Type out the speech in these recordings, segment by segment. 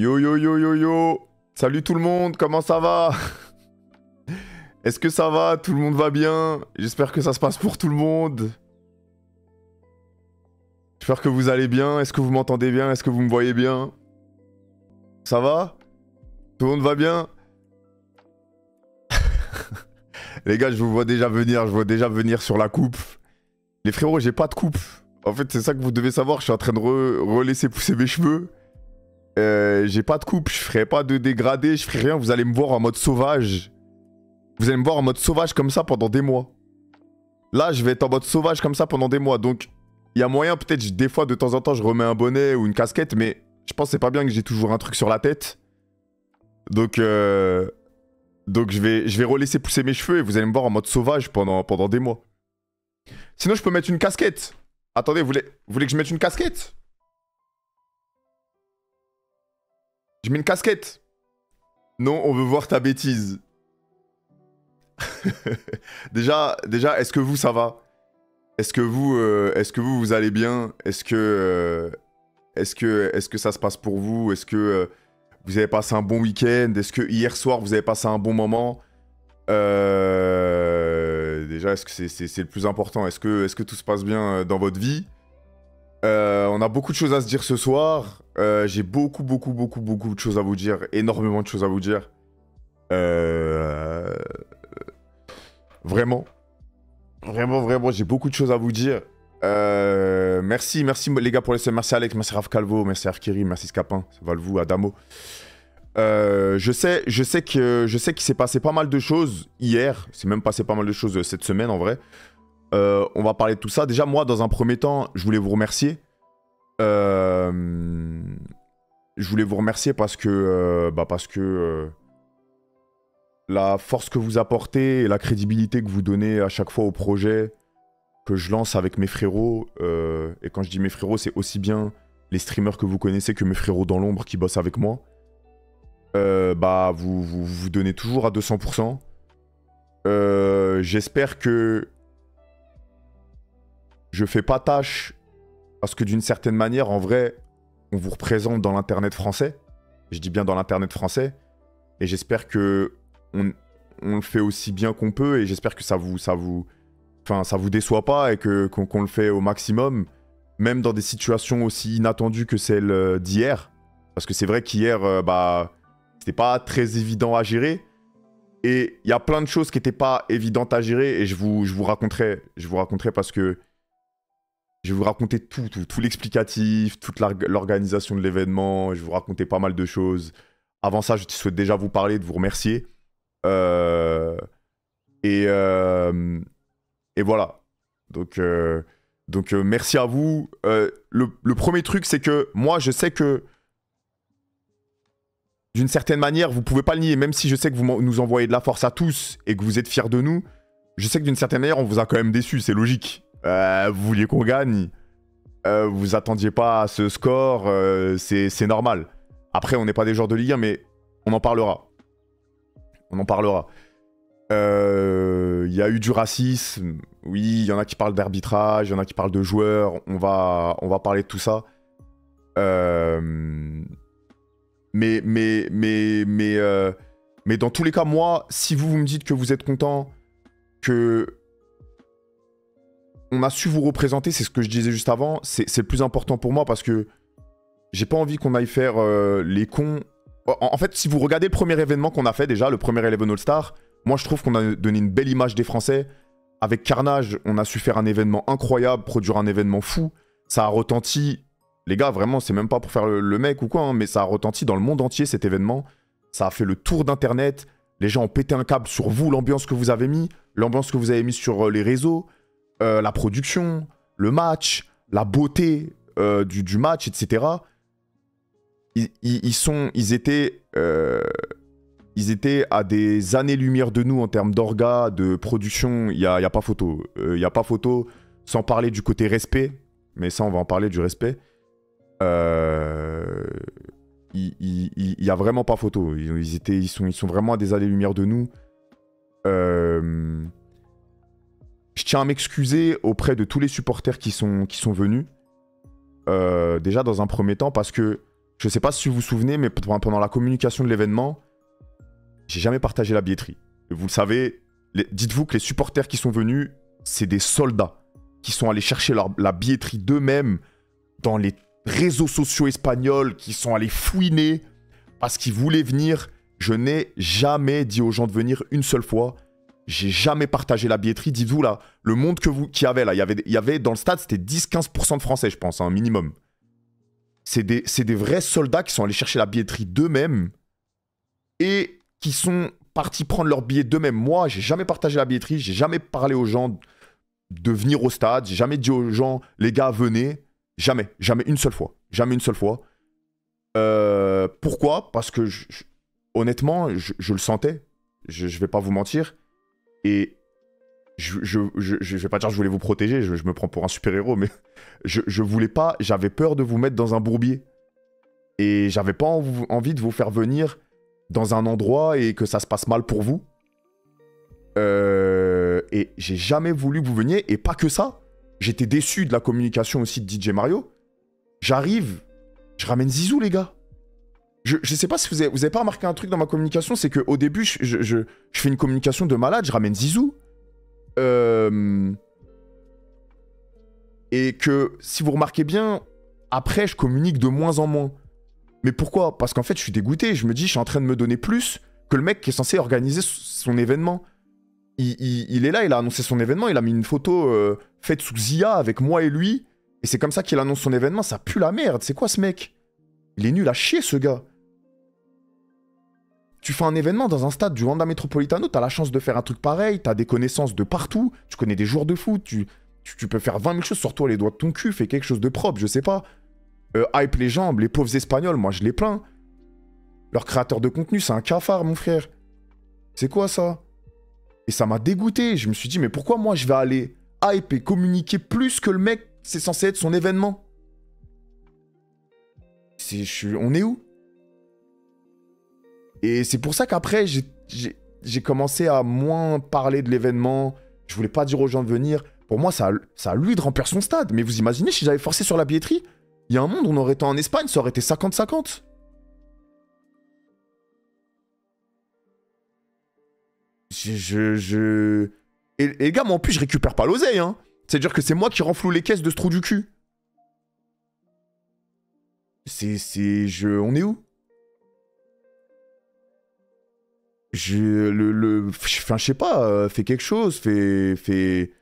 Yo yo yo yo yo Salut tout le monde, comment ça va Est-ce que ça va Tout le monde va bien J'espère que ça se passe pour tout le monde. J'espère que vous allez bien. Est-ce que vous m'entendez bien Est-ce que vous me voyez bien Ça va Tout le monde va bien Les gars, je vous vois déjà venir. Je vois déjà venir sur la coupe. Les frérots, j'ai pas de coupe. En fait, c'est ça que vous devez savoir. Je suis en train de relaisser pousser mes cheveux. Euh, j'ai pas de coupe, je ferai pas de dégradé, je ferai rien. Vous allez me voir en mode sauvage. Vous allez me voir en mode sauvage comme ça pendant des mois. Là, je vais être en mode sauvage comme ça pendant des mois. Donc, il y a moyen, peut-être, des fois, de temps en temps, je remets un bonnet ou une casquette, mais je pense c'est pas bien que j'ai toujours un truc sur la tête. Donc, euh, donc je vais, je vais relaisser pousser mes cheveux et vous allez me voir en mode sauvage pendant, pendant des mois. Sinon, je peux mettre une casquette. Attendez, vous voulez, vous voulez que je mette une casquette Je mets une casquette. Non, on veut voir ta bêtise. déjà, déjà, est-ce que vous ça va Est-ce que vous, euh, est-ce que vous vous allez bien Est-ce que, euh, est-ce que, que ça se passe pour vous Est-ce que euh, vous avez passé un bon week-end Est-ce que hier soir vous avez passé un bon moment Déjà, est-ce que c'est, le plus important Est-ce que, est-ce que tout se passe bien dans votre vie euh, on a beaucoup de choses à se dire ce soir. Euh, j'ai beaucoup, beaucoup, beaucoup, beaucoup de choses à vous dire. Énormément de choses à vous dire. Euh, vraiment. Vraiment, vraiment. J'ai beaucoup de choses à vous dire. merci, merci les gars pour les Merci Alex, merci Raf Calvo, merci Arkiri, merci Scapin, Valvo, Adamo. je sais, je sais que je sais qu'il s'est passé pas mal de choses hier. C'est même passé pas mal de choses cette semaine en vrai. Euh, on va parler de tout ça. Déjà, moi, dans un premier temps, je voulais vous remercier. Euh, je voulais vous remercier parce que, euh, bah parce que la force que vous apportez et la crédibilité que vous donnez à chaque fois au projet que je lance avec mes frérots, et quand je dis mes frérots, c'est aussi bien les streamers que vous connaissez que mes frérots dans l'ombre qui bossent avec moi, bah vous, vous, vous donnez toujours à 200%. J'espère que je fais pas tâche parce que d'une certaine manière, en vrai, on vous représente dans l'internet français. Je dis bien dans l'internet français, et j'espère que on, le fait aussi bien qu'on peut, et j'espère que ça vous, ça vous, enfin, ça vous déçoit pas et que qu'on le fait au maximum, même dans des situations aussi inattendues que celles euh, d'hier, parce que c'est vrai qu'hier, ce euh, bah, c'était pas très évident à gérer. Et il y a plein de choses qui n'étaient pas évidentes à gérer et je vous, je vous raconterai, je vous raconterai parce que je vais vous raconter tout, tout, l'explicatif, toute l'organisation de l'événement. Je vais vous raconter pas mal de choses. Avant ça, je souhaite déjà vous parler, de vous remercier. Euh, et, euh, et voilà. Donc, euh, donc merci à vous. Le, premier truc, c'est que moi, je sais que d'une certaine manière, vous pouvez pas le nier, même si je sais que vous nous envoyez de la force à tous et que vous êtes fiers de nous. Je sais que d'une certaine manière, on vous a quand même déçu, c'est logique. Euh, vous vouliez qu'on gagne. Euh, vous attendiez pas à ce score. Euh, c'est normal. Après, on n'est pas des joueurs de Ligue 1, mais on en parlera. On en parlera. Il y a eu du racisme. Oui, il y en a qui parlent d'arbitrage, il y en a qui parlent de joueurs. On va, on va parler de tout ça. Mais, mais, mais, mais, mais dans tous les cas, moi, si vous, vous me dites que vous êtes content, que on a su vous représenter, c'est ce que je disais juste avant, c'est le plus important pour moi parce que j'ai pas envie qu'on aille faire euh, les cons. En, fait, si vous regardez le premier événement qu'on a fait déjà, le premier Eleven All-Star, moi je trouve qu'on a donné une belle image des Français. Avec Carnage, on a su faire un événement incroyable, produire un événement fou. Ça a retenti, les gars, vraiment, c'est même pas pour faire le, mec ou quoi, hein, mais ça a retenti dans le monde entier cet événement. Ça a fait le tour d'Internet. Les gens ont pété un câble sur vous, l'ambiance que vous avez mis, l'ambiance que vous avez mis sur euh, les réseaux. Euh, la production, le match, la beauté euh, du, match, etc. Ils, sont, ils étaient, euh, ils étaient à des années-lumière de nous en termes d'orga, de production. Il n'y a, y a, pas photo. Il n'y a pas photo sans parler du côté respect. Mais ça, on va en parler du respect. Il n'y a vraiment pas photo. Ils, étaient, ils, sont, ils sont vraiment à des années-lumière de nous. Euh, je tiens à m'excuser auprès de tous les supporters qui sont, qui sont venus. Euh, déjà dans un premier temps parce que je ne sais pas si vous vous souvenez, mais pendant la communication de l'événement, j'ai jamais partagé la billetterie. Vous le savez, dites-vous que les supporters qui sont venus, c'est des soldats qui sont allés chercher la billetterie d'eux-mêmes dans les réseaux sociaux espagnols, qui sont allés fouiner parce qu'ils voulaient venir. Je n'ai jamais dit aux gens de venir une seule fois. J'ai jamais partagé la billetterie. Dites-vous là, le monde que vous, qu'il y avait là, il y avait, il y avait dans le stade, c'était 10-15% de Français, je pense, un hein, minimum. C'est des, des vrais soldats qui sont allés chercher la billetterie d'eux-mêmes et qui sont partis prendre leur billet d'eux-mêmes. Moi, j'ai jamais partagé la billetterie, j'ai jamais parlé aux gens de venir au stade, j'ai jamais dit aux gens, les gars, venez. Jamais, jamais une seule fois. Jamais une seule fois. Euh, pourquoi Parce que honnêtement, je, je, le sentais. Je ne vais pas vous mentir. Et je, je, vais pas dire je voulais vous protéger, je, me prends pour un super-héros, mais je, je voulais pas, j'avais peur de vous mettre dans un bourbier. Et j'avais pas envie de vous faire venir dans un endroit et que ça se passe mal pour vous. Euh, et j'ai jamais voulu que vous veniez, et pas que ça. J'étais déçu de la communication aussi de DJ Mario. J'arrive, je ramène Zizou, les gars je ne sais pas si vous avez, pas remarqué un truc dans ma communication, c'est qu'au début, je, fais une communication de malade, je ramène Zizou. Euh, et que, si vous remarquez bien, après, je communique de moins en moins. Mais pourquoi Parce qu'en fait, je suis dégoûté. Je me dis, je suis en train de me donner plus que le mec qui est censé organiser son événement. Il, est là, il a annoncé son événement, il a mis une photo euh, faite sous Zia avec moi et lui. Et c'est comme ça qu'il annonce son événement. Ça pue la merde. C'est quoi ce mec il est nul à chier ce gars tu fais un événement dans un stade du Wanda Metropolitano, t'as la chance de faire un truc pareil, t'as des connaissances de partout, tu connais des joueurs de foot, tu, peux faire 20 000 choses sur toi, les doigts de ton cul, fais quelque chose de propre, je sais pas. Euh, hype les jambes, les pauvres espagnols, moi je les plains. Leur créateur de contenu, c'est un cafard, mon frère. C'est quoi ça Et ça m'a dégoûté. Je me suis dit, mais pourquoi moi je vais aller hype et communiquer plus que le mec, c'est censé être son événement On est où et c'est pour ça qu'après, j'ai commencé à moins parler de l'événement. Je voulais pas dire aux gens de venir. Pour moi, ça, ça a lui de remplir son stade. Mais vous imaginez si j'avais forcé sur la billetterie Il y a un monde, on aurait été en Espagne, ça aurait été 50-50. Je, je, je... Et, les gars, moi en plus, je récupère pas l'oseille, hein. C'est-à-dire que c'est moi qui renfloue les caisses de ce trou du cul. C'est... c'est... Je... On est où je le, le enfin je sais pas euh, fais quelque chose fais fais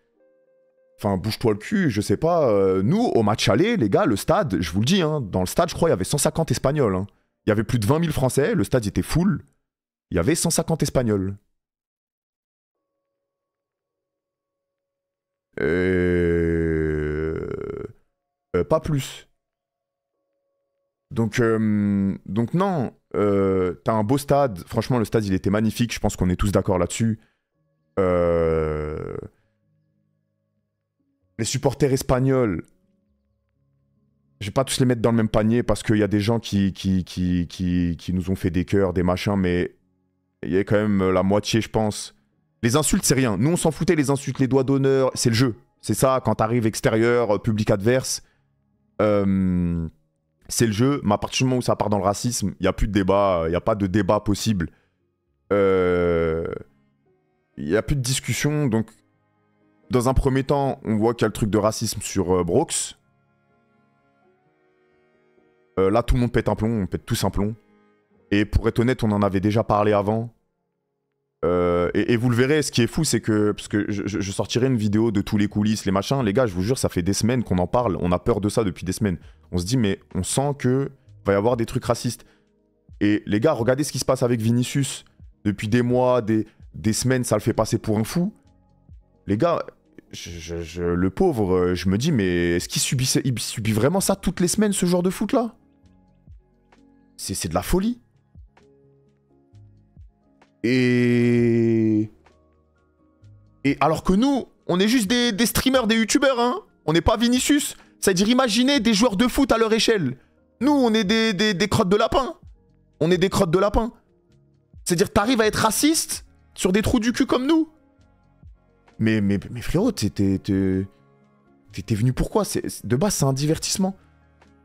enfin bouge-toi le cul je sais pas euh, nous au match aller les gars le stade je vous le dis hein, dans le stade je crois il y avait 150 espagnols hein. il y avait plus de 20 000 français le stade était full il y avait 150 espagnols euh, euh... pas plus donc, euh, donc non, euh, t'as un beau stade. Franchement, le stade, il était magnifique. Je pense qu'on est tous d'accord là-dessus. Euh, les supporters espagnols, je vais pas tous les mettre dans le même panier parce qu'il y a des gens qui qui, qui, qui, nous ont fait des cœurs, des machins, mais il y a quand même la moitié, je pense. Les insultes, c'est rien. Nous, on s'en foutait, les insultes, les doigts d'honneur, c'est le jeu. C'est ça, quand t'arrives extérieur, public adverse. Euh c'est le jeu, mais à partir du moment où ça part dans le racisme, il n'y a plus de débat, il n'y a pas de débat possible. Euh, il y n'y a plus de discussion, donc dans un premier temps, on voit qu'il y a le truc de racisme sur euh, Brooks. Euh, là, tout le monde pète un plomb, on pète tous un plomb. Et pour être honnête, on en avait déjà parlé avant. Euh, et, vous le verrez, ce qui est fou, c'est que, parce que je, sortirai une vidéo de tous les coulisses, les machins, les gars, je vous jure, ça fait des semaines qu'on en parle, on a peur de ça depuis des semaines. On se dit, mais on sent que va y avoir des trucs racistes. Et les gars, regardez ce qui se passe avec Vinicius. Depuis des mois, des, des semaines, ça le fait passer pour un fou. Les gars, le pauvre, euh, je me dis, mais est-ce qu'il subit, subit vraiment ça toutes les semaines, ce genre de foot-là C'est de la folie. Et... Et alors que nous, on est juste des, streamers, des youtubeurs, hein. On n'est pas Vinicius. C'est-à-dire, imaginez des joueurs de foot à leur échelle. Nous, on est des, crottes de lapin. On est des crottes de lapin. C'est-à-dire, t'arrives à être raciste sur des trous du cul comme nous. Mais, mais, mais frérot, t'es, t'es, venu pourquoi c'est, De base, c'est un divertissement.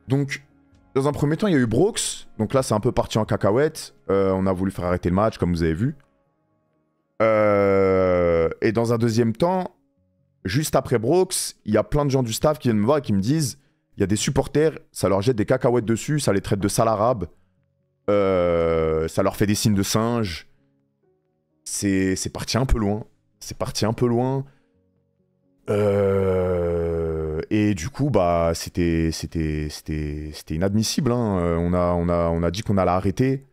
Donc, dans un premier temps, il y a eu Brooks. Donc là, c'est un peu parti en cacahuète. Euh, on a voulu faire arrêter le match, comme vous avez vu. Euh, et dans un deuxième temps, juste après Brooks, il y a plein de gens du staff qui viennent me voir et qui me disent il y a des supporters, ça leur jette des cacahuètes dessus, ça les traite de salarabes, euh, ça leur fait des signes de singe. C'est parti un peu loin. C'est parti un peu loin. Euh. Et du coup, bah, c'était, c'était, c'était, c'était inadmissible. Hein. Euh, on, a, on, a, on a dit qu'on allait arrêter.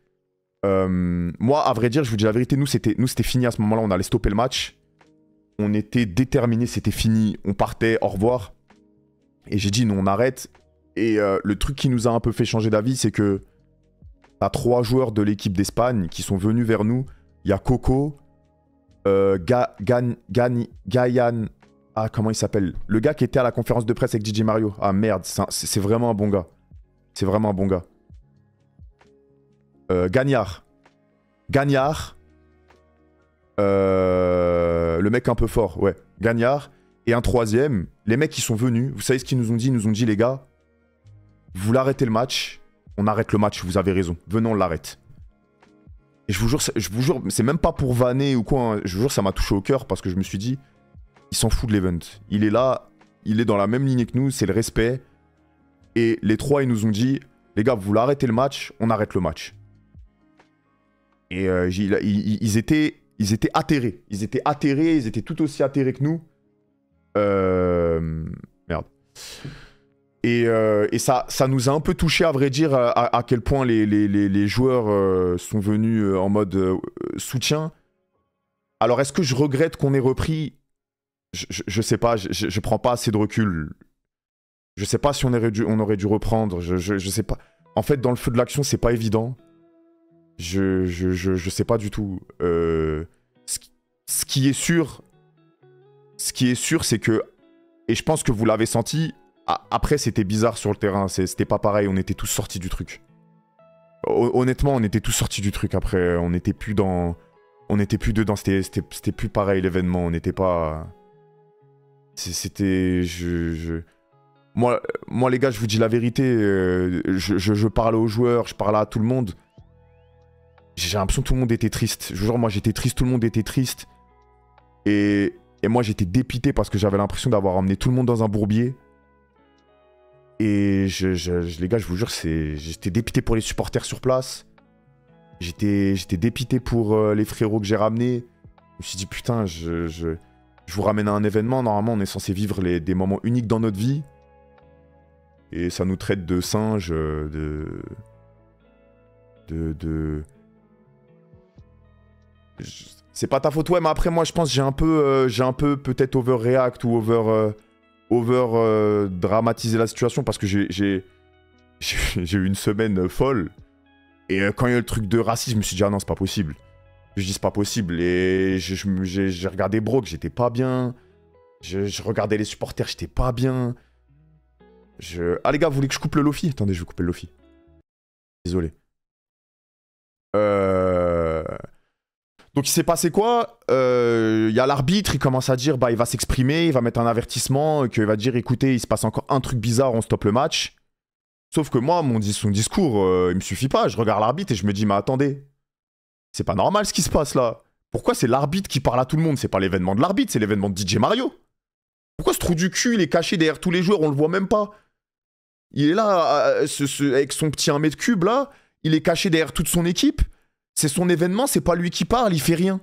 Euh, moi, à vrai dire, je vous dis la vérité, nous, c'était, nous, c'était fini à ce moment-là. On allait stopper le match. On était déterminés, c'était fini. On partait, au revoir. Et j'ai dit, nous, on arrête. Et euh, le truc qui nous a un peu fait changer d'avis, c'est que as trois joueurs de l'équipe d'Espagne qui sont venus vers nous. Il y a Coco, Gayan, ah, comment il s'appelle Le gars qui était à la conférence de presse avec DJ Mario. Ah merde, c'est vraiment un bon gars. C'est vraiment un bon gars. Euh, Gagnard. Gagnard. Euh, le mec un peu fort, ouais. Gagnard. Et un troisième. Les mecs qui sont venus, vous savez ce qu'ils nous ont dit Ils nous ont dit, les gars, vous l'arrêtez le match. On arrête le match, vous avez raison. Venons, on l'arrête. Et je vous jure, jure, c'est même pas pour vanner ou quoi. Hein. Je vous jure, ça m'a touché au cœur parce que je me suis dit, il s'en fout de l'event. Il est là, il est dans la même lignée que nous, c'est le respect. Et les trois, ils nous ont dit, les gars, vous voulez arrêter le match, on arrête le match. Et euh, ils, étaient, ils étaient atterrés. Ils étaient atterrés, ils étaient tout aussi atterrés que nous. Euh, merde. Euh, et, ça, ça nous a un peu touché à vrai dire à, quel point les joueurs sont venus en mode soutien. Alors est-ce que je regrette qu'on ait repris je, sais pas, je, je, prends pas assez de recul. Je sais pas si on aurait dû, on aurait dû reprendre, je, sais pas. En fait, dans le feu de l'action, c'est pas évident. Je, je, sais pas du tout. Euh, ce, ce qui est sûr, ce qui est sûr, c'est que, et je pense que vous l'avez senti, après, c'était bizarre sur le terrain, c'était pas pareil, on était tous sortis du truc. Honnêtement, on était tous sortis du truc après, on était plus dans... On était plus dedans, c'était plus pareil l'événement, on n'était pas... C'était. Je, Moi, moi, les gars, je vous dis la vérité. Euh, je, je, parle aux joueurs, je parle à tout le monde. J'ai l'impression que tout le monde était triste. Je vous jure, moi, j'étais triste, tout le monde était triste. Et, moi, j'étais dépité parce que j'avais l'impression d'avoir emmené tout le monde dans un bourbier. Et je, les gars, je vous jure, j'étais dépité pour les supporters sur place. J'étais dépité pour euh, les frérots que j'ai ramenés. Je me suis dit, putain, je je vous ramène à un événement. Normalement, on est censé vivre des moments uniques dans notre vie. Et ça nous traite de singes, euh, de. de. C'est pas ta faute, ouais, mais après, moi, je pense j'ai un peu. Euh, j'ai un peu peut-être overreact ou over. Euh, over dramatisé la situation parce que j'ai. J'ai eu une semaine folle. Et quand il y a le truc de racisme, je me suis dit, ah non, c'est pas possible. Je dis c'est pas possible. Et j'ai regardé Brock, j'étais pas bien. Je, regardais les supporters, j'étais pas bien. Je... Ah les gars, vous voulez que je coupe le Lofi Attendez, je vais couper le Lofi. Désolé. Euh, donc il s'est passé quoi euh, Il y a l'arbitre, il commence à dire, bah il va s'exprimer, il va mettre un avertissement, Il va dire, écoutez, il se passe encore un truc bizarre, on stoppe le match. Sauf que moi, mon son discours, euh, il me suffit pas. Je regarde l'arbitre et je me dis, mais attendez, c'est pas normal ce qui se passe là. Pourquoi c'est l'arbitre qui parle à tout le monde C'est pas l'événement de l'arbitre, c'est l'événement de DJ Mario. Pourquoi ce trou du cul, il est caché derrière tous les joueurs, on le voit même pas Il est là, euh, avec son petit 1 mètre cube là, il est caché derrière toute son équipe. C'est son événement, c'est pas lui qui parle, il fait rien.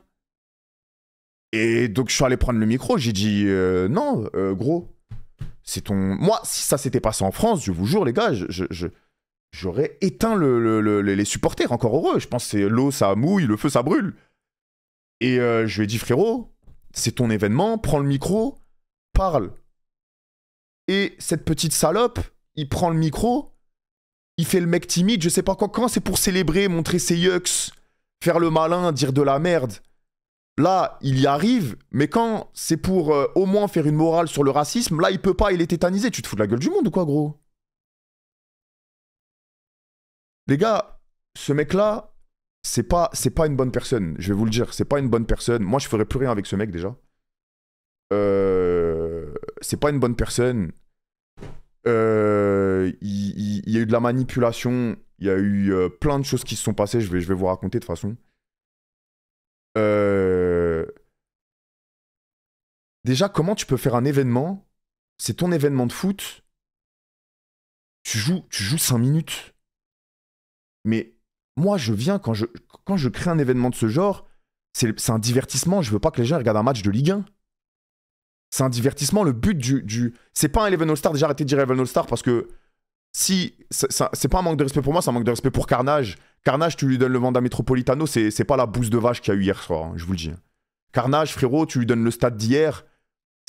Et donc je suis allé prendre le micro, j'ai dit euh, non, euh, gros, c'est ton. Moi, si ça s'était passé en France, je vous jure les gars, je j'aurais éteint les supporters, encore heureux. Je pense que l'eau, ça mouille, le feu, ça brûle. Et euh, je lui ai dit, frérot, c'est ton événement, prends le micro, parle. Et cette petite salope, il prend le micro, il fait le mec timide, je sais pas quoi. quand c'est pour célébrer, montrer ses yucks, faire le malin, dire de la merde. Là, il y arrive, mais quand c'est pour euh, au moins faire une morale sur le racisme, là, il peut pas, il est tétanisé. Tu te fous de la gueule du monde ou quoi, gros les gars, ce mec-là, c'est pas, c'est pas une bonne personne. Je vais vous le dire, c'est pas une bonne personne. Moi, je ferais plus rien avec ce mec déjà. Euh, c'est pas une bonne personne. Euh, il, y a eu de la manipulation. Il y a eu euh, plein de choses qui se sont passées. Je vais, je vais vous raconter de toute façon. Déjà, comment tu peux faire un événement C'est ton événement de foot. Tu joues, tu joues 5 minutes. Mais moi, je viens quand je, quand crée un événement de ce genre, c'est un divertissement. Je veux pas que les gens regardent un match de Ligue 1. C'est un divertissement. Le but du. du... C'est pas un Eleven All-Star. Déjà, arrêtez de dire Eleven All-Star parce que si. C'est pas un manque de respect pour moi, c'est un manque de respect pour Carnage. Carnage, tu lui donnes le Vanda Métropolitano c'est pas la bouse de vache qu'il y a eu hier soir, hein, je vous le dis. Hein. Carnage, frérot, tu lui donnes le stade d'hier.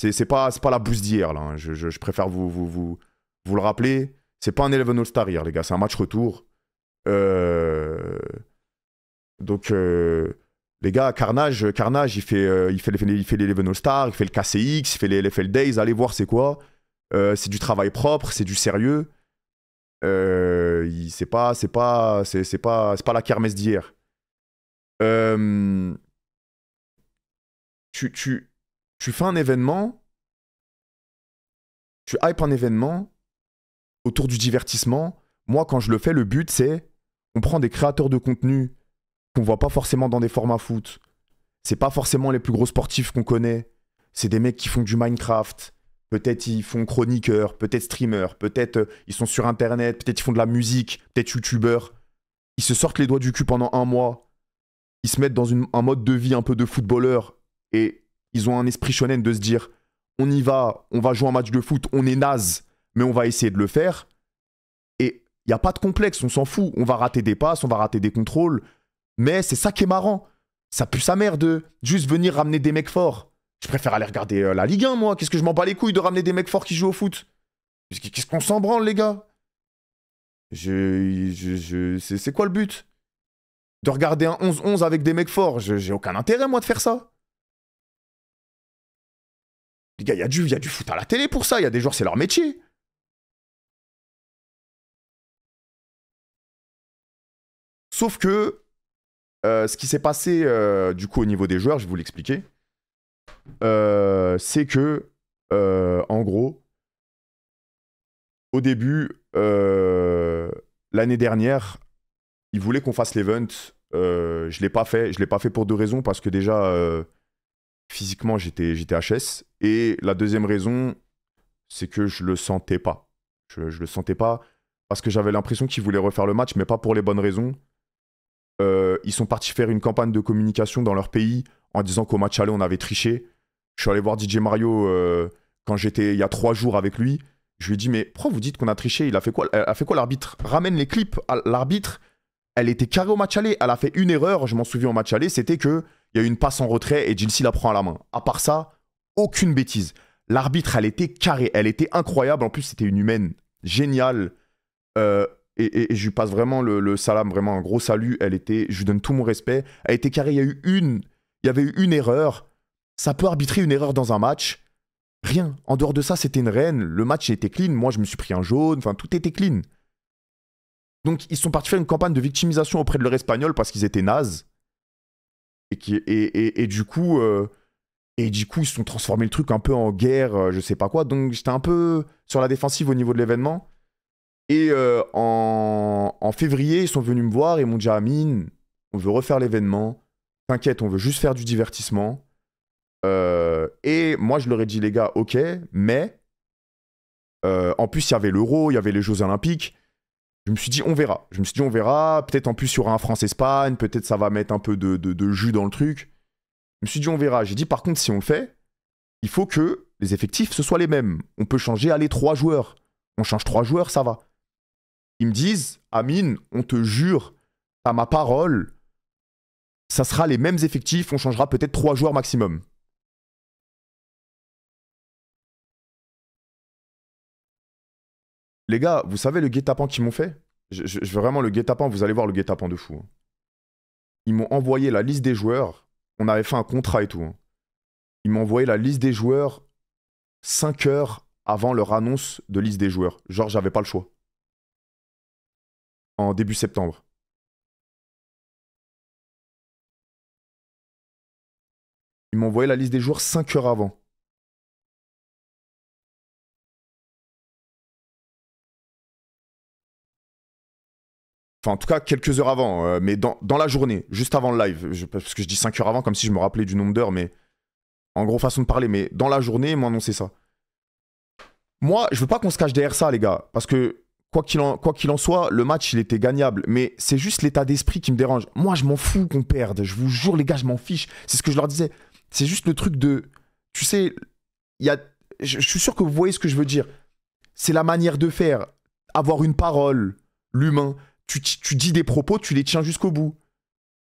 C'est pas, pas la bouse d'hier, là. Hein. Je, préfère vous, vous, vous, vous le rappeler. C'est pas un Eleven All-Star hier, les gars. C'est un match retour. Euh, donc, euh, les gars, Carnage, Carnage il, fait, euh, il, fait, il, les All-Star, il fait le KCX, il fait les LFL Days, allez voir c'est quoi. c'est du travail propre, c'est du sérieux. c'est pas, c'est pas, c'est pas, pas la kermesse d'hier. tu, tu, fais un événement, tu hype un événement autour du divertissement. Moi, quand je le fais, le but, c'est on prend des créateurs de contenu qu'on voit pas forcément dans des formats foot. C'est pas forcément les plus gros sportifs qu'on connaît. C'est des mecs qui font du Minecraft. Peut-être ils font chroniqueur, peut-être streamer, peut-être euh, ils sont sur internet, peut-être ils font de la musique, peut-être youtubeur. Ils se sortent les doigts du cul pendant un mois. Ils se mettent dans un mode de vie un peu de footballeur et ils ont un esprit shonen de se dire on y va, on va jouer un match de foot, on est naze, mais on va essayer de le faire. Il n'y a pas de complexe, on s'en fout. On va rater des passes, on va rater des contrôles. Mais c'est ça qui est marrant. Ça pue sa mère de juste venir ramener des mecs forts. Je préfère aller regarder euh, la Ligue 1, moi. Qu'est-ce que je m'en bats les couilles de ramener des mecs forts qui jouent au foot Qu'est-ce qu'on s'en branle, les gars Je. je, c'est quoi le but De regarder un 11-11 avec des mecs forts J'ai aucun intérêt, moi, de faire ça. Les gars, il y, y, a du foot à la télé pour ça. Il y a des joueurs, c'est leur métier. Sauf que euh, ce qui s'est passé euh, du coup au niveau des joueurs, je vais vous l'expliquer, euh, c'est que en gros, au début, l'année dernière, ils voulaient qu'on fasse l'event. je l'ai pas fait. Je l'ai pas fait pour deux raisons parce que déjà physiquement j'étais HS et la deuxième raison c'est que je le sentais pas. Je, je le sentais pas parce que j'avais l'impression qu'ils voulaient refaire le match, mais pas pour les bonnes raisons. Euh, ils sont partis faire une campagne de communication dans leur pays en disant qu'au match aller, on avait triché. Je suis allé voir DJ Mario euh, quand j'étais il y a trois jours avec lui. Je lui ai dit, mais pourquoi vous dites qu'on a triché Il a fait quoi Elle a fait quoi l'arbitre Ramène les clips. à L'arbitre, elle était carrée au match aller. Elle a fait une erreur, je m'en souviens au match aller, c'était que il y a eu une passe en retrait et Jinsi la prend à la main. À part ça, aucune bêtise. L'arbitre, elle était carrée, elle était incroyable. En plus, c'était une humaine géniale. Euh, et, je lui passe vraiment le, salam, vraiment un gros salut. Elle était, je lui donne tout mon respect. Elle était carrée. Il y a eu une, il y avait eu une erreur. Ça peut arbitrer une erreur dans un match. Rien. En dehors de ça, c'était une reine. Le match était clean. Moi, je me suis pris un jaune. Enfin, tout était clean. Donc, ils sont partis faire une campagne de victimisation auprès de leur espagnol parce qu'ils étaient nazes. Et, et, et du coup, euh, et du coup, ils se sont transformés le truc un peu en guerre, euh, je sais pas quoi. Donc, j'étais un peu sur la défensive au niveau de l'événement. Et euh, en, février, ils sont venus me voir et m'ont dit Amine, on veut refaire l'événement. T'inquiète, on veut juste faire du divertissement. Euh, et moi, je leur ai dit les gars, ok, mais euh, en plus, il y avait l'euro, il y avait les Jeux Olympiques. Je me suis dit, on verra. Je me suis dit, on verra. Peut-être en plus, il y aura un France-Espagne. Peut-être ça va mettre un peu de, jus dans le truc. Je me suis dit, on verra. J'ai dit, par contre, si on le fait, il faut que les effectifs, ce soient les mêmes. On peut changer, allez, trois joueurs. On change trois joueurs, ça va. Ils me disent, Amine, on te jure, à ma parole, ça sera les mêmes effectifs, on changera peut-être trois joueurs maximum. Les gars, vous savez le guet-apens qu'ils m'ont fait je, veux Vraiment, le guet-apens, vous allez voir le guet-apens de fou. Hein. Ils m'ont envoyé la liste des joueurs. On avait fait un contrat et tout. Hein. Ils m'ont envoyé la liste des joueurs 5 heures avant leur annonce de liste des joueurs. Genre, j'avais pas le choix en début septembre. Ils m'ont envoyé la liste des jours 5 heures avant. Enfin, en tout cas, quelques heures avant, euh, mais dans, la journée, juste avant le live. parce que je dis 5 heures avant, comme si je me rappelais du nombre d'heures, mais en gros, façon de parler. Mais dans la journée, ils m'ont annoncé ça. Moi, je veux pas qu'on se cache derrière ça, les gars, parce que quoi qu'il en, soit, le match, il était gagnable. Mais c'est juste l'état d'esprit qui me dérange. Moi, je m'en fous qu'on perde. Je vous jure, les gars, je m'en fiche. C'est ce que je leur disais. C'est juste le truc de. Tu sais, il y a... je, suis sûr que vous voyez ce que je veux dire. C'est la manière de faire. Avoir une parole, l'humain. Tu, tu, dis des propos, tu les tiens jusqu'au bout.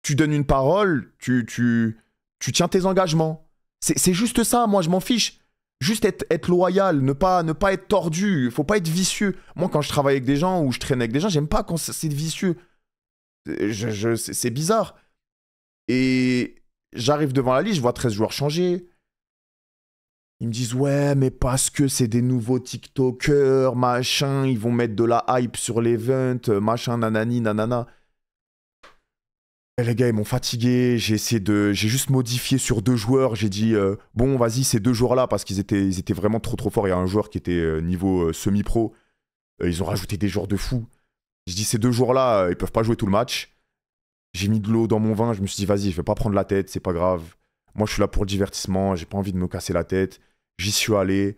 Tu donnes une parole, tu, tu, tu tiens tes engagements. C'est juste ça, moi, je m'en fiche juste être, loyal, ne pas, ne pas être tordu, faut pas être vicieux. Moi, quand je travaille avec des gens ou je traîne avec des gens, j'aime pas quand c'est vicieux. Je, je c'est bizarre. Et j'arrive devant la liste, je vois 13 joueurs changer. Ils me disent ouais, mais parce que c'est des nouveaux TikTokers, machin, ils vont mettre de la hype sur l'event, machin, nanani, nanana. Eh, les gars, ils m'ont fatigué. J'ai essayé de, j'ai juste modifié sur deux joueurs. J'ai dit euh, bon, vas-y, ces deux joueurs-là parce qu'ils étaient, ils étaient vraiment trop trop forts. Il y a un joueur qui était euh, niveau euh, semi-pro. ils ont rajouté des joueurs de fou. J'ai dit, ces deux joueurs-là, ils peuvent pas jouer tout le match. J'ai mis de l'eau dans mon vin. Je me suis dit vas-y, je vais pas prendre la tête, c'est pas grave. Moi, je suis là pour le divertissement. J'ai pas envie de me casser la tête. J'y suis allé.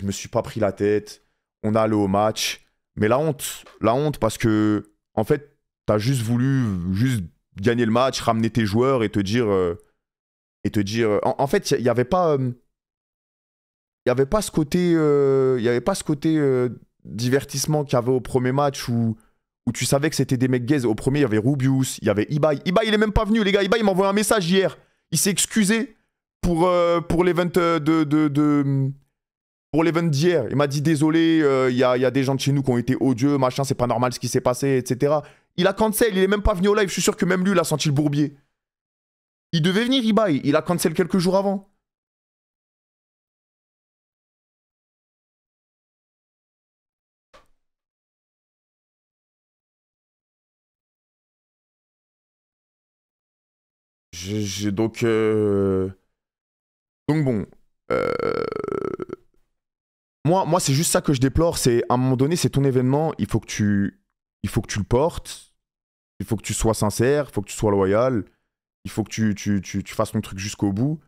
Je me suis pas pris la tête. On a allé au match. Mais la honte, la honte parce que en fait, t'as juste voulu juste gagner le match, ramener tes joueurs et te dire. Euh, et te dire... Euh, en, fait, il n'y avait pas. il n'y avait pas ce côté, il y avait pas ce côté euh, divertissement qu'il y avait au premier match où, où tu savais que c'était des mecs gays. Au premier, il y avait Rubius, il y avait Ibai. Ibai, il est même pas venu, les gars. Ibai, il m'envoie un message hier. Il s'est excusé pour, pour l'event de, de, de, pour d'hier. Il m'a dit désolé, il y, a, des gens de chez nous qui ont été odieux, machin, c'est pas normal ce qui s'est passé, etc. Il a cancel, il est même pas venu au live, je suis sûr que même lui, il a senti le bourbier. Il devait venir, Ibai, il a cancel quelques jours avant. J'ai donc... Euh, donc bon... Euh, moi, moi c'est juste ça que je déplore, c'est à un moment donné, c'est ton événement, il faut que tu il faut que tu le portes, il faut que tu sois sincère, il faut que tu sois loyal, il faut que tu, fasses ton truc jusqu'au bout.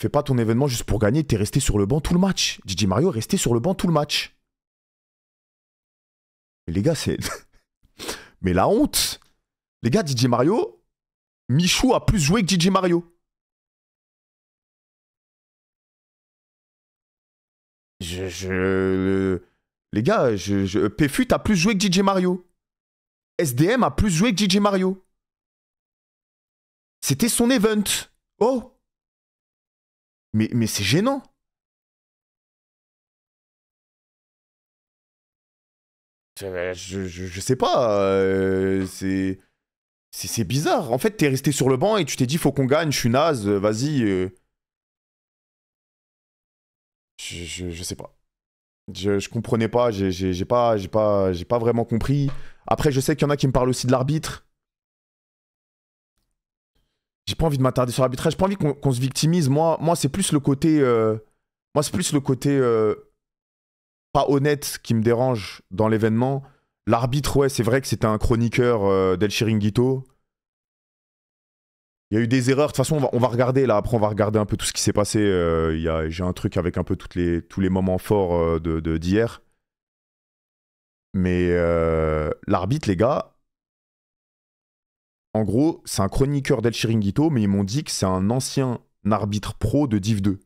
Fais pas ton événement juste pour gagner, t'es resté sur le banc tout le match. DJ Mario est resté sur le banc tout le match. les gars, c'est. Mais la honte Les gars, DJ Mario, Michou a plus joué que DJ Mario. Je. je... Les gars, je, PFU, plus joué que DJ Mario. SDM a plus joué que DJ Mario. C'était son event. Oh Mais, mais c'est gênant. Je, sais pas. Euh, c'est, c'est. bizarre. En fait, t'es resté sur le banc et tu t'es dit faut qu'on gagne, je suis naze, vas-y. Euh. je, sais pas. Je, je comprenais pas, j'ai pas, pas, pas vraiment compris. Après, je sais qu'il y en a qui me parlent aussi de l'arbitre. J'ai pas envie de m'attarder sur l'arbitrage, j'ai pas envie qu'on se victimise. Moi, moi c'est plus le côté. Euh, moi, c'est plus le côté euh, pas honnête qui me dérange dans l'événement. L'arbitre, ouais, c'est vrai que c'était un chroniqueur euh, d'El Chiringuito. Il y a eu des erreurs. De toute façon, on va, regarder là. Après, on va regarder un peu tout ce qui s'est passé. Euh, a, J'ai un truc avec un peu toutes les, tous les moments forts euh, d'hier. De, d'hier. Mais euh, l'arbitre, les gars, en gros, c'est un chroniqueur d'El Chiringuito, mais ils m'ont dit que c'est un ancien arbitre pro de Div 2.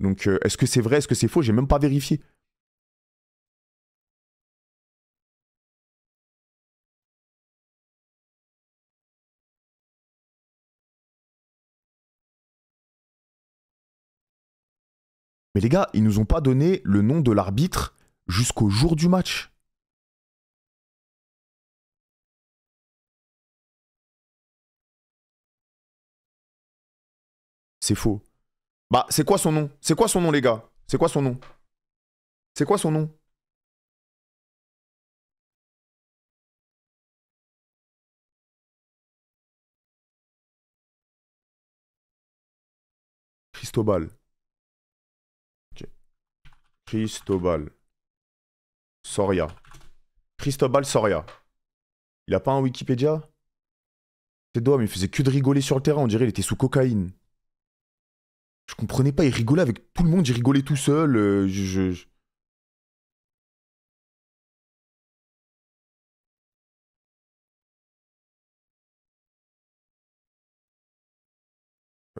Donc, est-ce que c'est vrai, est-ce que c'est faux J'ai même pas vérifié. Mais les gars, ils nous ont pas donné le nom de l'arbitre jusqu'au jour du match. C'est faux. Bah, c'est quoi son nom C'est quoi son nom, les gars C'est quoi son nom C'est quoi son nom Cristobal. Cristobal. Soria. Cristobal Soria. Il a pas un Wikipédia Ses doigts, mais il faisait que de rigoler sur le terrain, on dirait qu'il était sous cocaïne. Je comprenais pas, il rigolait avec tout le monde, il rigolait tout seul. Euh, je,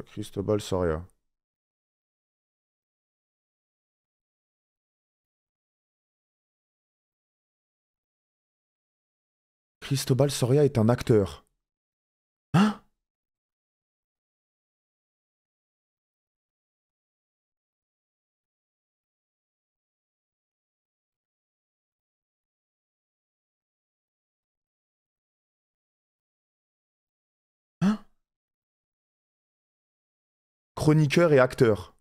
Cristobal Soria. Cristobal Soria est un acteur. Hein Hein Chroniqueur et acteur.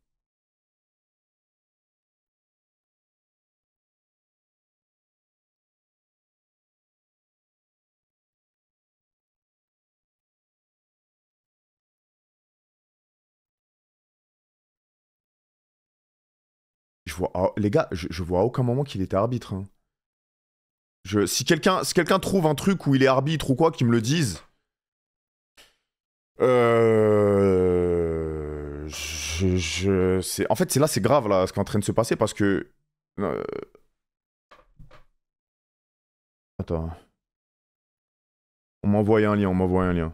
Ah, les gars, je, vois à aucun moment qu'il était arbitre. Hein. si quelqu'un trouve un truc où il est arbitre ou quoi, qu'il me le dise. Euh, je, en fait, c'est là, c'est grave là, ce qui est en train de se passer parce que. Euh, attends. On m'envoyait un lien, on m'envoyait un lien.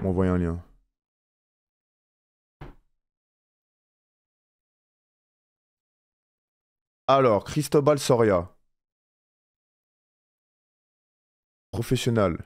On m'envoyait un lien. Alors, Cristobal Soria. Professionnel.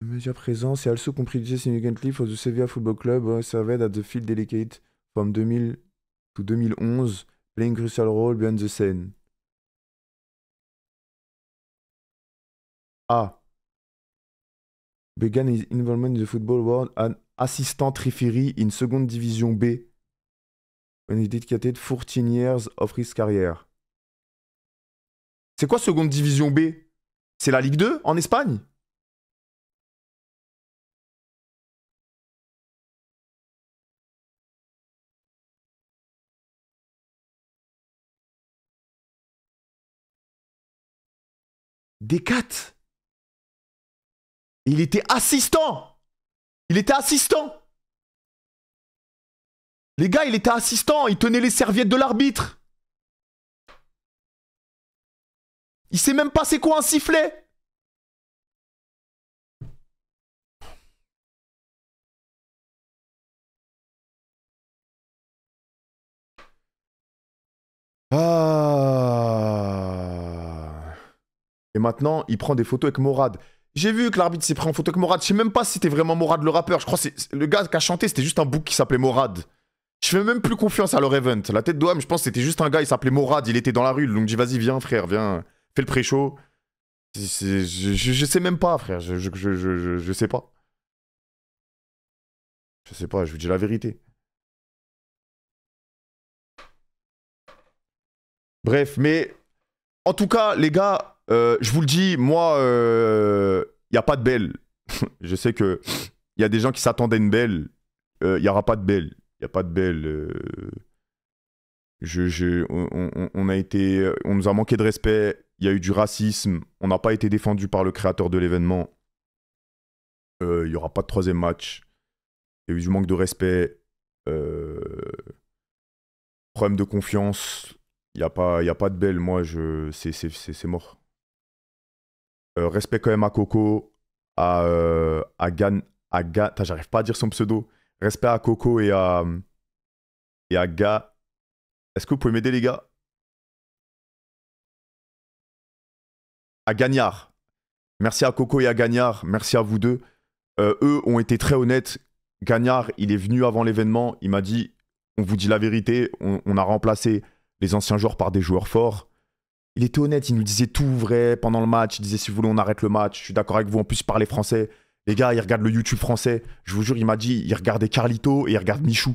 Mesure présente, c'est also contributed significantly for the Sevilla Football Club, uh, served at the field delicate from 2000 2011, Playing Crucial Role behind the Scene. A. Began his involvement in the football world an assistant referee in Second Division B when he dedicated 14 years of his career. C'est quoi Seconde Division B C'est la Ligue 2 en Espagne Descartes. Il était assistant. Il était assistant. Les gars, il était assistant. Il tenait les serviettes de l'arbitre. Il sait même pas c'est quoi un sifflet. Ah. maintenant, il prend des photos avec Morad. J'ai vu que l'arbitre s'est pris en photo avec Morad. Je sais même pas si c'était vraiment Morad le rappeur. Je crois que le gars qui a chanté, c'était juste un bouc qui s'appelait Morad. Je fais même plus confiance à leur event. La tête d'OM, je pense que c'était juste un gars, il s'appelait Morad, il était dans la rue. Donc dit vas-y, viens frère, viens, fais le pré-show. Je, je, sais même pas, frère. Je, je, sais pas. Je sais pas, je vous dis la vérité. Bref, mais en tout cas, les gars, euh, je vous le dis, moi, il euh, n'y a pas de belle. je sais que y a des gens qui s'attendaient à une belle. Il euh, n'y aura pas de belle. Il n'y a pas de belle. on, a été, on nous a manqué de respect. Il y a eu du racisme. On n'a pas été défendu par le créateur de l'événement. Il n'y aura pas de troisième match. Il y a eu du manque de respect. problème de confiance. Il n'y a, pas, a pas de belle, moi, je, c'est, mort. Euh, respect quand même à Coco, à, euh, à Ga... J'arrive pas à dire son pseudo. Respect à Coco et à. Et à Est-ce que vous pouvez m'aider, les gars À Gagnard. Merci à Coco et à Gagnard. Merci à vous deux. Euh, eux ont été très honnêtes. Gagnard, il est venu avant l'événement. Il m'a dit on vous dit la vérité. on a remplacé les anciens joueurs par des joueurs forts il était honnête, il nous disait tout vrai pendant le match. Il disait si vous voulez, on arrête le match. Je suis d'accord avec vous. En plus, parler français. Les gars, ils regardent le YouTube français. Je vous jure, il m'a dit, il regardait Carlito et il regarde Michou.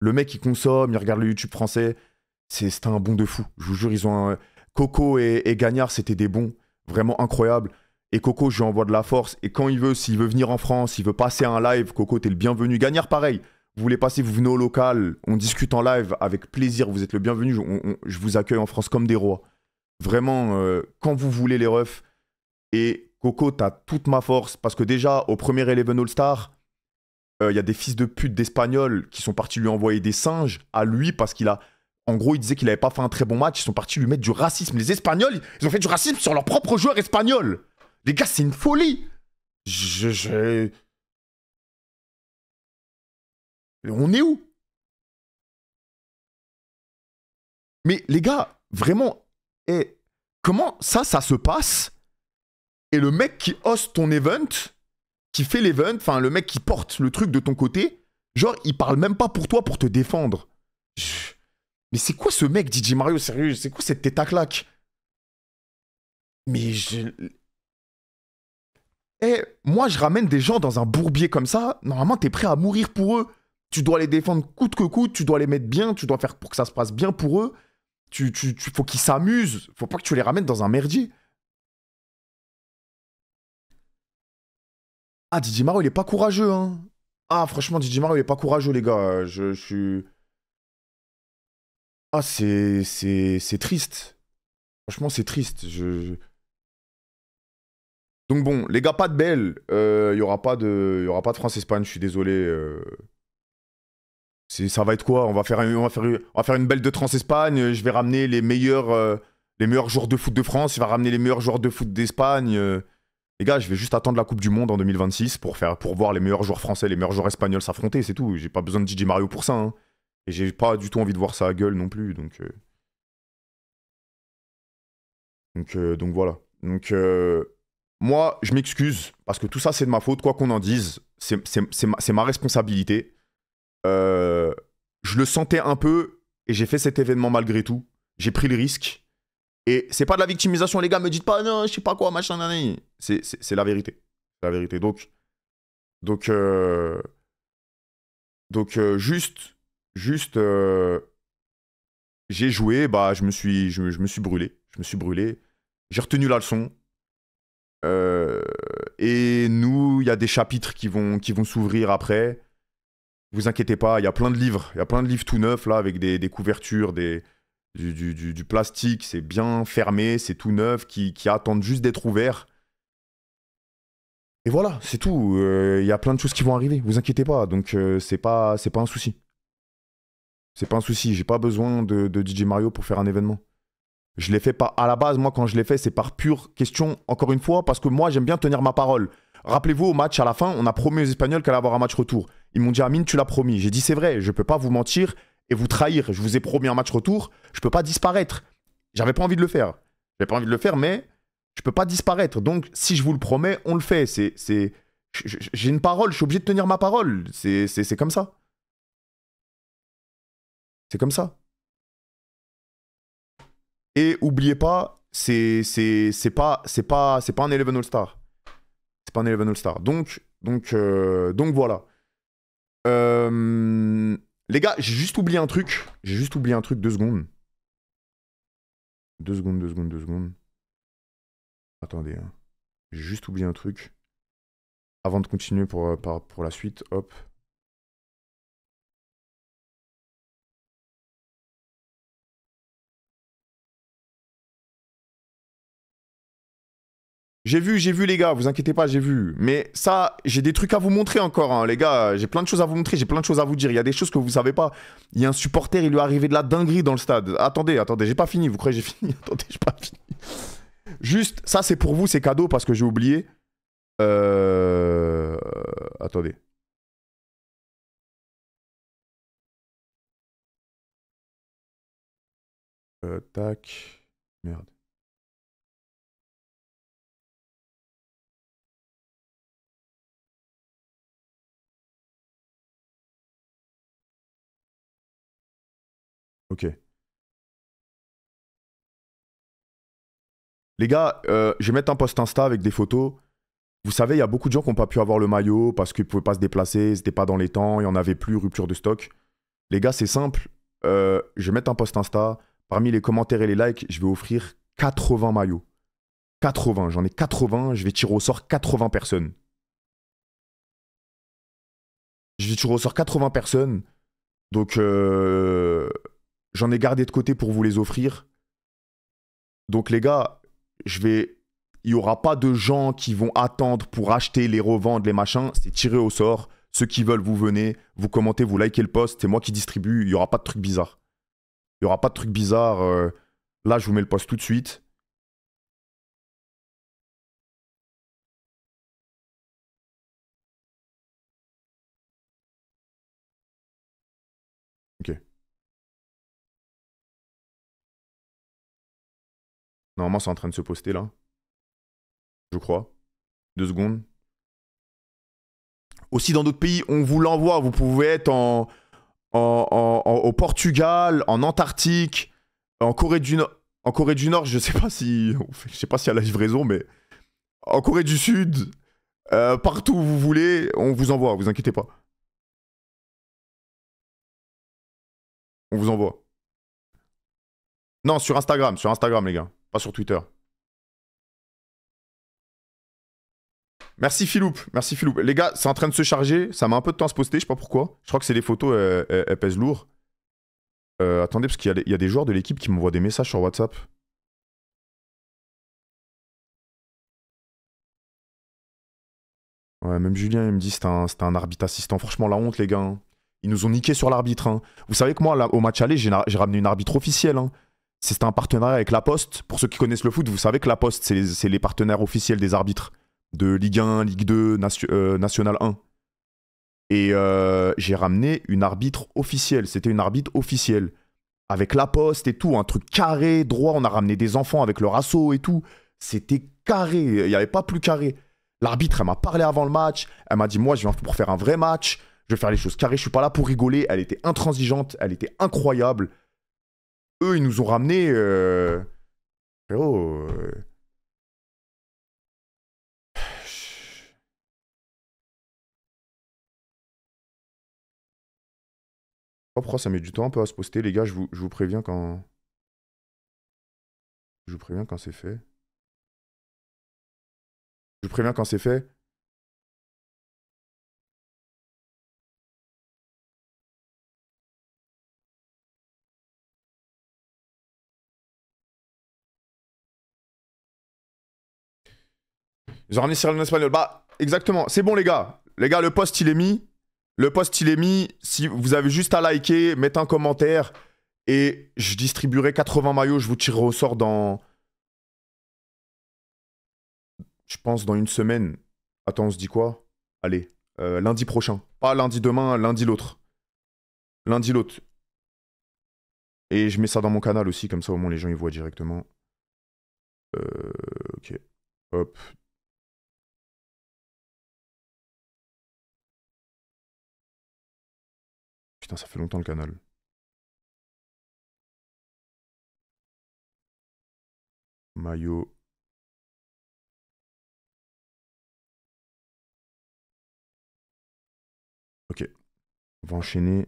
Le mec, il consomme, il regarde le YouTube français. C'était un bon de fou. Je vous jure, ils ont un... Coco et, Gagnard, c'était des bons. Vraiment incroyables. Et Coco, je lui envoie de la force. Et quand il veut, s'il veut venir en France, s'il veut passer un live, Coco, t'es le bienvenu. Gagnard, pareil. Vous voulez passer, vous venez au local, on discute en live avec plaisir, vous êtes le bienvenu. je vous accueille en France comme des rois vraiment, euh, quand vous voulez les refs, et Coco, t'as toute ma force, parce que déjà, au premier Eleven All-Star, euh, il y a des fils de pute d'Espagnols qui sont partis lui envoyer des singes à lui, parce qu'il a... En gros, il disait qu'il n'avait pas fait un très bon match, ils sont partis lui mettre du racisme. Les Espagnols, ils ont fait du racisme sur leurs propres joueurs espagnols Les gars, c'est une folie je... On est où Mais les gars, vraiment, comment ça, ça se passe Et le mec qui host ton event, qui fait l'event, enfin le mec qui porte le truc de ton côté, genre il parle même pas pour toi pour te défendre. Mais c'est quoi ce mec, DJ Mario, sérieux C'est quoi cette tête à claque Mais je... Eh, moi je ramène des gens dans un bourbier comme ça, normalement t'es prêt à mourir pour eux. Tu dois les défendre coûte que coûte, tu dois les mettre bien, tu dois faire pour que ça se passe bien pour eux. Tu, tu, tu faut qu'ils s'amusent. Faut pas que tu les ramènes dans un merdier. Ah, Didier il est pas courageux, hein. Ah, franchement, Didier il est pas courageux, les gars. Je, suis. Ah, c'est. C'est triste. Franchement, c'est triste. Je. Donc bon, les gars, pas de belle. Il euh, y aura pas de, y aura pas de France-Espagne. Je suis désolé. Euh ça va être quoi on va, faire, une belle de trans-Espagne, je vais ramener euh, les meilleurs, joueurs de foot de France, il va ramener les meilleurs joueurs de foot d'Espagne. Euh. Les gars, je vais juste attendre la Coupe du Monde en 2026 pour, faire, pour voir les meilleurs joueurs français, les meilleurs joueurs espagnols s'affronter, c'est tout. J'ai pas besoin de DJ Mario pour ça. Hein. Et j'ai pas du tout envie de voir ça à gueule non plus. Donc, euh. donc, voilà. moi, je m'excuse parce que tout ça, c'est de ma faute, quoi qu'on en dise. C'est ma responsabilité. Euh, je le sentais un peu et j'ai fait cet événement malgré tout. J'ai pris le risque. Et c'est pas de la victimisation, les gars, me dites pas non, je sais pas quoi, machin, nan, C'est, la vérité. C'est la vérité. Donc, donc, euh, donc euh, juste, juste, j'ai joué, bah, je me suis, je, je, me suis brûlé. Je me suis brûlé. J'ai retenu la leçon. et nous, il y a des chapitres qui vont, qui vont s'ouvrir après vous inquiétez pas, il y a plein de livres, il y a plein de livres tout neufs là avec des, couvertures, des, du, plastique, c'est bien fermé, c'est tout neuf, qui, attendent juste d'être ouverts. Et voilà, c'est tout. Euh, il y a plein de choses qui vont arriver, vous inquiétez pas. Donc euh, c'est pas c'est pas un souci. C'est pas un souci, j'ai pas besoin de, DJ Mario pour faire un événement. Je l'ai fait pas à la base, moi quand je l'ai fait, c'est par pure question, encore une fois, parce que moi j'aime bien tenir ma parole. Rappelez-vous, au match à la fin, on a promis aux Espagnols qu'elle allait avoir un match retour. Ils m'ont dit Amine, tu l'as promis. J'ai dit c'est vrai, je peux pas vous mentir et vous trahir. Je vous ai promis un match retour, je peux pas disparaître. J'avais pas envie de le faire. J'avais pas envie de le faire, mais je peux pas disparaître. Donc si je vous le promets, on le fait. C'est, c'est, j'ai une parole, je suis obligé de tenir ma parole. C'est, c'est comme ça. C'est comme ça. Et oubliez pas, c'est, c'est, c'est pas, c'est pas, c'est pas un Eleven All Star. C'est pas un Eleven All Star. Donc, donc, euh, donc voilà. Euh, les gars, j'ai juste oublié un truc. J'ai juste oublié un truc, deux secondes. Deux secondes, deux secondes, deux secondes. Attendez, hein. j'ai juste oublié un truc. Avant de continuer pour, euh, pour la suite, hop. J'ai vu, j'ai vu les gars, vous inquiétez pas, j'ai vu. Mais ça, j'ai des trucs à vous montrer encore, hein, les gars. J'ai plein de choses à vous montrer, j'ai plein de choses à vous dire. Il y a des choses que vous savez pas. Il y a un supporter, il lui est arrivé de la dinguerie dans le stade. Attendez, attendez, j'ai pas fini. Vous croyez que j'ai fini Attendez, j'ai pas fini. Juste, ça c'est pour vous, c'est cadeau parce que j'ai oublié. Euh... Attendez. Euh, tac. Merde. Ok. Les gars, euh, je vais mettre un post Insta avec des photos. Vous savez, il y a beaucoup de gens qui n'ont pas pu avoir le maillot parce qu'ils ne pouvaient pas se déplacer, c'était pas dans les temps, il n'y en avait plus, rupture de stock. Les gars, c'est simple. Euh, je vais mettre un post Insta. Parmi les commentaires et les likes, je vais offrir 80 maillots. 80, j'en ai 80, je vais tirer au sort 80 personnes. Je vais tirer au sort 80 personnes. Donc, euh, j'en ai gardé de côté pour vous les offrir. Donc les gars, je vais il n'y aura pas de gens qui vont attendre pour acheter, les revendre, les machins. C'est tiré au sort. Ceux qui veulent, vous venez, vous commentez, vous likez le post. C'est moi qui distribue. Il n'y aura pas de truc bizarre. Il n'y aura pas de truc bizarre. Euh, là, je vous mets le post tout de suite. Normalement, c'est en train de se poster là. Je crois. Deux secondes. Aussi dans d'autres pays, on vous l'envoie. Vous pouvez être en, en, au Portugal, en Antarctique, en Corée du Nord. En Corée du Nord, je sais pas si, je sais pas si a la livraison, mais en Corée du Sud, euh, partout où vous voulez, on vous envoie. Vous inquiétez pas. On vous envoie. Non, sur Instagram, sur Instagram, les gars. Pas sur Twitter. Merci Philoupe, merci Philoupe. Les gars, c'est en train de se charger. Ça m'a un peu de temps à se poster, je sais pas pourquoi. Je crois que c'est les photos, euh, euh, elles, pèsent lourd. Euh, attendez, parce qu'il y, a des joueurs de l'équipe qui m'envoient des messages sur WhatsApp. Ouais, même Julien, il me dit c'est un, un, arbitre assistant. Franchement, la honte, les gars. Hein. Ils nous ont niqué sur l'arbitre. Hein. Vous savez que moi, au match aller, j'ai ramené une arbitre officiel. Hein c'est un partenariat avec La Poste. Pour ceux qui connaissent le foot, vous savez que La Poste, c'est les, partenaires officiels des arbitres de Ligue 1, Ligue 2, euh, National 1. Et euh, j'ai ramené une arbitre officielle. C'était une arbitre officielle. Avec La Poste et tout, un truc carré, droit. On a ramené des enfants avec leur assaut et tout. C'était carré. Il n'y avait pas plus carré. L'arbitre, elle m'a parlé avant le match. Elle m'a dit Moi, je viens pour faire un vrai match. Je vais faire les choses carrées. Je suis pas là pour rigoler. Elle était intransigeante. Elle était incroyable eux, ils nous ont ramené. Euh, euh... Oh, ça met du temps un peu à se poster, les gars, je vous, je vous préviens quand... Je vous préviens quand c'est fait. Je vous préviens quand c'est fait. Ils ont espagnol. Bah, exactement. C'est bon, les gars. Les gars, le post, il est mis. Le post, il est mis. Si vous avez juste à liker, mettre un commentaire et je distribuerai 80 maillots. Je vous tirerai au sort dans. Je pense dans une semaine. Attends, on se dit quoi Allez, euh, lundi prochain. Pas lundi demain, lundi l'autre. Lundi l'autre. Et je mets ça dans mon canal aussi, comme ça au moins les gens ils voient directement. Euh, ok. Hop, ça fait longtemps le canal. Maillot. Ok. On va enchaîner.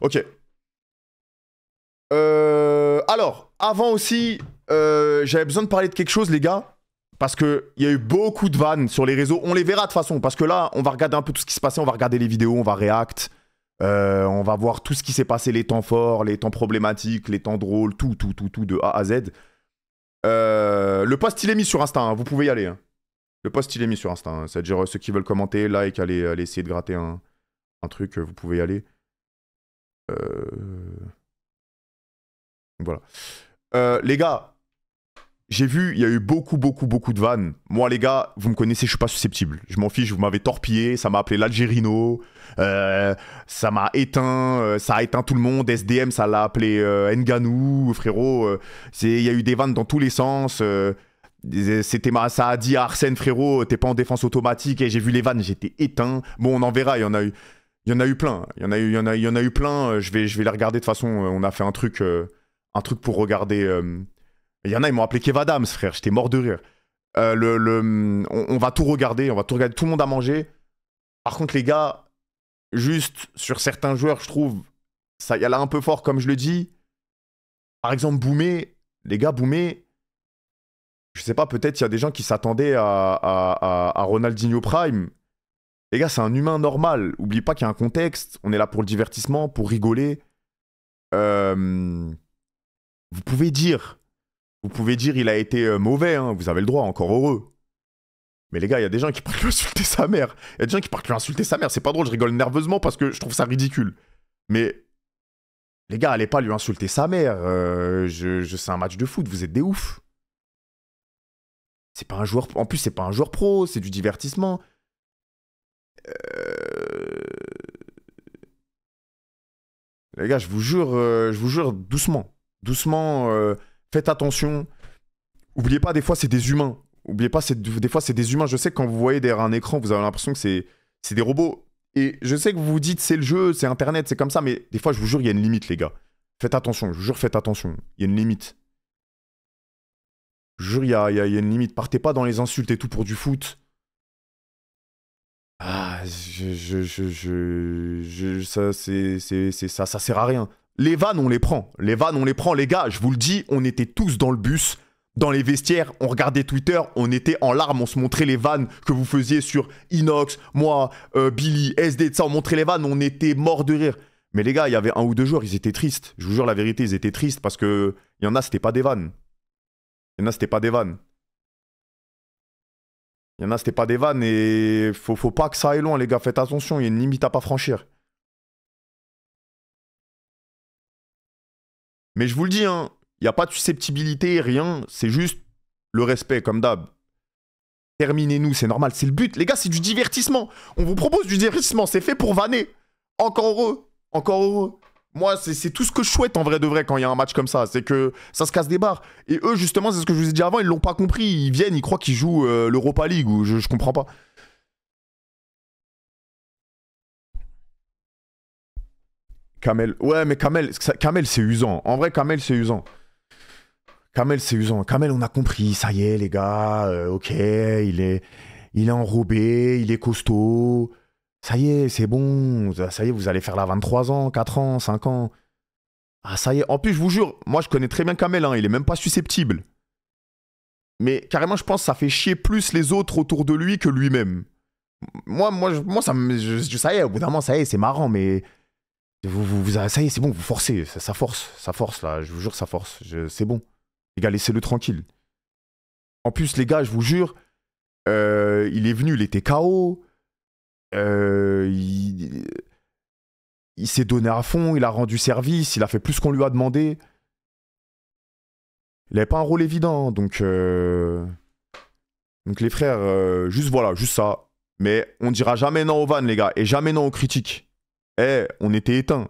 Ok, euh, alors, avant aussi, euh, j'avais besoin de parler de quelque chose, les gars. Parce qu'il y a eu beaucoup de vannes sur les réseaux. On les verra de toute façon. Parce que là, on va regarder un peu tout ce qui se passait. On va regarder les vidéos, on va react. Euh, on va voir tout ce qui s'est passé, les temps forts, les temps problématiques, les temps drôles, tout, tout, tout, tout, de A à Z. le post, il est mis sur Insta. Hein, vous pouvez y aller. Hein. Le post, il est mis sur Insta. Hein. C'est-à-dire, ceux qui veulent commenter, like, aller, essayer de gratter un, un truc, vous pouvez y aller. Euh. Voilà. Euh, les gars, j'ai vu, il y a eu beaucoup, beaucoup, beaucoup de vannes. Moi, les gars, vous me connaissez, je suis pas susceptible. Je m'en fiche, vous m'avez torpillé, ça m'a appelé l'Algérino, euh, ça m'a éteint, euh, ça a éteint tout le monde. SDM, ça l'a appelé Nganou, frérot. Il y a eu des vannes dans tous les sens. c'était ça a dit à Arsène, frérot, t'es pas en défense automatique. Et j'ai vu les vannes, j'étais éteint. Bon, on en verra, il y en a eu. Il y en a eu plein, il y en a eu, il y en a, eu plein. Je vais, je vais les regarder de toute façon. On a fait un truc, un truc pour regarder. Euh, il y en a, ils m'ont appelé Kev Adams, frère. J'étais mort de rire. Euh, le, le on, va tout regarder, on va tout regarder. Tout le monde a mangé. Par contre, les gars, juste sur certains joueurs, je trouve, ça y a là un peu fort, comme je le dis. Par exemple, Boumé, les gars, Boumé, je sais pas, peut-être il y a des gens qui s'attendaient à, à, à, Ronaldinho Prime. Les gars, c'est un humain normal. Oublie pas qu'il y a un contexte. On est là pour le divertissement, pour rigoler. Euh vous pouvez dire, vous pouvez dire il a été euh, mauvais, hein, vous avez le droit, encore heureux. Mais les gars, il y a des gens qui parlent lui insulter sa mère. Il y a des gens qui parlent lui insulter sa mère. C'est pas drôle, je rigole nerveusement parce que je trouve ça ridicule. Mais les gars, allez pas lui insulter sa mère. Euh, je, c'est un match de foot, vous êtes des oufs. C'est pas un joueur. En plus, c'est pas un joueur pro, c'est du divertissement. Euh, les gars, je vous jure, je vous jure doucement doucement, euh, faites attention. Oubliez pas, des fois, c'est des humains. Oubliez pas, des fois, c'est des humains. Je sais que quand vous voyez derrière un écran, vous avez l'impression que c'est des robots. Et je sais que vous vous dites, c'est le jeu, c'est Internet, c'est comme ça, mais des fois, je vous jure, il y a une limite, les gars. Faites attention, je vous jure, faites attention. Il y a une limite. Je vous jure, il y a, une limite. Partez pas dans les insultes et tout pour du foot. Ah, je, je, je, je ça, c'est, ça, ça sert à rien. Les vannes, on les prend. Les vannes, on les prend, les gars. Je vous le dis, on était tous dans le bus, dans les vestiaires, on regardait Twitter, on était en larmes, on se montrait les vannes que vous faisiez sur Inox, moi, euh, Billy, SD, ça, on montrait les vannes, on était morts de rire. Mais les gars, il y avait un ou deux jours, ils étaient tristes. Je vous jure la vérité, ils étaient tristes parce que il y en a, c'était pas des vannes. Il y en a, c'était pas des vannes. Il y en a, c'était pas des vannes et faut, faut pas que ça aille loin, les gars. Faites attention, il y a une limite à pas franchir. Mais je vous le dis, hein, il y n'y a pas de susceptibilité, rien. C'est juste le respect, comme d'hab. Terminez-nous, c'est normal, c'est le but. Les gars, c'est du divertissement. On vous propose du divertissement, c'est fait pour vanner. Encore heureux, encore heureux. Moi, c'est tout ce que je souhaite en vrai de vrai quand il y a un match comme ça. C'est que ça se casse des barres. Et eux, justement, c'est ce que je vous ai dit avant, ils l'ont pas compris. Ils viennent, ils croient qu'ils jouent euh, l'Europa League ou je, je comprends pas. Kamel. Ouais, mais Kamel, Kamel c'est usant. En vrai, Kamel, c'est usant. Kamel, c'est usant. Kamel, on a compris. Ça y est, les gars. Euh, ok, il est, il est enrobé, il est costaud. Ça y est, c'est bon. Ça y est, vous allez faire la 23 ans, 4 ans, 5 ans. Ah, ça y est. En plus, je vous jure, moi, je connais très bien Kamel. Hein. Il est même pas susceptible. Mais carrément, je pense que ça fait chier plus les autres autour de lui que lui-même. Moi, moi, moi ça ça y est, au bout d'un moment, ça y est, c'est marrant, mais vous, vous, vous, ça y est, c'est bon, vous forcez, ça, force, ça force là, je vous jure, ça force, c'est bon. Les gars, laissez-le tranquille. En plus, les gars, je vous jure, euh, il est venu, il était KO. Euh, il, s'est donné à fond, il a rendu service, il a fait plus qu'on lui a demandé. Il n'avait pas un rôle évident, hein, donc. Euh, donc les frères, juste voilà, juste ça. Mais on dira jamais non aux vannes, les gars, et jamais non aux critiques. Eh, on était éteint.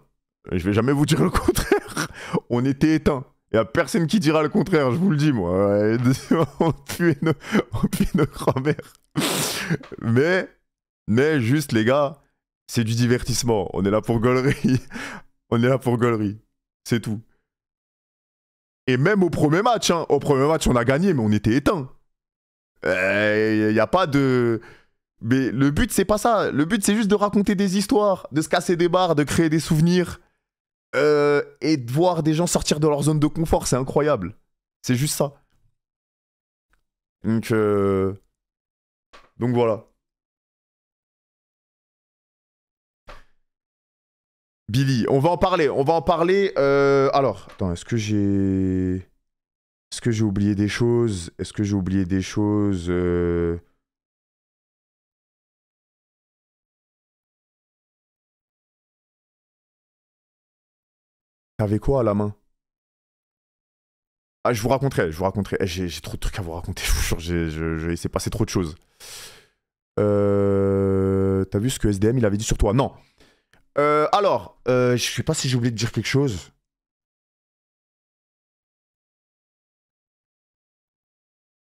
Je vais jamais vous dire le contraire. on était éteint. Il n'y a personne qui dira le contraire, je vous le dis, moi. on tue notre nos grand-mères. mais, mais juste, les gars, c'est du divertissement. On est là pour gollerie. on est là pour gollerie. C'est tout. Et même au premier match, hein. au premier match, on a gagné, mais on était éteint. Il eh, n'y a pas de. Mais le but, c'est pas ça. Le but, c'est juste de raconter des histoires, de se casser des barres, de créer des souvenirs. Euh, et de voir des gens sortir de leur zone de confort, c'est incroyable. C'est juste ça. Donc, euh... Donc voilà. Billy, on va en parler, on va en parler. Euh, alors, attends, est-ce que j'ai... Est-ce que j'ai oublié des choses Est-ce que j'ai oublié des choses euh, T'avais quoi à la main Ah, je vous raconterai, je vous raconterai. Eh, j'ai trop de trucs à vous raconter, je vous jure, j'ai s'est passé trop de choses. Euh, T'as vu ce que SDM il avait dit sur toi Non. Euh, alors, euh, je sais pas si j'ai oublié de dire quelque chose.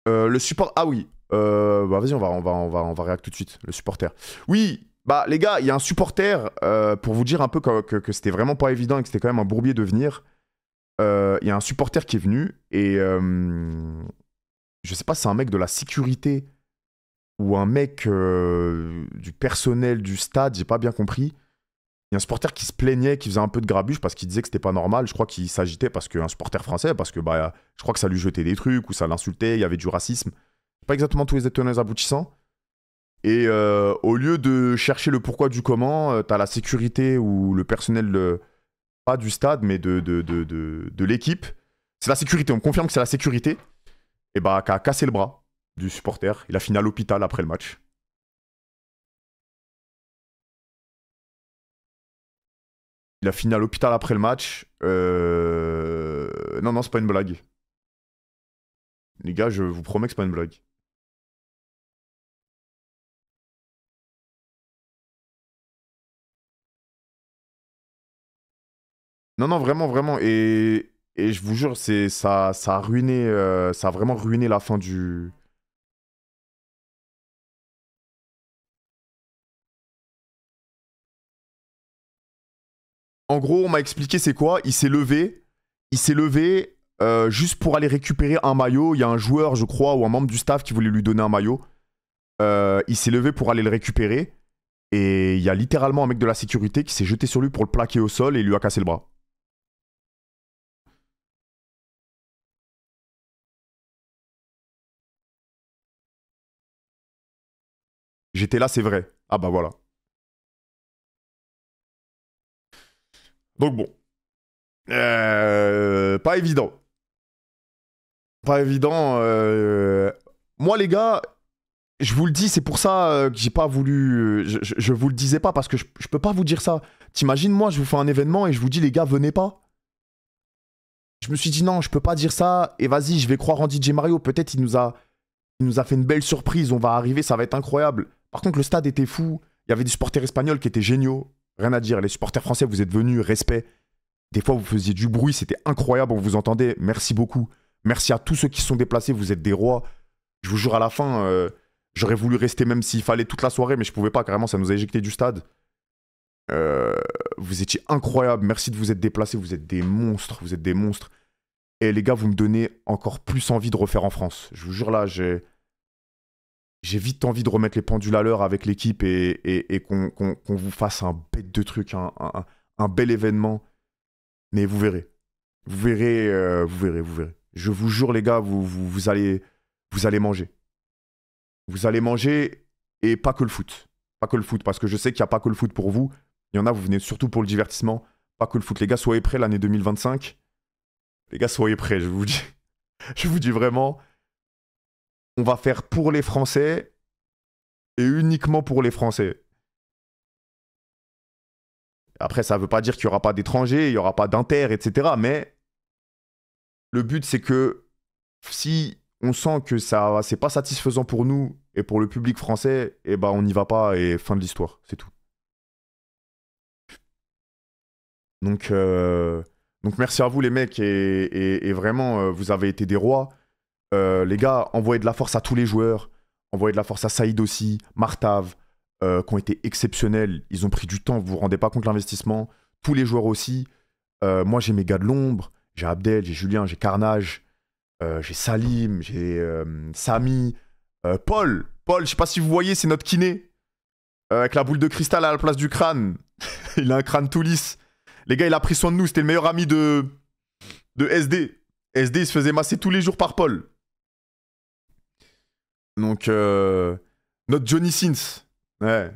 Euh, le support. Ah oui. Euh, bah vas-y, on va, on va, on va, on va réagir tout de suite. Le supporter. Oui, bah, les gars, il y a un supporter, euh, pour vous dire un peu que, c'était vraiment pas évident et que c'était quand même un bourbier de venir. Euh, il y a un supporter qui est venu et euh, je sais pas si c'est un mec de la sécurité ou un mec du personnel du stade, j'ai pas bien compris. Il y a un supporter qui se plaignait, qui faisait un peu de grabuche parce qu'il disait que c'était pas normal. Je crois qu'il s'agitait parce qu'un supporter français, parce que bah, je crois que ça lui jetait des trucs ou ça l'insultait, il y avait du racisme. Pas exactement tous les étonnants aboutissants. Et euh, au lieu de chercher le pourquoi du comment, euh, t'as la sécurité ou le personnel, pas du stade, mais de, l'équipe. C'est la sécurité, on confirme que c'est la sécurité. Et bah, qui a cassé le bras du supporter. Il a fini à l'hôpital après le match. Il a fini à l'hôpital après le match. Euh... Non, non, c'est pas une blague. Les gars, je vous promets que c'est pas une blague. Non, non, vraiment, vraiment. Et, je vous jure, c'est ça, ça a ruiné, euh, ça a vraiment ruiné la fin du. En gros, on m'a expliqué c'est quoi. Il s'est levé, il s'est levé euh, juste pour aller récupérer un maillot. Il y a un joueur, je crois, ou un membre du staff qui voulait lui donner un maillot. Euh, il s'est levé pour aller le récupérer. Et il y a littéralement un mec de la sécurité qui s'est jeté sur lui pour le plaquer au sol et lui a cassé le bras. J'étais là, c'est vrai. Ah bah voilà. Donc bon. Euh, pas évident. Pas évident. Euh, moi, les gars, je vous le dis, c'est pour ça euh, que j'ai pas voulu. Je, vous le disais pas parce que je, peux pas vous dire ça. T'imagines, moi, je vous fais un événement et je vous dis, les gars, venez pas. Je me suis dit, non, je peux pas dire ça. Et vas-y, je vais croire en DJ Mario. Peut-être il nous a. Il nous a fait une belle surprise, on va arriver, ça va être incroyable. Par contre, le stade était fou. Il y avait des supporters espagnols qui étaient géniaux. Rien à dire. Les supporters français, vous êtes venus, respect. Des fois, vous faisiez du bruit, c'était incroyable, on vous entendait. Merci beaucoup. Merci à tous ceux qui sont déplacés, vous êtes des rois. Je vous jure, à la fin, euh, j'aurais voulu rester même s'il fallait toute la soirée, mais je pouvais pas, carrément, ça nous a éjectés du stade. Euh, vous étiez incroyables, merci de vous être déplacés, vous êtes des monstres, vous êtes des monstres. Et les gars, vous me donnez encore plus envie de refaire en France. Je vous jure, là, j'ai j'ai vite envie de remettre les pendules à l'heure avec l'équipe et, qu'on vous fasse un bête de truc, un, bel événement. Mais vous verrez. Vous verrez, euh, vous verrez, vous verrez. Je vous jure, les gars, vous, allez, vous allez manger. Vous allez manger et pas que le foot. Pas que le foot, parce que je sais qu'il n'y a pas que le foot pour vous. Il y en a, vous venez surtout pour le divertissement. Pas que le foot. Les gars, soyez prêts l'année 2025. Les gars, soyez prêts, je vous dis. je vous dis vraiment on va faire pour les Français et uniquement pour les Français. Après, ça ne veut pas dire qu'il n'y aura pas d'étrangers, il n'y aura pas d'inter, etc. Mais le but, c'est que si on sent que ça c'est pas satisfaisant pour nous et pour le public français, eh ben on n'y va pas et fin de l'histoire, c'est tout. Donc, euh, donc merci à vous les mecs et vraiment, euh, vous avez été des rois. Euh, les gars, envoyez de la force à tous les joueurs, Envoyez de la force à Saïd aussi, Martav, euh, qui ont été exceptionnels. Ils ont pris du temps, vous vous rendez pas compte l'investissement. Tous les joueurs aussi. Euh, moi, j'ai mes gars de l'ombre. J'ai Abdel, j'ai Julien, j'ai Carnage, j'ai Salim, j'ai Samy, Paul. Paul, je sais pas si vous voyez, c'est notre kiné. avec la boule de cristal à la place du crâne. il a un crâne tout lisse. Les gars, il a pris soin de nous. C'était le meilleur ami de, de SD. SD, il se faisait masser tous les jours par Paul. Donc, euh, notre Johnny Sins. Ouais.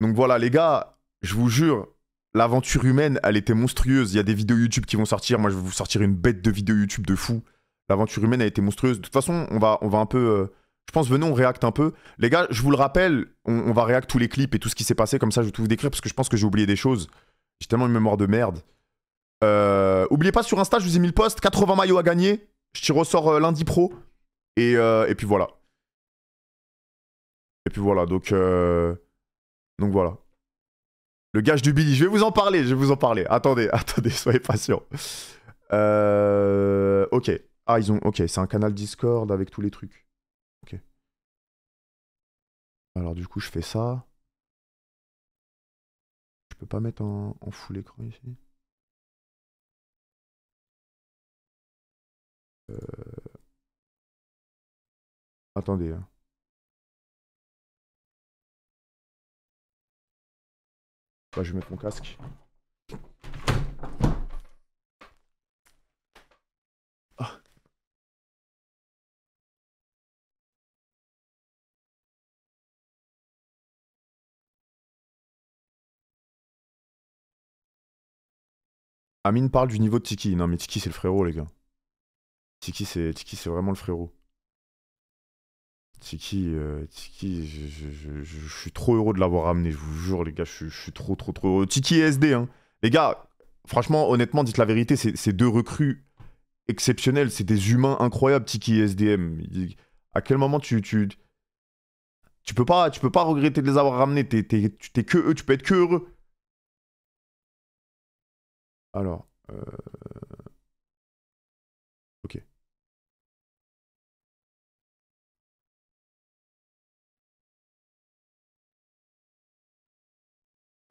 Donc voilà, les gars, je vous jure, l'aventure humaine, elle était monstrueuse. Il y a des vidéos YouTube qui vont sortir. Moi, je vais vous sortir une bête de vidéos YouTube de fou. L'aventure humaine a été monstrueuse. De toute façon, on va, on va un peu. Euh, je pense, venez, on réacte un peu. Les gars, je vous le rappelle, on, va réacte tous les clips et tout ce qui s'est passé. Comme ça, je vais tout vous décrire parce que je pense que j'ai oublié des choses. J'ai tellement une mémoire de merde. Euh, oubliez pas sur Insta, je vous ai mis le post. 80 maillots à gagner. Je t'y ressors lundi pro. Et, euh, et puis voilà. Et puis voilà, donc, euh, donc voilà. Le gage du Billy, je vais vous en parler, je vais vous en parler. Attendez, attendez, soyez patient Euh... Ok. Ah, ils ont... Ok, c'est un canal Discord avec tous les trucs. Ok. Alors du coup, je fais ça. Je peux pas mettre en, en full écran ici. Euh... Attendez. Hein. je vais mettre mon casque. Ah. Amine parle du niveau de Tiki. Non mais Tiki c'est le frérot les gars. Tiki c'est Tiki c'est vraiment le frérot. Tiki, euh, Tiki je, suis trop heureux de l'avoir ramené. je vous jure, les gars, je, suis trop, trop, trop heureux. Tiki et SD, hein. Les gars, franchement, honnêtement, dites la vérité, C'est deux recrues exceptionnelles, c'est des humains incroyables, Tiki et SDM. À quel moment tu. tu tu peux pas, tu peux pas regretter de les avoir ramenés. T'es, t'es, que eux, tu peux être que heureux. Alors, euh,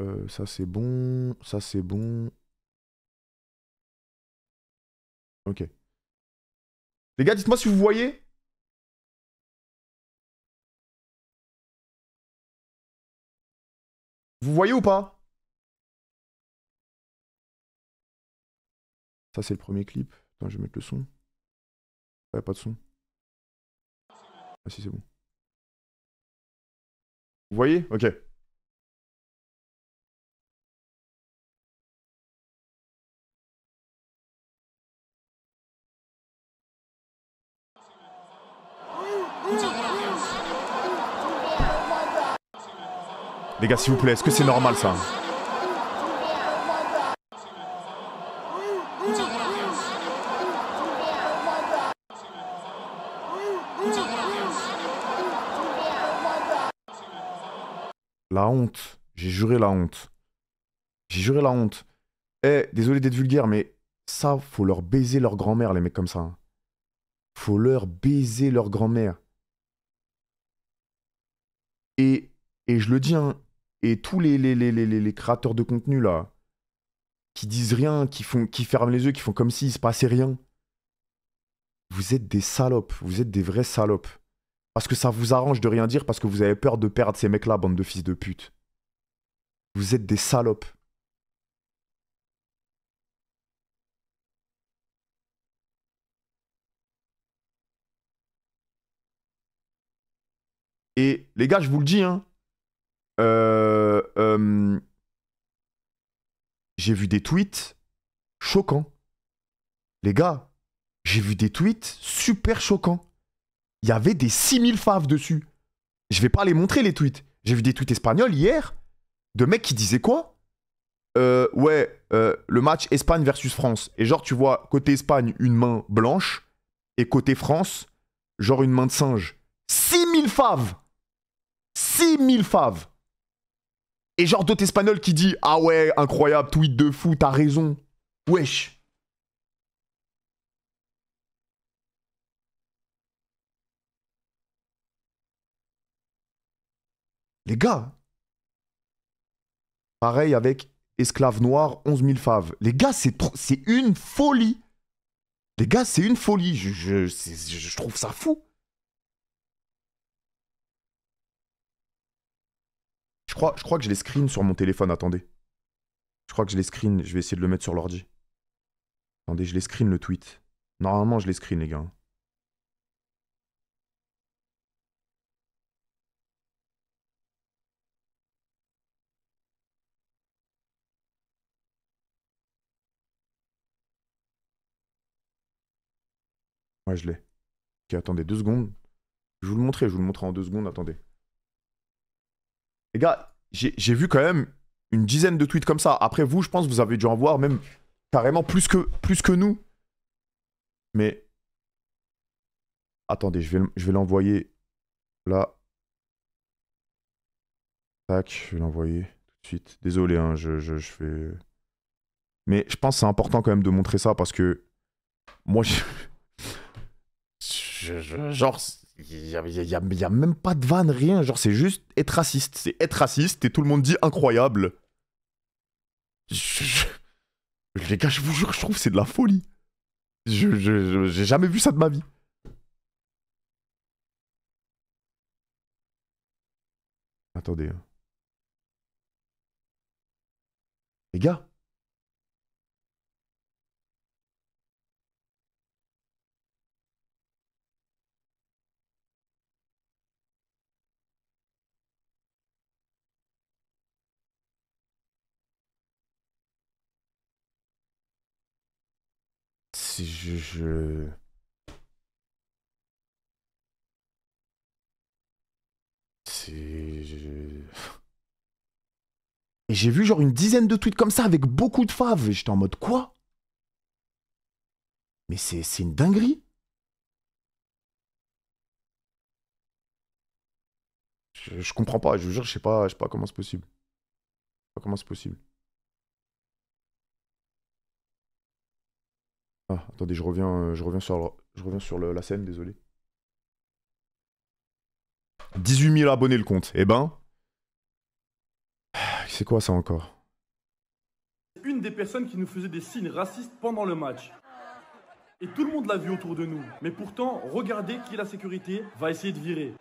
Euh, ça c'est bon, ça c'est bon. Ok. Les gars, dites-moi si vous voyez. Vous voyez ou pas Ça c'est le premier clip. Attends, je vais mettre le son. Ah, pas de son. Ah si c'est bon. Vous voyez Ok. Les gars, s'il vous plaît, est-ce que c'est normal ça La honte. J'ai juré la honte. J'ai juré la honte. Eh, désolé d'être vulgaire, mais ça, faut leur baiser leur grand-mère, les mecs comme ça. Faut leur baiser leur grand-mère. Et, et je le dis, hein, et tous les, les, créateurs de contenu là, qui disent rien, qui, font, qui ferment les yeux, qui font comme s'il se passait rien, vous êtes des salopes, vous êtes des vrais salopes. Parce que ça vous arrange de rien dire, parce que vous avez peur de perdre ces mecs-là, bande de fils de pute. Vous êtes des salopes. Et les gars, je vous le dis, hein, euh, euh, j'ai vu des tweets choquants. Les gars, j'ai vu des tweets super choquants. Il y avait des 6000 faves dessus. Je vais pas les montrer les tweets. J'ai vu des tweets espagnols hier de mecs qui disaient quoi euh, Ouais, le match Espagne versus France. Et genre, tu vois, côté Espagne, une main blanche. Et côté France, genre une main de singe. 6000 faves 6000 faves et genre d'autres espagnols qui dit Ah ouais, incroyable, tweet de fou, t'as raison. Wesh. Les gars. Pareil avec esclave noir, 11 000 faves. Les gars, c'est, c'est une folie. Les gars, c'est une folie. je trouve ça fou. Je crois, que je les screen sur mon téléphone, attendez. Je crois que je les screen, je vais essayer de le mettre sur l'ordi. Attendez, je les screen le tweet. Normalement, je les screen, les gars. Ouais, je l'ai. Ok, attendez deux secondes. Je vous le montrer, je vous le montrer en deux secondes, attendez. Les gars, j'ai vu quand même une dizaine de tweets comme ça. Après vous, je pense que vous avez dû en voir même carrément plus que, plus que nous. Mais... Attendez, je vais, l'envoyer là. Tac, je vais l'envoyer tout de suite. Désolé, hein, je, je, fais... Mais je pense que c'est important quand même de montrer ça parce que moi, je genre, il a, même pas de vanne, rien. Genre, c'est juste être raciste. C'est être raciste et tout le monde dit incroyable. les gars, je vous jure, je trouve que c'est de la folie. j'ai jamais vu ça de ma vie. Attendez. Hein. Les gars, je... Et j'ai vu genre une dizaine de tweets comme ça avec beaucoup de faves. J'étais en mode quoi Mais c'est, une dinguerie. Je, comprends pas, je vous jure, je sais pas, je sais pas comment c'est possible. pas comment c'est possible. Ah, attendez, je reviens, euh, sur, la scène, désolé. 18 000 abonnés le compte. Eh ben. C'est quoi ça encore Une des personnes qui nous faisait des signes racistes pendant le match. Et tout le monde l'a vu autour de nous. Mais pourtant, regardez qui la sécurité va essayer de virer.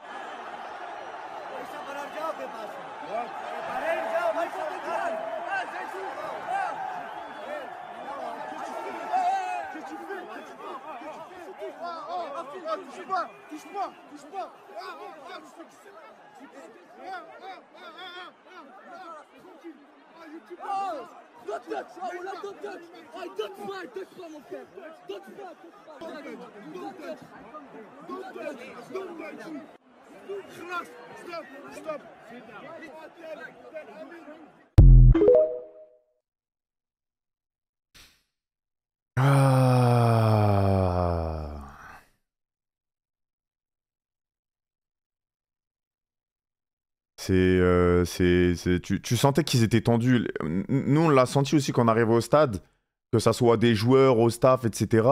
Ah. C'est, euh, tu, sentais qu'ils étaient tendus. Nous, on l'a senti aussi quand on arrivait au stade, que ça soit des joueurs, au staff, etc.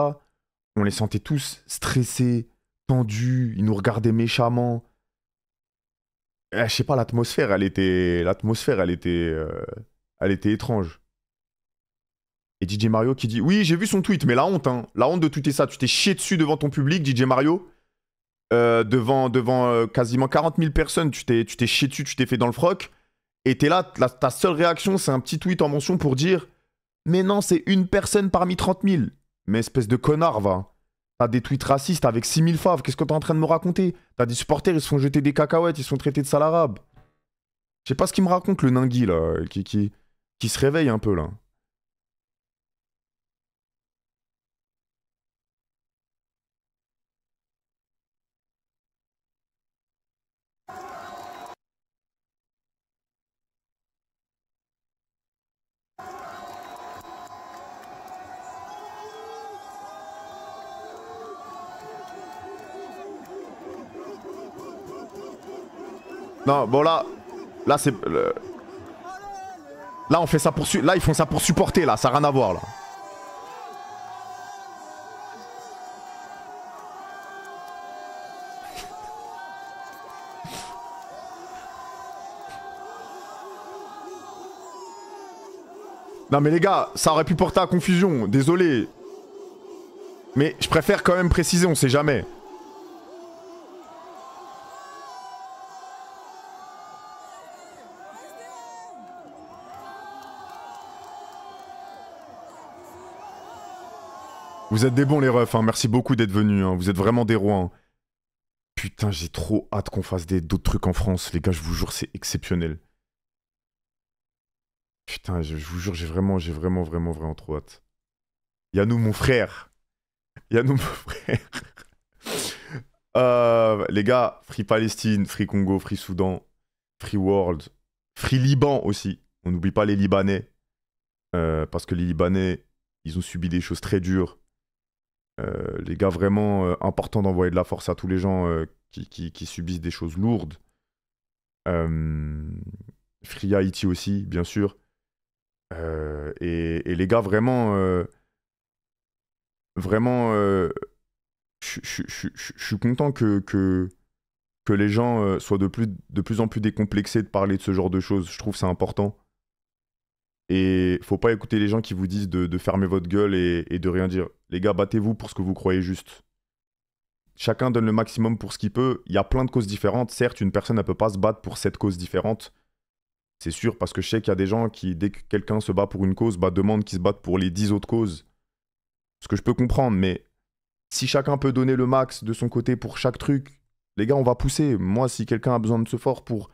On les sentait tous stressés, tendus, ils nous regardaient méchamment. Ah, je sais pas, l'atmosphère, elle était, l'atmosphère, elle était, euh, elle était étrange. Et DJ Mario qui dit Oui, j'ai vu son tweet, mais la honte, hein. La honte de tweeter ça. Tu t'es chié dessus devant ton public, DJ Mario. Euh, devant devant euh, quasiment 40 000 personnes. Tu t'es, tu t'es chié dessus, tu t'es fait dans le froc. Et t'es là, ta seule réaction, c'est un petit tweet en mention pour dire Mais non, c'est une personne parmi 30 000. Mais espèce de connard, va. T'as des tweets racistes avec 6000 faves, qu'est-ce que t'es en train de me raconter T'as des supporters, ils se font jeter des cacahuètes, ils sont traités de salarabes. arabe. Je sais pas ce qu'il me raconte, le ningui, là, qui, qui, qui se réveille un peu, là. Non, bon là, là c'est... là on fait ça pour... Là ils font ça pour supporter là, ça n'a rien à voir là. Non mais les gars, ça aurait pu porter à confusion, désolé. Mais je préfère quand même préciser, on sait jamais. Vous êtes des bons les refs, hein. merci beaucoup d'être venus, hein. vous êtes vraiment des rois. Hein. Putain, j'ai trop hâte qu'on fasse d'autres trucs en France, les gars, je vous jure, c'est exceptionnel. Putain, je, vous jure, j'ai vraiment, j'ai vraiment, vraiment, vraiment trop hâte. Yannou, mon frère. Yannou, mon frère. Euh, les gars, Free Palestine, Free Congo, Free Soudan, Free World, Free Liban aussi. On n'oublie pas les Libanais. Euh, parce que les Libanais, ils ont subi des choses très dures. Euh, les gars vraiment euh, important d'envoyer de la force à tous les gens euh, qui, subissent des choses lourdes. Free Haiti aussi, bien sûr. et, les gars, vraiment, vraiment, je suis content que, que, les gens soient de plus, en plus décomplexés de parler de ce genre de choses. Je trouve c'est important. Et faut pas écouter les gens qui vous disent de, fermer votre gueule et, de rien dire. Les gars, battez-vous pour ce que vous croyez juste. Chacun donne le maximum pour ce qu'il peut. Il y a plein de causes différentes. Certes, une personne ne peut pas se battre pour cette cause différente. C'est sûr, parce que je sais qu'il y a des gens qui, dès que quelqu'un se bat pour une cause, bah, demandent qu'ils se battent pour les dix autres causes. Ce que je peux comprendre, mais si chacun peut donner le max de son côté pour chaque truc, les gars, on va pousser. Moi, si quelqu'un a besoin de ce fort pour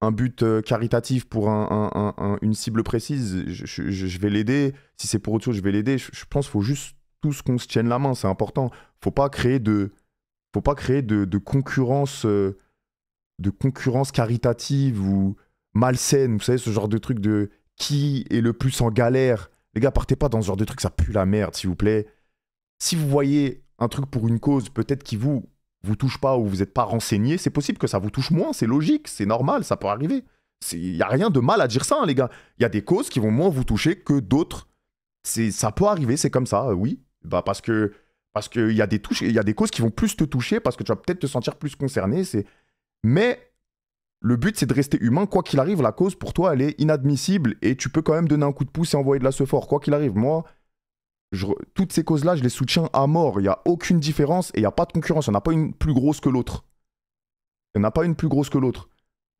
un but euh, caritatif pour un, une cible précise, je, vais l'aider. Si c'est pour autre chose, je vais l'aider. Je, pense qu'il faut juste tous qu'on se tienne la main, c'est important. Faut pas créer de, faut pas créer de, concurrence, euh, de concurrence caritative ou malsaine. Vous savez ce genre de truc de qui est le plus en galère. Les gars, partez pas dans ce genre de truc, ça pue la merde, s'il vous plaît. Si vous voyez un truc pour une cause, peut-être qui vous vous touche pas ou vous n'êtes pas renseigné, c'est possible que ça vous touche moins, c'est logique, c'est normal, ça peut arriver. Il n'y a rien de mal à dire ça, hein, les gars. Il y a des causes qui vont moins vous toucher que d'autres. Ça peut arriver, c'est comme ça, euh, oui. Bah parce que parce qu'il y, a des touches, y a des causes qui vont plus te toucher, parce que tu vas peut-être te sentir plus concerné. c'est Mais le but, c'est de rester humain. Quoi qu'il arrive, la cause, pour toi, elle est inadmissible et tu peux quand même donner un coup de pouce et envoyer de la ce fort. Quoi qu'il arrive, moi, toutes ces causes-là, je les soutiens à mort. Il n'y a aucune différence et il n'y a pas de concurrence. Il n'y en a pas une plus grosse que l'autre. Il n'y en a pas une plus grosse que l'autre.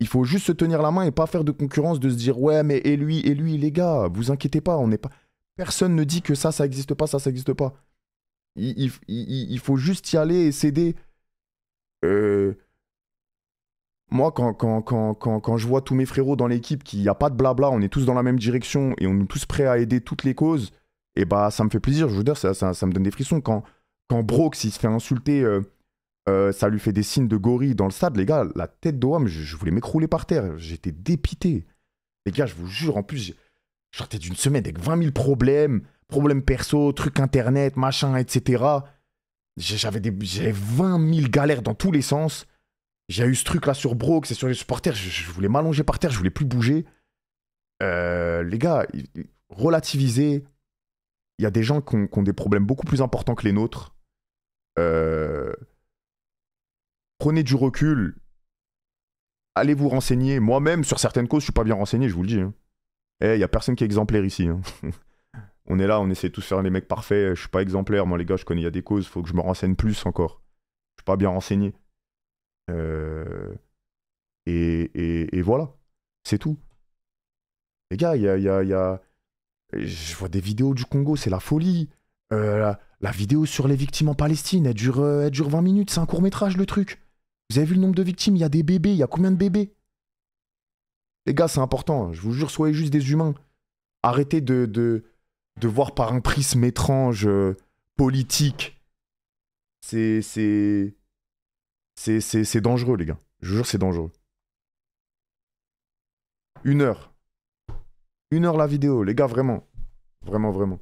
Il faut juste se tenir la main et pas faire de concurrence, de se dire ouais, mais et lui, et lui, les gars, vous inquiétez pas, on n'est pas. Personne ne dit que ça, ça n'existe pas, ça, n'existe pas. Il, faut juste y aller et céder. Euh, moi, quand, quand, quand, quand, je vois tous mes frérots dans l'équipe qui n'y a pas de blabla, on est tous dans la même direction et on est tous prêts à aider toutes les causes, et bah ça me fait plaisir. Je veux dire, ça, ça, me donne des frissons. Quand, quand Brooks, il se fait insulter, euh, euh, ça lui fait des signes de gorille dans le stade, les gars, la tête d'homme, je, je voulais m'écrouler par terre. J'étais dépité. Les gars, je vous jure, en plus, je sortais d'une semaine avec 20 000 problèmes, problèmes perso, trucs internet, machin, etc. J'avais, 20 000 galères dans tous les sens. J'ai eu ce truc là sur Brooks et sur les supporters. Je, voulais m'allonger par terre, je voulais plus bouger. Euh, les gars, relativiser, il y a des gens qui ont, des problèmes beaucoup plus importants que les nôtres. Euh, prenez du recul. Allez vous renseigner. Moi-même, sur certaines causes, je suis pas bien renseigné, je vous le dis. il hein. eh, y a personne qui est exemplaire ici. Hein. on est là, on essaie de tous faire les mecs parfaits. Je suis pas exemplaire, moi les gars, je connais, il y a des causes, faut que je me renseigne plus encore. Je suis pas bien renseigné. Euh, et, voilà, c'est tout. Les gars, il y y, a, je vois des vidéos du Congo, c'est la folie. Euh, la, vidéo sur les victimes en Palestine, elle dure, euh, dure 20 minutes, c'est un court métrage le truc. Vous avez vu le nombre de victimes, il y a des bébés, il y a combien de bébés Les gars, c'est important, je vous jure, soyez juste des humains. Arrêtez de, de, voir par un prisme étrange, euh, politique. C'est, c'est, c'est, c'est dangereux, les gars. Je vous jure, c'est dangereux. Une heure. Une heure la vidéo, les gars, vraiment. Vraiment, vraiment.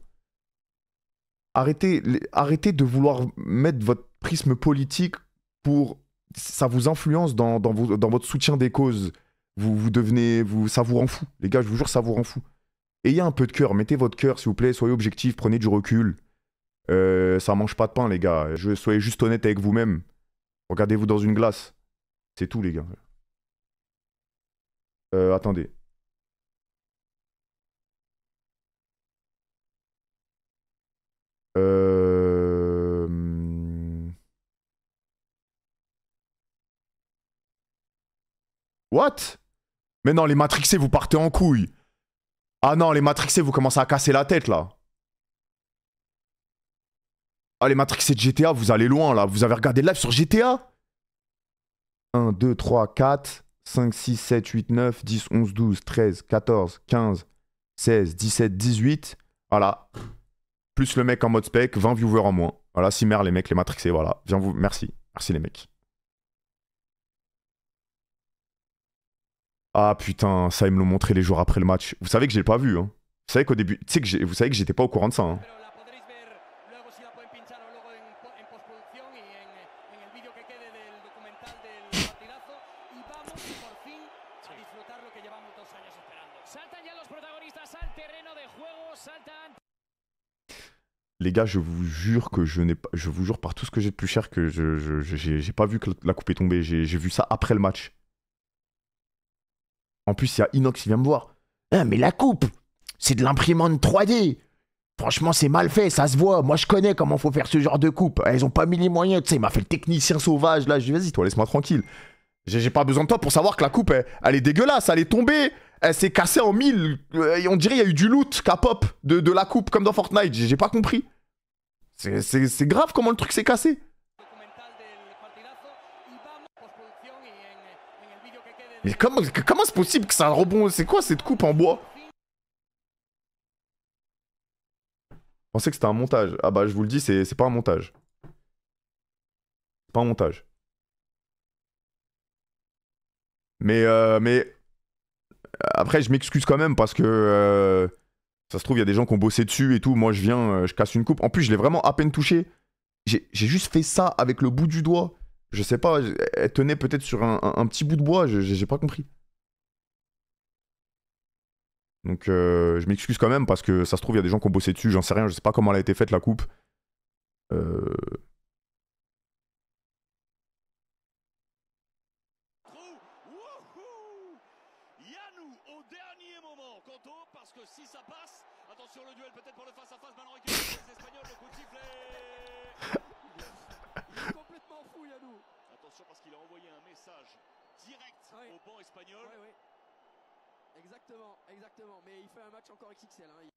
Arrêtez, arrêtez de vouloir mettre votre prisme politique pour. Ça vous influence dans, votre soutien des causes. Vous, vous devenez. Vous, ça vous rend fou. Les gars, je vous jure, ça vous rend fou. Ayez un peu de cœur. Mettez votre cœur, s'il vous plaît. Soyez objectif. Prenez du recul. Euh, ça mange pas de pain, les gars. soyez juste honnête avec vous-même. Regardez-vous dans une glace. C'est tout, les gars. Euh, attendez. What Mais non, les matrixés, vous partez en couille. Ah non, les matrixés, vous commencez à casser la tête, là. Ah, les matrixés de GTA, vous allez loin, là. Vous avez regardé le live sur GTA 1, 2, 3, 4, 5, 6, 7, 8, 9, 10, 11, 12, 13, 14, 15, 16, 17, 18. Voilà. Plus le mec en mode spec, 20 viewers en moins. Voilà, si mères, les mecs, les matrixés, voilà. Viens vous... Merci. Merci, les mecs. Ah putain, ça, ils me l'ont montré les jours après le match. Vous savez que je l'ai pas vu. Hein. Vous savez qu'au début, que vous savez que j'étais pas au courant de ça. Hein. Les gars, je vous jure que je n'ai pas, je vous jure par tout ce que j'ai de plus cher que je, j'ai pas vu que la coupe est tombée. J'ai vu ça après le match. En plus, il y a Inox qui vient me voir. Ah, mais la coupe, c'est de l'imprimante 3D. Franchement, c'est mal fait, ça se voit. Moi, je connais comment faut faire ce genre de coupe. Eh, ils ont pas mis les moyens, tu sais. Il m'a fait le technicien sauvage. Là, je dis, vas-y, toi, laisse-moi tranquille. J'ai pas besoin de toi pour savoir que la coupe, elle, est dégueulasse, elle est tombée. Elle s'est cassée en mille. Et euh, on dirait qu'il y a eu du loot K-pop de, de la coupe, comme dans Fortnite. J'ai pas compris. C'est grave comment le truc s'est cassé. Mais comment c'est possible que ça rebond C'est quoi cette coupe en bois Je pensais que c'était un montage. Ah bah je vous le dis, c'est pas un montage. C'est pas un montage. Mais, euh, mais après, je m'excuse quand même parce que euh, ça se trouve, il y a des gens qui ont bossé dessus et tout. Moi, je viens, euh, je casse une coupe. En plus, je l'ai vraiment à peine touché. J'ai juste fait ça avec le bout du doigt. Je sais pas, elle tenait peut-être sur un, petit bout de bois, j'ai pas compris. Donc euh, je m'excuse quand même parce que ça se trouve, il y a des gens qui ont bossé dessus, j'en sais rien, je sais pas comment elle a été faite la coupe. Euh, direct au banc espagnol. Exactement, exactement. Mais il fait un match encore XXL. Hein.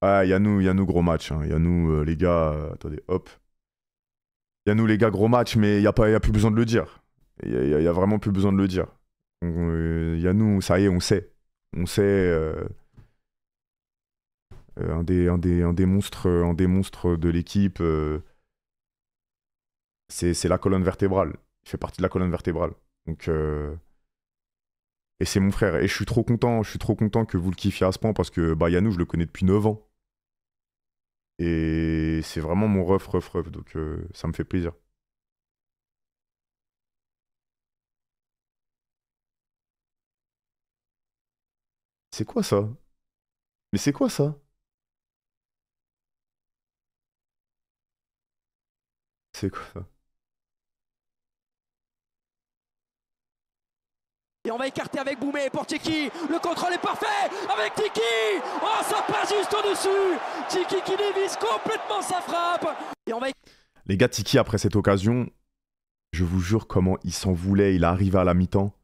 Ah, il y, a nous, y a nous gros match. Hein. Il y a nous, euh, les gars. Euh, attendez, hop. Il y a nous, les gars, gros match, mais il n'y a, pas, y a plus besoin de le dire. Il n'y a, vraiment plus besoin de le dire. Il y a nous, ça y est, on sait. On sait. Euh, un, des, un, des, un, des monstres, un des monstres de l'équipe c'est la colonne vertébrale. Il fait partie de la colonne vertébrale. Donc, euh, Et c'est mon frère. Et je suis trop content, je suis trop content que vous le kiffiez à ce point parce que bah, Yannou, je le connais depuis 9 ans. Et c'est vraiment mon ref, ref, ref. Donc euh, ça me fait plaisir. C'est quoi ça Mais c'est quoi ça C'est quoi ça Et on va écarter avec Boumé pour Tiki. Le contrôle est parfait avec Tiki. Oh, ça passe juste au-dessus. Tiki qui divise complètement sa frappe. Les gars, Tiki, après cette occasion, je vous jure comment il s'en voulait. Il arrivé à la mi-temps.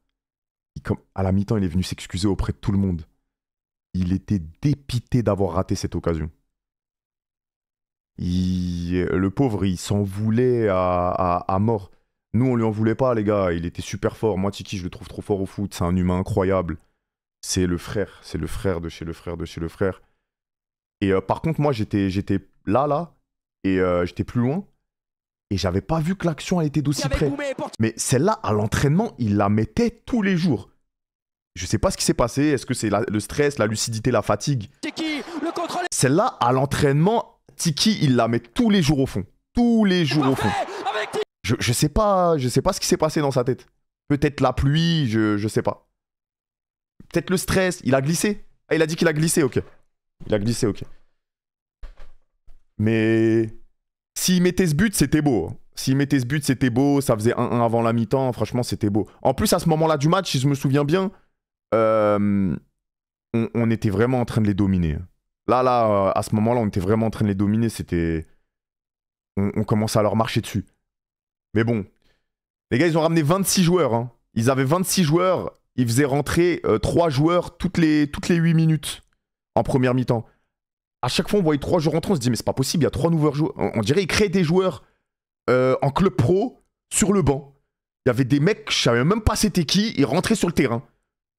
À la mi-temps, il est venu s'excuser auprès de tout le monde. Il était dépité d'avoir raté cette occasion. le pauvre, il s'en voulait à mort. Nous, on lui en voulait pas, les gars. Il était super fort. Moi, Tiki, je le trouve trop fort au foot. C'est un humain incroyable. C'est le frère. C'est le frère de chez le frère de chez le frère. Et euh, par contre, moi, j'étais, là, là. Et euh, j'étais plus loin. Et j'avais pas vu que l'action, elle était d'aussi près. Mais celle-là, à l'entraînement, il la mettait tous les jours. Je sais pas ce qui s'est passé. Est-ce que c'est le stress, la lucidité, la fatigue Celle-là, à l'entraînement, Tiki, il la met tous les jours au fond. Tous les jours au fond. Je, sais pas, je sais pas ce qui s'est passé dans sa tête. Peut-être la pluie, je, je sais pas. Peut-être le stress, il a glissé. Ah, il a dit qu'il a glissé, ok. Il a glissé, ok. Mais s'il mettait ce but, c'était beau. Hein. S'il mettait ce but, c'était beau. Ça faisait 1-1 avant la mi-temps. Franchement, c'était beau. En plus, à ce moment-là du match, si je me souviens bien, euh, on, était vraiment en train de les dominer. Hein. Là, là, euh, à ce moment-là, on était vraiment en train de les dominer. C'était. On, on commençait à leur marcher dessus. Mais bon, les gars, ils ont ramené 26 joueurs. Hein. Ils avaient 26 joueurs. Ils faisaient rentrer 3 euh, joueurs toutes les, toutes les 8 minutes en première mi-temps. À chaque fois, on voyait 3 joueurs rentrer. On se dit, mais c'est pas possible, il y a 3 nouveaux joueurs. On, dirait qu'ils créaient des joueurs euh, en club pro sur le banc. Il y avait des mecs, je savais même pas c'était qui, ils rentraient sur le terrain.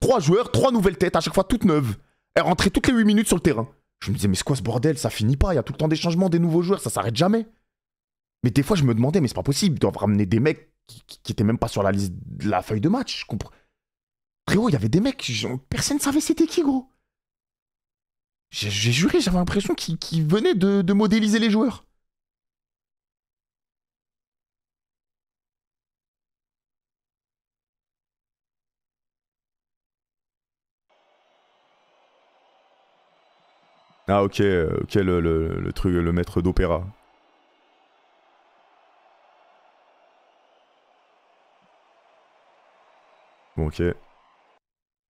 3 joueurs, 3 nouvelles têtes, à chaque fois toutes neuves. Elles rentraient toutes les 8 minutes sur le terrain. Je me disais, mais c'est quoi ce bordel Ça finit pas, il y a tout le temps des changements, des nouveaux joueurs, ça s'arrête jamais. Mais des fois, je me demandais, mais c'est pas possible, ils doivent ramener des mecs qui, qui, étaient même pas sur la liste de la feuille de match. Je comprends. Frérot, il y avait des mecs, personne ne savait c'était qui, gros. J'ai juré, j'avais l'impression qu'ils venaient de, modéliser les joueurs. Ah ok, ok le truc, le maître d'opéra. ok.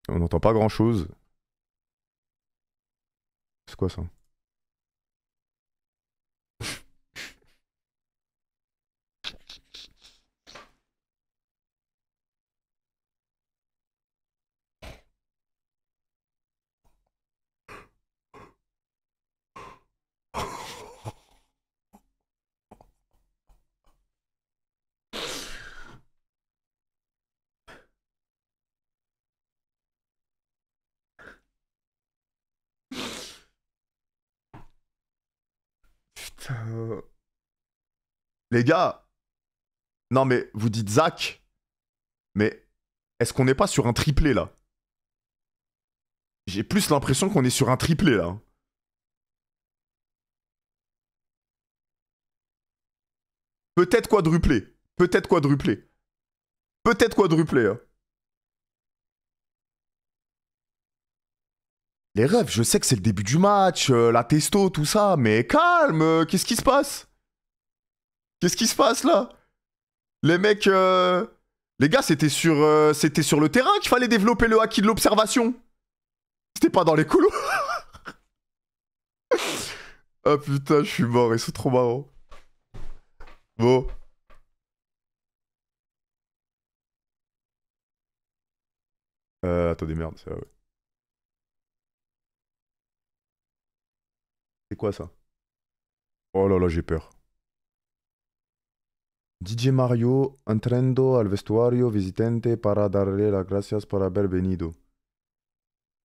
On n'entend pas grand chose. C'est quoi ça Putain. Les gars, non mais vous dites Zach, mais est-ce qu'on n'est pas sur un triplé là J'ai plus l'impression qu'on est sur un triplé là. Peut-être quadruplé. Peut-être quadruplé. Peut-être quadruplé. Hein. Les rêves, je sais que c'est le début du match, euh, la testo, tout ça, mais calme, euh, qu'est-ce qui se passe Qu'est-ce qui se passe là Les mecs, euh, les gars, c'était sur, c'était sur le terrain qu'il fallait développer le acquis de l'observation. C'était pas dans les couloirs. ah putain, je suis mort, ils sont trop marrants. Bon. attendez, merde, c'est vrai. C'est quoi ça Oh là là, j'ai peur. DJ Mario, entrando al vestuario visitante para darle las gracias por haber venido.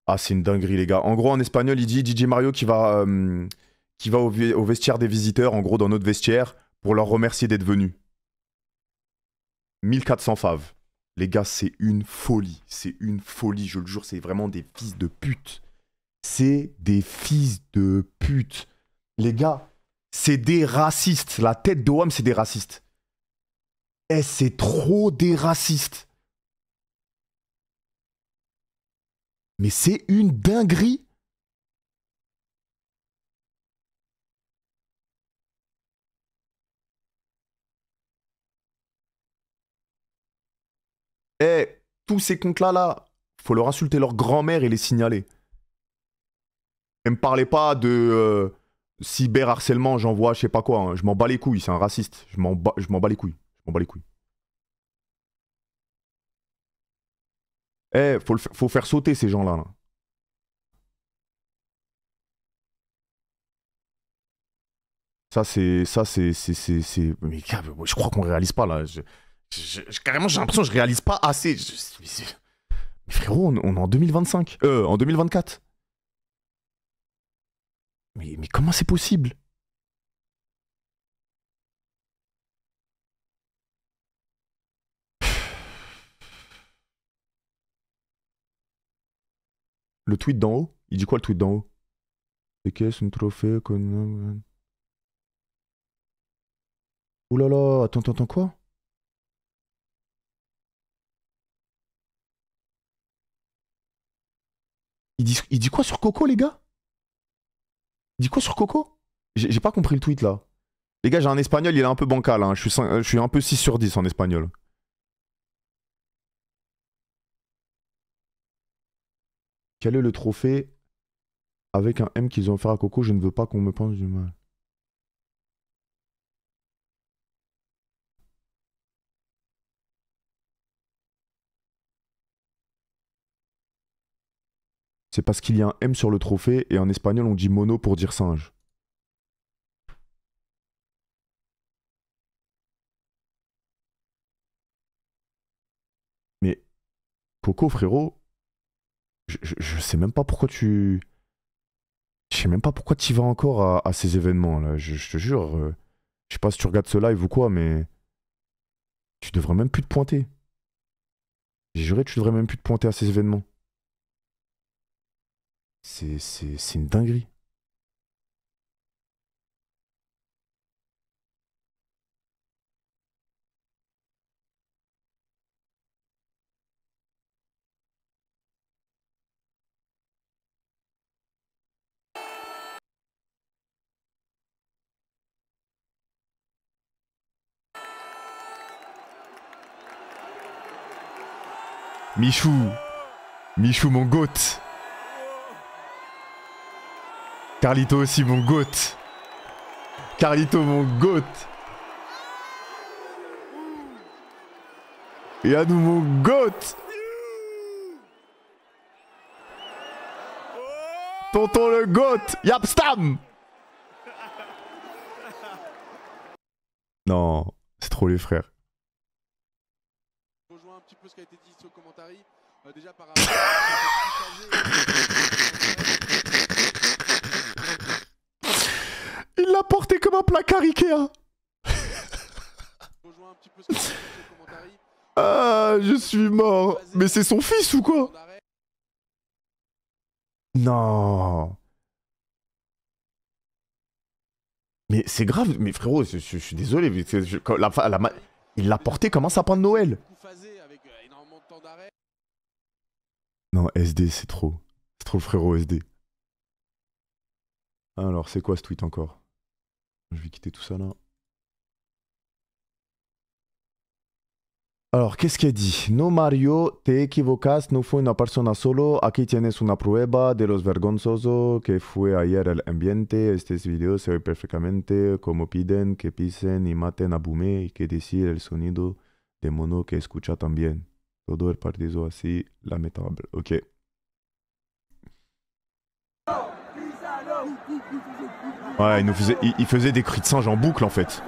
Ah, c'est une dinguerie, les gars. En gros, en espagnol, il dit DJ Mario qui va, euh, qui va au, vestiaire des visiteurs, en gros, dans notre vestiaire, pour leur remercier d'être venus. 1400 faves. Les gars, c'est une folie. C'est une folie, je le jure, c'est vraiment des fils de pute c'est des fils de pute. Les gars, c'est des racistes. La tête de c'est des racistes. Eh, c'est trop des racistes. Mais c'est une dinguerie. Eh, tous ces comptes-là, là, faut leur insulter leur grand-mère et les signaler. Ne me parlez pas de euh, j'en j'envoie je sais pas quoi. Hein. Je m'en bats les couilles, c'est un raciste. Je m'en bats, je m'en bats les couilles. Je m'en bats les couilles. Eh, faut, faut faire sauter ces gens-là. Ça, c'est. Ça, c'est. Mais je crois qu'on réalise pas, là. carrément, j'ai l'impression que je réalise pas assez. mais frérot, on, on, est en 2025. Euh, en 2024. Mais, comment c'est possible Le tweet d'en haut Il dit quoi le tweet d'en haut C'est qu'est-ce trophée qu'on... Ouh là là, attends, attends, quoi il dit quoi sur Coco, les gars Dis quoi sur Coco J'ai pas compris le tweet là. Les gars, j'ai un espagnol, il est un peu bancal. Hein. Je, suis je suis un peu 6 sur 10 en espagnol. Quel est le trophée avec un M qu'ils ont offert à Coco Je ne veux pas qu'on me pense du mal. c'est parce qu'il y a un M sur le trophée et en espagnol on dit mono pour dire singe. Mais Coco frérot, je, sais même pas pourquoi tu... Je sais même pas pourquoi tu vas encore à, ces événements là, je, te jure. Euh, je sais pas si tu regardes ce live ou quoi, mais... Tu devrais même plus te pointer. J'ai juré, tu devrais même plus te pointer à ces événements. C'est une dinguerie. Michou Michou mon goat Carlito aussi, mon goat. Carlito, mon goat. Et à nous, mon goat. Tonton le goat. Yapstam. Non, c'est trop les frères. Rejoins un petit peu ce qui a été dit sur le commentaire. Euh, déjà par rapport Il l'a porté comme un placard Ikea. ah, je suis mort. Mais c'est son fils ou quoi Non. Mais c'est grave, mais frérot, je, suis désolé. il l'a porté comme un sapin de Noël. Euh, non, SD, c'est trop. C'est trop le frérot SD. Ah, alors, c'est quoi ce tweet encore Je vais quitter tout ça là. Alors, qu'est-ce qu'il dit No Mario, te equivocas, no fue una persona solo. Aquí tienes una prueba de los vergonzosos que fue ayer el ambiente. Este video se ve perfectamente como piden que pisen y maten a Bumé y que decir el sonido de mono que escucha también. Todo el partido así lamentable. Ok. Ouais, il nous faisait, il, faisait des cris de singe en boucle en fait.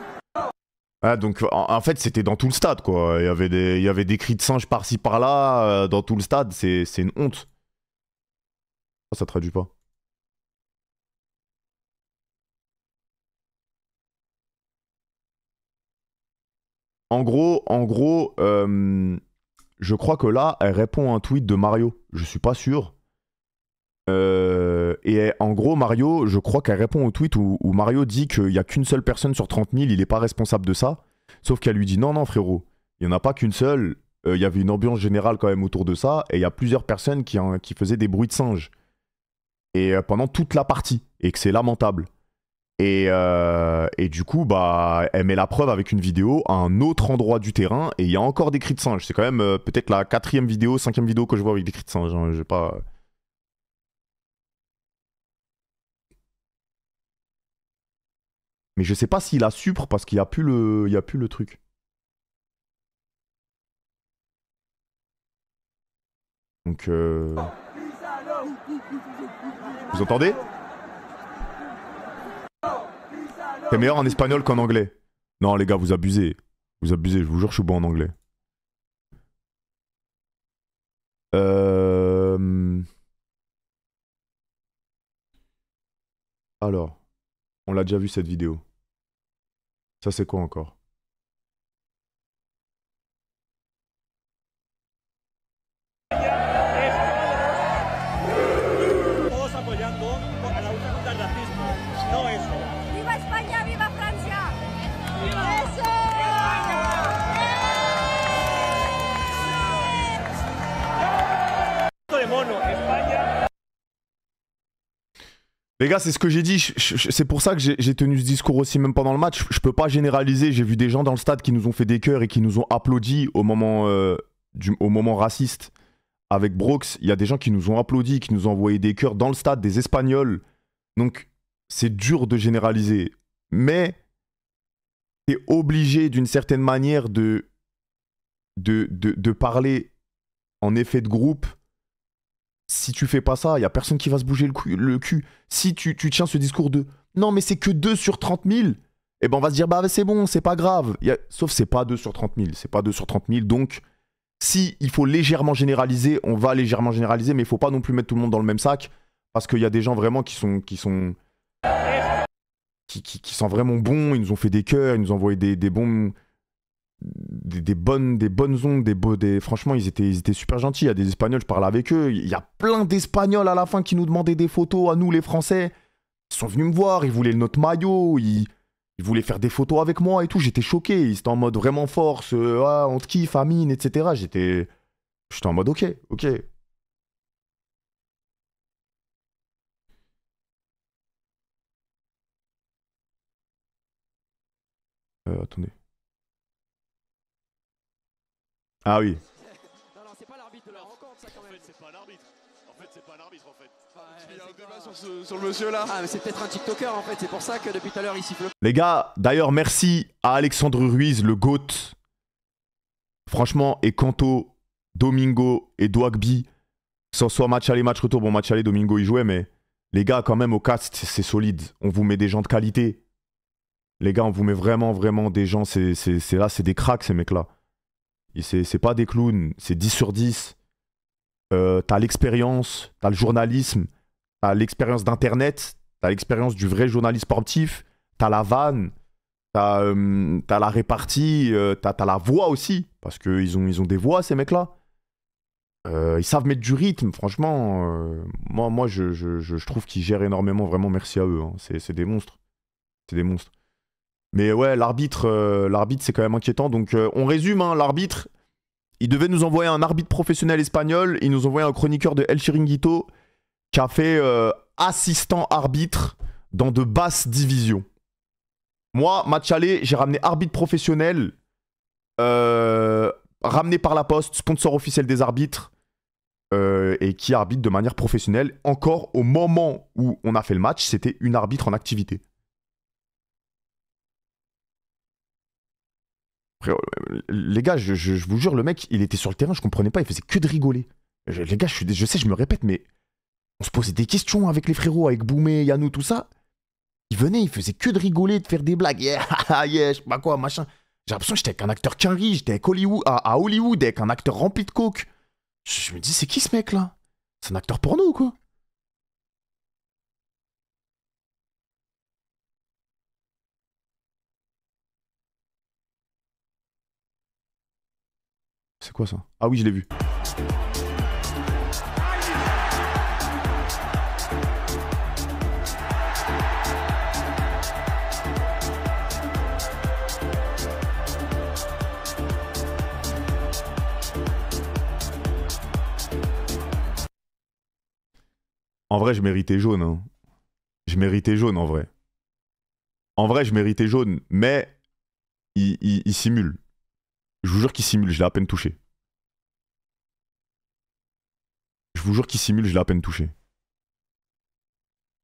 Ah, donc en, fait c'était dans tout le stade quoi. Il y avait des, il y avait des cris de singe par-ci par-là euh, dans tout le stade. C'est, une honte. Ah, ça traduit pas. En gros, en gros, euh, je crois que là, elle répond à un tweet de Mario. Je suis pas sûr. Euh, et en gros, Mario, je crois qu'elle répond au tweet où, Mario dit qu'il n'y a qu'une seule personne sur 30 000, il n'est pas responsable de ça. Sauf qu'elle lui dit non, non, frérot, il n'y en a pas qu'une seule. Euh, il y avait une ambiance générale quand même autour de ça, et il y a plusieurs personnes qui, qui faisaient des bruits de singe Et euh, pendant toute la partie, et que c'est lamentable. Et, du coup, bah, elle met la preuve avec une vidéo à un autre endroit du terrain, et il y a encore des cris de singe. C'est quand même peut-être la quatrième vidéo, cinquième vidéo que je vois avec des cris de singes. Hein, je pas. Mais je sais pas s'il a supre parce qu'il n'y a, plus le... Il y a plus le truc. Donc. Euh, vous entendez C'est meilleur en espagnol qu'en anglais. Non, les gars, vous abusez. Vous abusez, je vous jure, je suis bon en anglais. Euh... Alors, on l'a déjà vu cette vidéo. Ça, c'est quoi encore Les gars, c'est ce que j'ai dit. C'est pour ça que j'ai tenu ce discours aussi, même pendant le match. Je peux pas généraliser. J'ai vu des gens dans le stade qui nous ont fait des cœurs et qui nous ont applaudi au moment, euh, du, au moment raciste. Avec Brooks, il y a des gens qui nous ont applaudi, qui nous ont envoyé des cœurs dans le stade, des Espagnols. Donc, c'est dur de généraliser. Mais, t'es obligé d'une certaine manière de, de, de parler en effet de groupe si tu fais pas ça, il y a personne qui va se bouger le cul. Si tu, tiens ce discours de non, mais c'est que 2 sur 30 000, eh ben on va se dire bah c'est bon, c'est pas grave. Sauf c'est pas 2 sur 30 000, c'est pas 2 sur 30 000. Donc si il faut légèrement généraliser, on va légèrement généraliser, mais il faut pas non plus mettre tout le monde dans le même sac parce qu'il y a des gens vraiment qui sont qui sont qui, vraiment bons. Ils nous ont fait des cœurs, ils nous ont envoyé des, des bons des, bonnes, des bonnes ondes, des beaux, des... franchement, ils étaient, ils étaient super gentils. Il y a des Espagnols, je parlais avec eux. Il y a plein d'Espagnols à la fin qui nous demandaient des photos à nous, les Français. Ils sont venus me voir, ils voulaient notre maillot, ils, voulaient faire des photos avec moi et tout. J'étais choqué. Ils étaient en mode vraiment force, euh, ah, on te kiffe, Amine, etc. J'étais, j'étais en mode ok, ok. Euh, attendez. Ah oui. non, c'est pas l'arbitre de la rencontre, ça quand même. En fait, c'est pas l'arbitre. En fait, c'est pas l'arbitre, en fait. il y a un débat sur, ce, sur, le monsieur là. Ah, mais c'est peut-être un TikToker en fait, c'est pour ça que depuis tout à l'heure il siffle. Les gars, d'ailleurs, merci à Alexandre Ruiz, le GOAT. Franchement, et Kanto, Domingo et Dwagby. sans soit match aller, match retour. Bon, match aller, Domingo il jouait, mais les gars, quand même, au cast, c'est solide. On vous met des gens de qualité. Les gars, on vous met vraiment, vraiment des gens. C'est là, c'est des cracks ces mecs-là. C'est pas des clowns, c'est 10 sur 10. Euh, t'as l'expérience, t'as le journalisme, t'as l'expérience d'Internet, t'as l'expérience du vrai journaliste sportif, t'as la vanne, t'as euh, la répartie, euh, t'as la voix aussi, parce qu'ils ont, ils ont des voix, ces mecs-là. ils savent mettre du rythme, franchement. moi, moi je, trouve qu'ils gèrent énormément, vraiment, merci à eux. Hein. C'est des monstres. C'est des monstres. Mais ouais, l'arbitre, euh, l'arbitre, c'est quand même inquiétant. Donc euh, on résume, hein, l'arbitre, il devait nous envoyer un arbitre professionnel espagnol, il nous envoyait un chroniqueur de El Chiringuito qui a fait euh, assistant arbitre dans de basses divisions. Moi, match aller, j'ai ramené arbitre professionnel, ramené par la poste, sponsor officiel des arbitres, et qui arbitre de manière professionnelle. Encore au moment où on a fait le match, c'était une arbitre en activité. Euh, les gars, je, vous jure, le mec, il était sur le terrain, je comprenais pas, il faisait que de rigoler. les gars, je, je, sais, je me répète, mais on se posait des questions avec les frérots, avec Boumé, Yannou, tout ça. Il venait, il faisait que de rigoler, de faire des blagues. Yeah, yeah, je sais pas quoi, machin. J'ai l'impression que j'étais avec un acteur qu'un j'étais à, Hollywood, avec un acteur rempli de coke. Je, me dis, c'est qui ce mec là C'est un acteur nous ou quoi C'est quoi ça Ah oui, je l'ai vu. En vrai, je méritais jaune. Hein. Je méritais jaune en vrai. En vrai, je méritais jaune, mais il, il simule. Je vous jure qu'il simule, je l'ai à peine touché. Je vous jure qu'il simule, je l'ai à peine touché.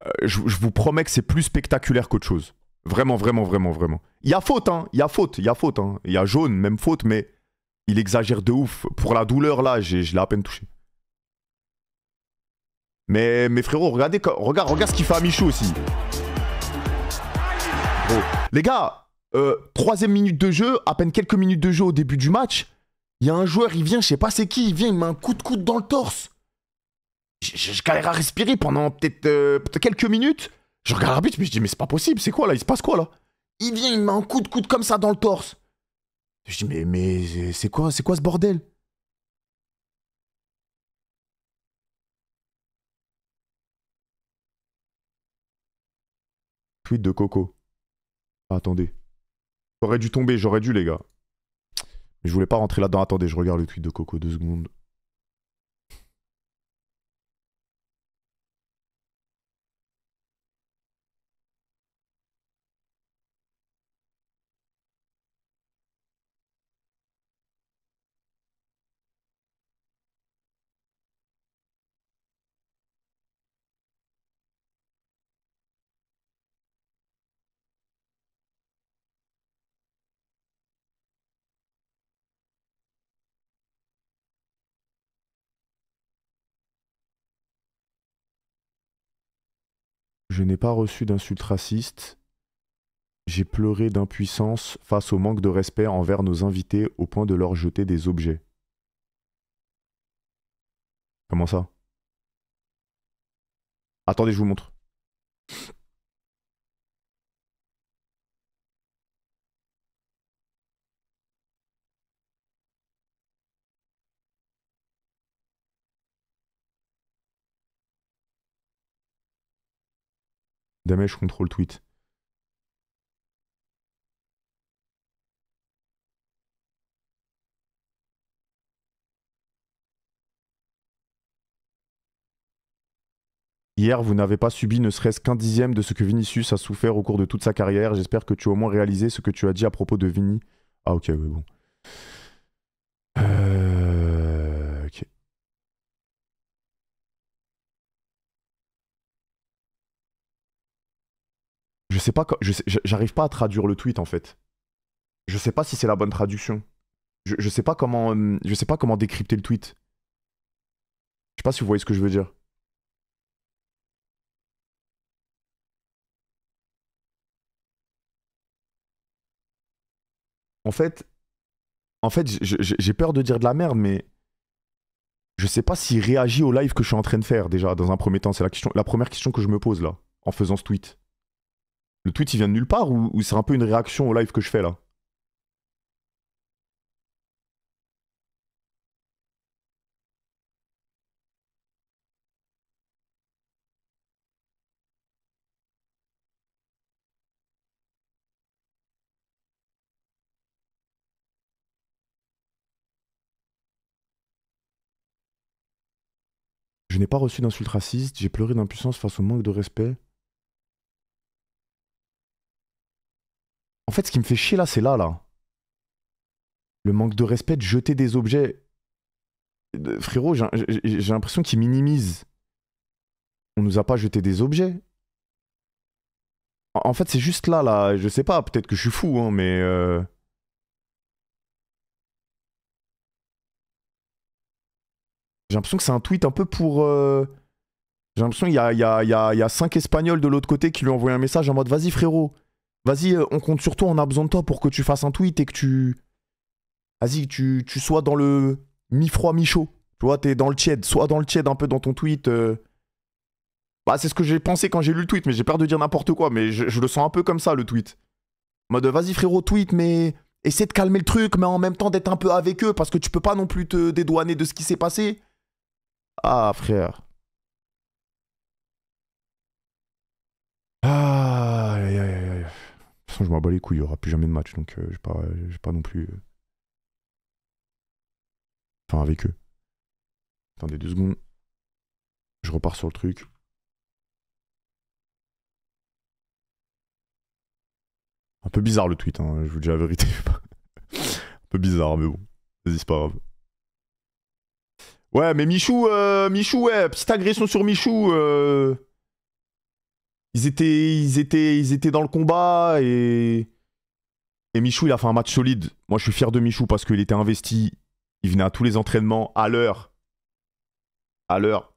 Euh, je, vous promets que c'est plus spectaculaire qu'autre chose. Vraiment, vraiment, vraiment, vraiment. Il y a faute, hein. Il y a faute, il y a faute, hein. Il y a jaune, même faute, mais il exagère de ouf. Pour la douleur, là, je l'ai à peine touché. Mais, mes frérot regardez, regarde, regarde ce qu'il fait à Michou aussi. Les gars, euh, troisième minute de jeu, à peine quelques minutes de jeu au début du match, il y a un joueur, il vient, je sais pas c'est qui, il vient, il met un coup de coude dans le torse. Je galère à respirer pendant euh, peut-être quelques minutes. Je regarde l'arbitre, mais je dis, mais c'est pas possible, c'est quoi là Il se passe quoi là Il vient, il met un coup de coude comme ça dans le torse. Je dis, mais, mais c'est quoi, c'est quoi ce bordel Tweet de Coco. attendez. J'aurais dû tomber, j'aurais dû, les gars. Mais je voulais pas rentrer là-dedans. Attendez, je regarde le tweet de Coco deux secondes. Je n'ai pas reçu d'insultes racistes. J'ai pleuré d'impuissance face au manque de respect envers nos invités au point de leur jeter des objets. Comment ça Attendez, je vous montre. Damage contrôle, tweet. Hier, vous n'avez pas subi ne serait-ce qu'un dixième de ce que Vinicius a souffert au cours de toute sa carrière. J'espère que tu as au moins réalisé ce que tu as dit à propos de Vini. Ah ok, oui, bon. pas, j'arrive pas à traduire le tweet en fait. Je sais pas si c'est la bonne traduction. Je, je, sais pas comment, euh, je sais pas comment décrypter le tweet. Je sais pas si vous voyez ce que je veux dire. En fait, en fait, j'ai peur de dire de la merde, mais je sais pas s'il réagit au live que je suis en train de faire déjà. Dans un premier temps, c'est la question, la première question que je me pose là, en faisant ce tweet. Le tweet, il vient de nulle part ou, c'est un peu une réaction au live que je fais là Je n'ai pas reçu d'insultes raciste, j'ai pleuré d'impuissance face au manque de respect. fait, ce qui me fait chier là, c'est là, là. Le manque de respect de jeter des objets. Frérot, j'ai l'impression qu'ils minimise On nous a pas jeté des objets. En fait, c'est juste là, là. Je sais pas, peut-être que je suis fou, hein, mais. Euh. J'ai l'impression que c'est un tweet un peu pour. Euh. J'ai l'impression qu'il y a, y, a, y, a, y a cinq Espagnols de l'autre côté qui lui ont envoyé un message en mode Vas-y, frérot, Vas-y, euh, on compte sur toi, on a besoin de toi pour que tu fasses un tweet et que tu. Vas-y, tu, tu sois dans le mi-froid, mi-chaud. Tu vois, t'es dans le tiède. Sois dans le tiède un peu dans ton tweet. Euh. Bah, c'est ce que j'ai pensé quand j'ai lu le tweet, mais j'ai peur de dire n'importe quoi, mais je, le sens un peu comme ça, le tweet. Mode, vas-y frérot, tweet, mais essaie de calmer le truc, mais en même temps d'être un peu avec eux, parce que tu peux pas non plus te dédouaner de ce qui s'est passé. Ah, frère. Ah, je m'en bats les couilles, il n'y aura plus jamais de match, donc euh, je n'ai pas, pas, non plus. Euh, enfin, avec eux. Attendez deux secondes. Je repars sur le truc. Un peu bizarre le tweet, hein, je vous dis la vérité. un peu bizarre, mais bon. Vas-y, c'est pas grave. Ouais, mais Michou, euh, Michou, ouais, petite agression sur Michou ils étaient, ils étaient, ils étaient dans le combat et Michou il a fait un match solide. Moi je suis fier de Michou parce qu'il était investi, il venait à tous les entraînements à l'heure, à l'heure.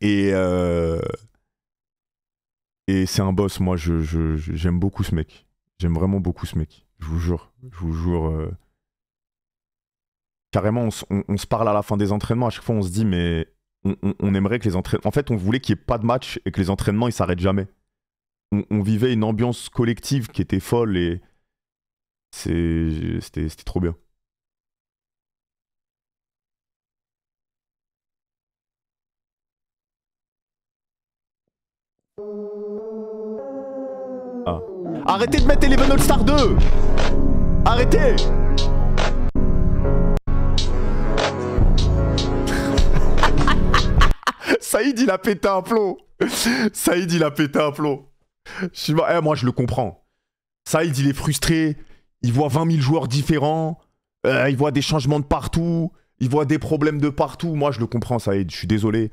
Et euh, et c'est un boss. Moi je, j'aime beaucoup ce mec. J'aime vraiment beaucoup ce mec. Je vous jure, je vous jure. Euh. Carrément, on se parle à la fin des entraînements. À chaque fois, on se dit, mais on, aimerait que les entraînements. En fait, on voulait qu'il n'y ait pas de match et que les entraînements ils s'arrêtent jamais. On, vivait une ambiance collective qui était folle et c'était trop bien. Ah. Arrêtez de mettre Eleven All Star 2 Arrêtez Saïd, il a pété un plomb. Saïd, il a pété un plomb. Je suis... Eh, moi, je le comprends. Saïd, il est frustré. Il voit 20 000 joueurs différents. Euh, il voit des changements de partout. Il voit des problèmes de partout. Moi, je le comprends, Saïd. Je suis désolé.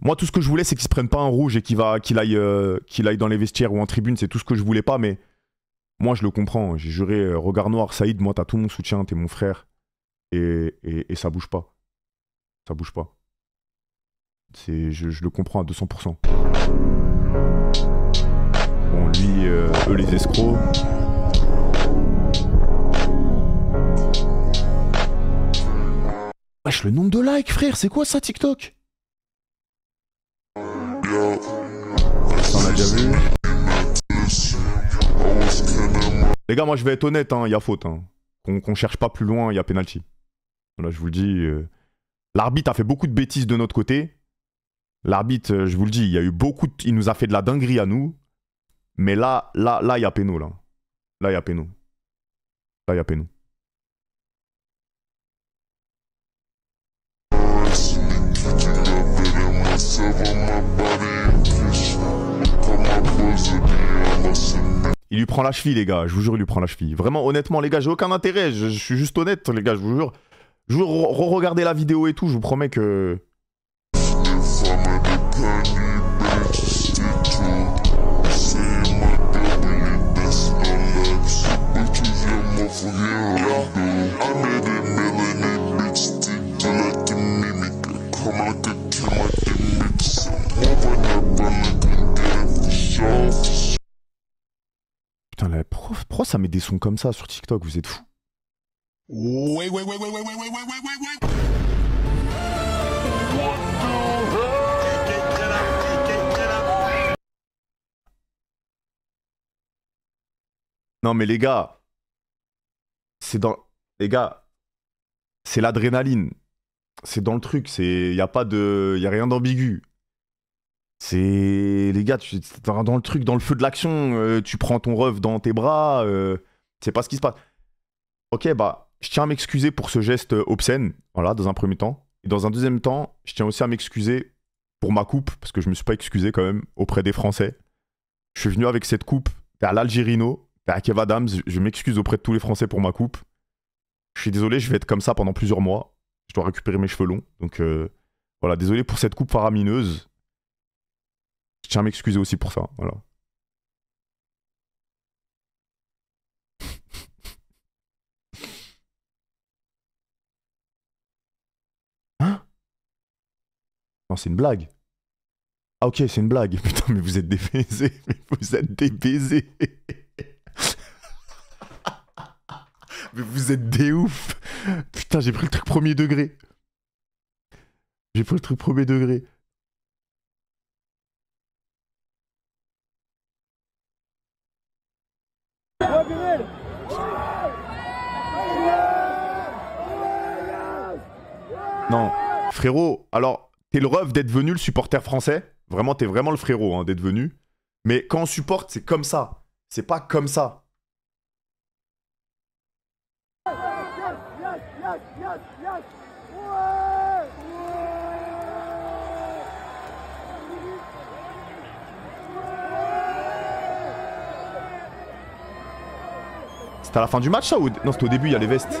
Moi, tout ce que je voulais, c'est qu'il se prenne pas un rouge et qu'il aille, euh, aille dans les vestiaires ou en tribune. C'est tout ce que je voulais pas, mais moi, je le comprends. J'ai juré, euh, regard noir, Saïd, moi, t'as tout mon soutien, es mon frère. Et, et, et ça bouge pas. Ça bouge pas. C'est, je, le comprends à 200%. Bon, lui, euh, eux, les escrocs. Wesh, le nombre de likes, frère, c'est quoi ça, TikTok On déjà vu. Les gars, moi, je vais être honnête, il hein, y a faute. Hein. Qu'on cherche pas plus loin, il y a penalty. Voilà, je vous le dis. Euh, l'arbitre a fait beaucoup de bêtises de notre côté. L'arbitre, euh, je vous le dis, il y a eu beaucoup Il nous a fait de la dinguerie à nous. Mais là, là, là, il y a péno, là. Là, il y a péno. Là, il y a péno. Il lui prend la cheville, les gars. Je vous jure, il lui prend la cheville. Vraiment, honnêtement, les gars, j'ai aucun intérêt. Je, suis juste honnête, les gars, je vous jure. Je vous re regardez la vidéo et tout, je vous promets que... pourquoi ça met des sons comme ça sur TikTok Vous êtes fous ouais, ouais, ouais, Non mais les gars, c'est dans les gars, c'est l'adrénaline, c'est dans le truc, c'est y a pas de y a rien d'ambigu. C'est. Les gars, tu dans le truc, dans le feu de l'action, euh, tu prends ton ref dans tes bras, euh, c'est pas ce qui se passe. Ok, bah, je tiens à m'excuser pour ce geste obscène, voilà, dans un premier temps. Et dans un deuxième temps, je tiens aussi à m'excuser pour ma coupe, parce que je me suis pas excusé quand même auprès des Français. Je suis venu avec cette coupe, t'es à l'Algérino, t'es à Kev Adams, je m'excuse auprès de tous les Français pour ma coupe. Je suis désolé, je vais être comme ça pendant plusieurs mois. Je dois récupérer mes cheveux longs, donc euh, voilà, désolé pour cette coupe faramineuse tiens à m'excuser aussi pour ça. Voilà. Hein Non, c'est une blague. Ah ok, c'est une blague. Putain, mais vous êtes des Mais vous êtes débaisé. mais vous êtes des ouf. Putain, j'ai pris le truc premier degré. J'ai pris le truc premier degré. Non. Frérot, alors, t'es le ref d'être venu le supporter français. Vraiment, t'es vraiment le frérot hein, d'être venu. Mais quand on supporte, c'est comme ça. C'est pas comme ça. C'était à la fin du match ça ou... Non c'était au début il y a les vestes.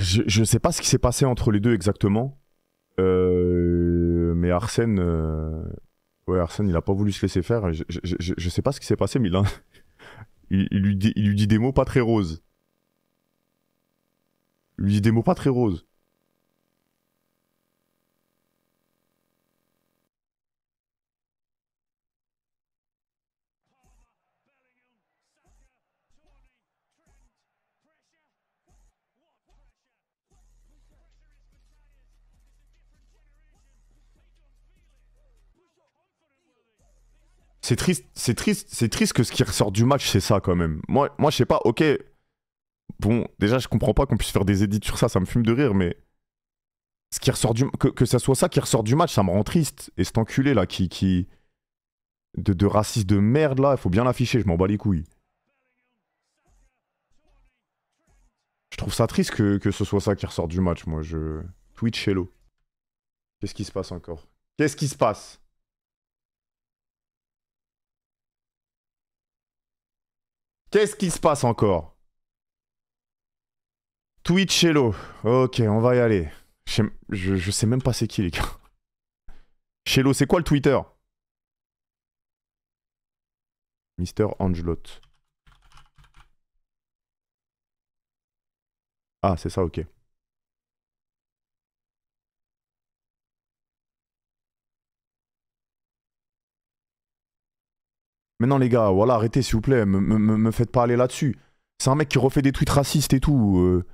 Je ne sais pas ce qui s'est passé entre les deux exactement. Euh, mais Arsène, euh, ouais, Arsène, il a pas voulu se laisser faire. Je, ne sais pas ce qui s'est passé, mais il, lui dit, il lui dit des mots pas très roses. Il lui dit des mots pas très roses. c'est triste, c'est triste, c'est triste que ce qui ressort du match, c'est ça quand même. Moi, moi je sais pas, ok. Bon, déjà, je comprends pas qu'on puisse faire des édits sur ça, ça me fume de rire, mais. Ce qui ressort du, que, que ça soit ça qui ressort du match, ça me rend triste. Et cet enculé là qui. qui de, raciste de merde là, il faut bien l'afficher, je m'en bats les couilles. Je trouve ça triste que, que, ce soit ça qui ressort du match, moi. Je... Twitch hello. Qu'est-ce qui se passe encore Qu'est-ce qui se passe Qu'est-ce qui se passe encore Twitch Hello. Ok, on va y aller. Je, sais même pas c'est qui, les gars. Hello, c'est quoi le Twitter Mister Angelot. Ah, c'est ça, ok. Maintenant, les gars, voilà, arrêtez, s'il vous plaît. Me, faites pas aller là-dessus. C'est un mec qui refait des tweets racistes et tout. Euh.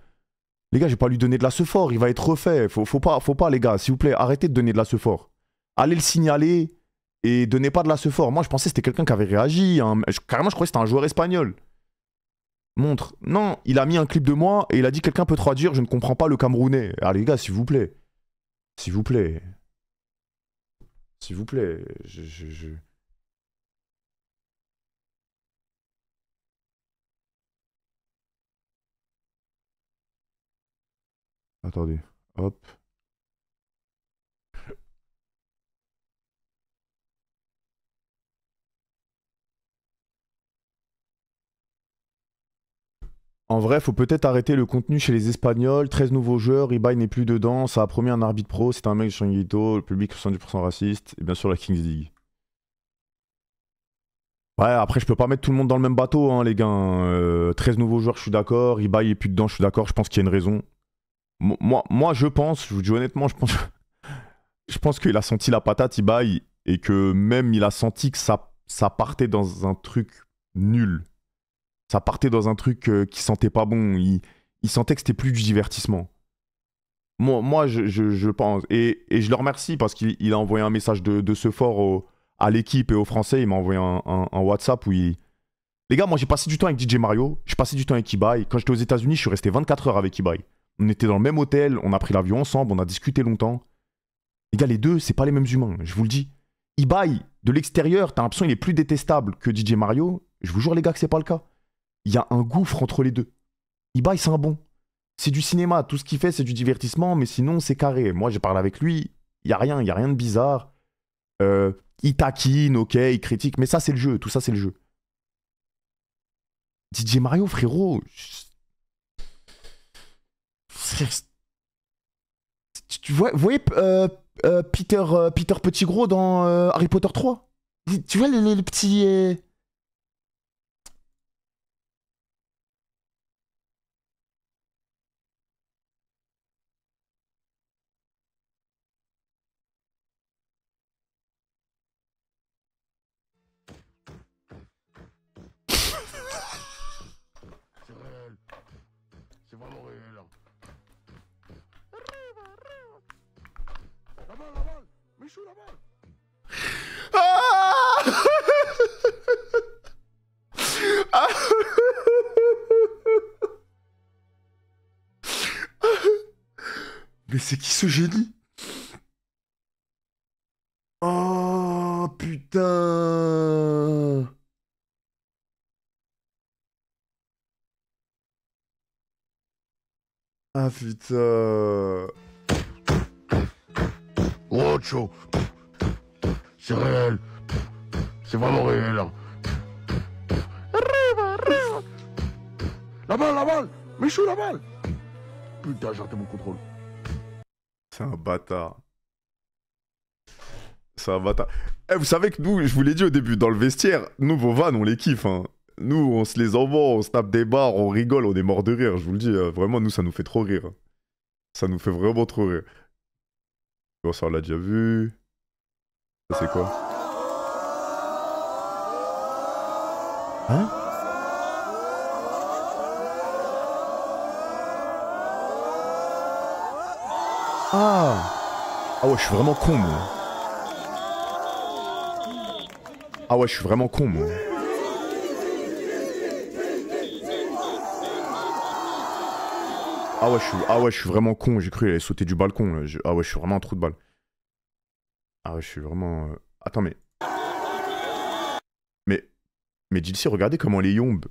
Les gars, je vais pas lui donner de la fort. Il va être refait. Faut, pas, faut pas, les gars, s'il vous plaît. Arrêtez de donner de la fort. Allez le signaler et donnez pas de la fort. Moi, je pensais que c'était quelqu'un qui avait réagi. Hein. carrément, je croyais que c'était un joueur espagnol. Montre. Non, il a mis un clip de moi et il a dit quelqu'un peut traduire. Je ne comprends pas le camerounais. Ah, les gars, s'il vous plaît. S'il vous plaît. S'il vous plaît. je... Attendez. Hop. En vrai, faut peut-être arrêter le contenu chez les Espagnols. 13 nouveaux joueurs, Ibai n'est plus dedans. Ça a promis un arbitre pro. c'est un mec de Changuito. le public 70% raciste. Et bien sûr, la Kings League. Ouais, après, je peux pas mettre tout le monde dans le même bateau, hein, les gars. 13 hein. euh, nouveaux joueurs, je suis d'accord. Ibai est plus dedans, je suis d'accord. Je pense qu'il y a une raison moi, je pense, je vous dis honnêtement, je pense, je pense qu'il a senti la patate, Ibai et que même il a senti que ça, ça partait dans un truc nul. Ça partait dans un truc euh, qui sentait pas bon. Il, il sentait que c'était plus du divertissement. Moi, moi je, je, pense. Et, je le remercie parce qu'il a envoyé un message de, ce fort à l'équipe et aux Français. Il m'a envoyé un, WhatsApp où il. Les gars, moi j'ai passé du temps avec DJ Mario, j'ai passé du temps avec Ibai. Quand j'étais aux États-Unis, je suis resté 24 heures avec Ibai. On était dans le même hôtel, on a pris l'avion ensemble, on a discuté longtemps. Les gars, les deux, c'est pas les mêmes humains, je vous le dis. Ibai, de l'extérieur, t'as l'impression qu'il est plus détestable que DJ Mario. Je vous jure, les gars, que c'est pas le cas. Il y a un gouffre entre les deux. Ibai, c'est un bon. C'est du cinéma, tout ce qu'il fait, c'est du divertissement, mais sinon, c'est carré. Moi, j'ai parlé avec lui, il y a rien, il y a rien de bizarre. Euh, il taquine, ok, il critique, mais ça, c'est le jeu, tout ça, c'est le jeu. DJ Mario, frérot, tu vois, voyez euh, euh, Peter, euh, Peter Petit Gros dans Harry Potter 3 Tu vois les, les petits. Ah Mais c'est qui ce génie Oh putain Ah putain c'est réel. C'est vraiment réel. Hein. Hein, hein. La balle, la balle. la balle. Putain, j'ai mon contrôle. C'est un bâtard. C'est un bâtard. Eh, vous savez que nous, je vous l'ai dit au début, dans le vestiaire, nous, vos vannes, on les kiffe. Nous, on se les envoie, on se tape des barres, on rigole, on est mort de rire. Je vous le dis, euh, vraiment, nous, ça nous fait trop rire. Ça nous fait vraiment trop rire. Bon, ça on l'a déjà vu. Ça c'est quoi Hein Ah Ah ouais, je suis vraiment con, moi. Ah ouais, je suis vraiment con, moi. Ah, ah ouais, je suis, vraiment con. J'ai cru qu'il allait sauter du balcon. Ah ouais, je suis vraiment un trou de balle. Ah ouais, je suis vraiment. Euh, attends, mais. Mais. Mais regardez comment les yombe.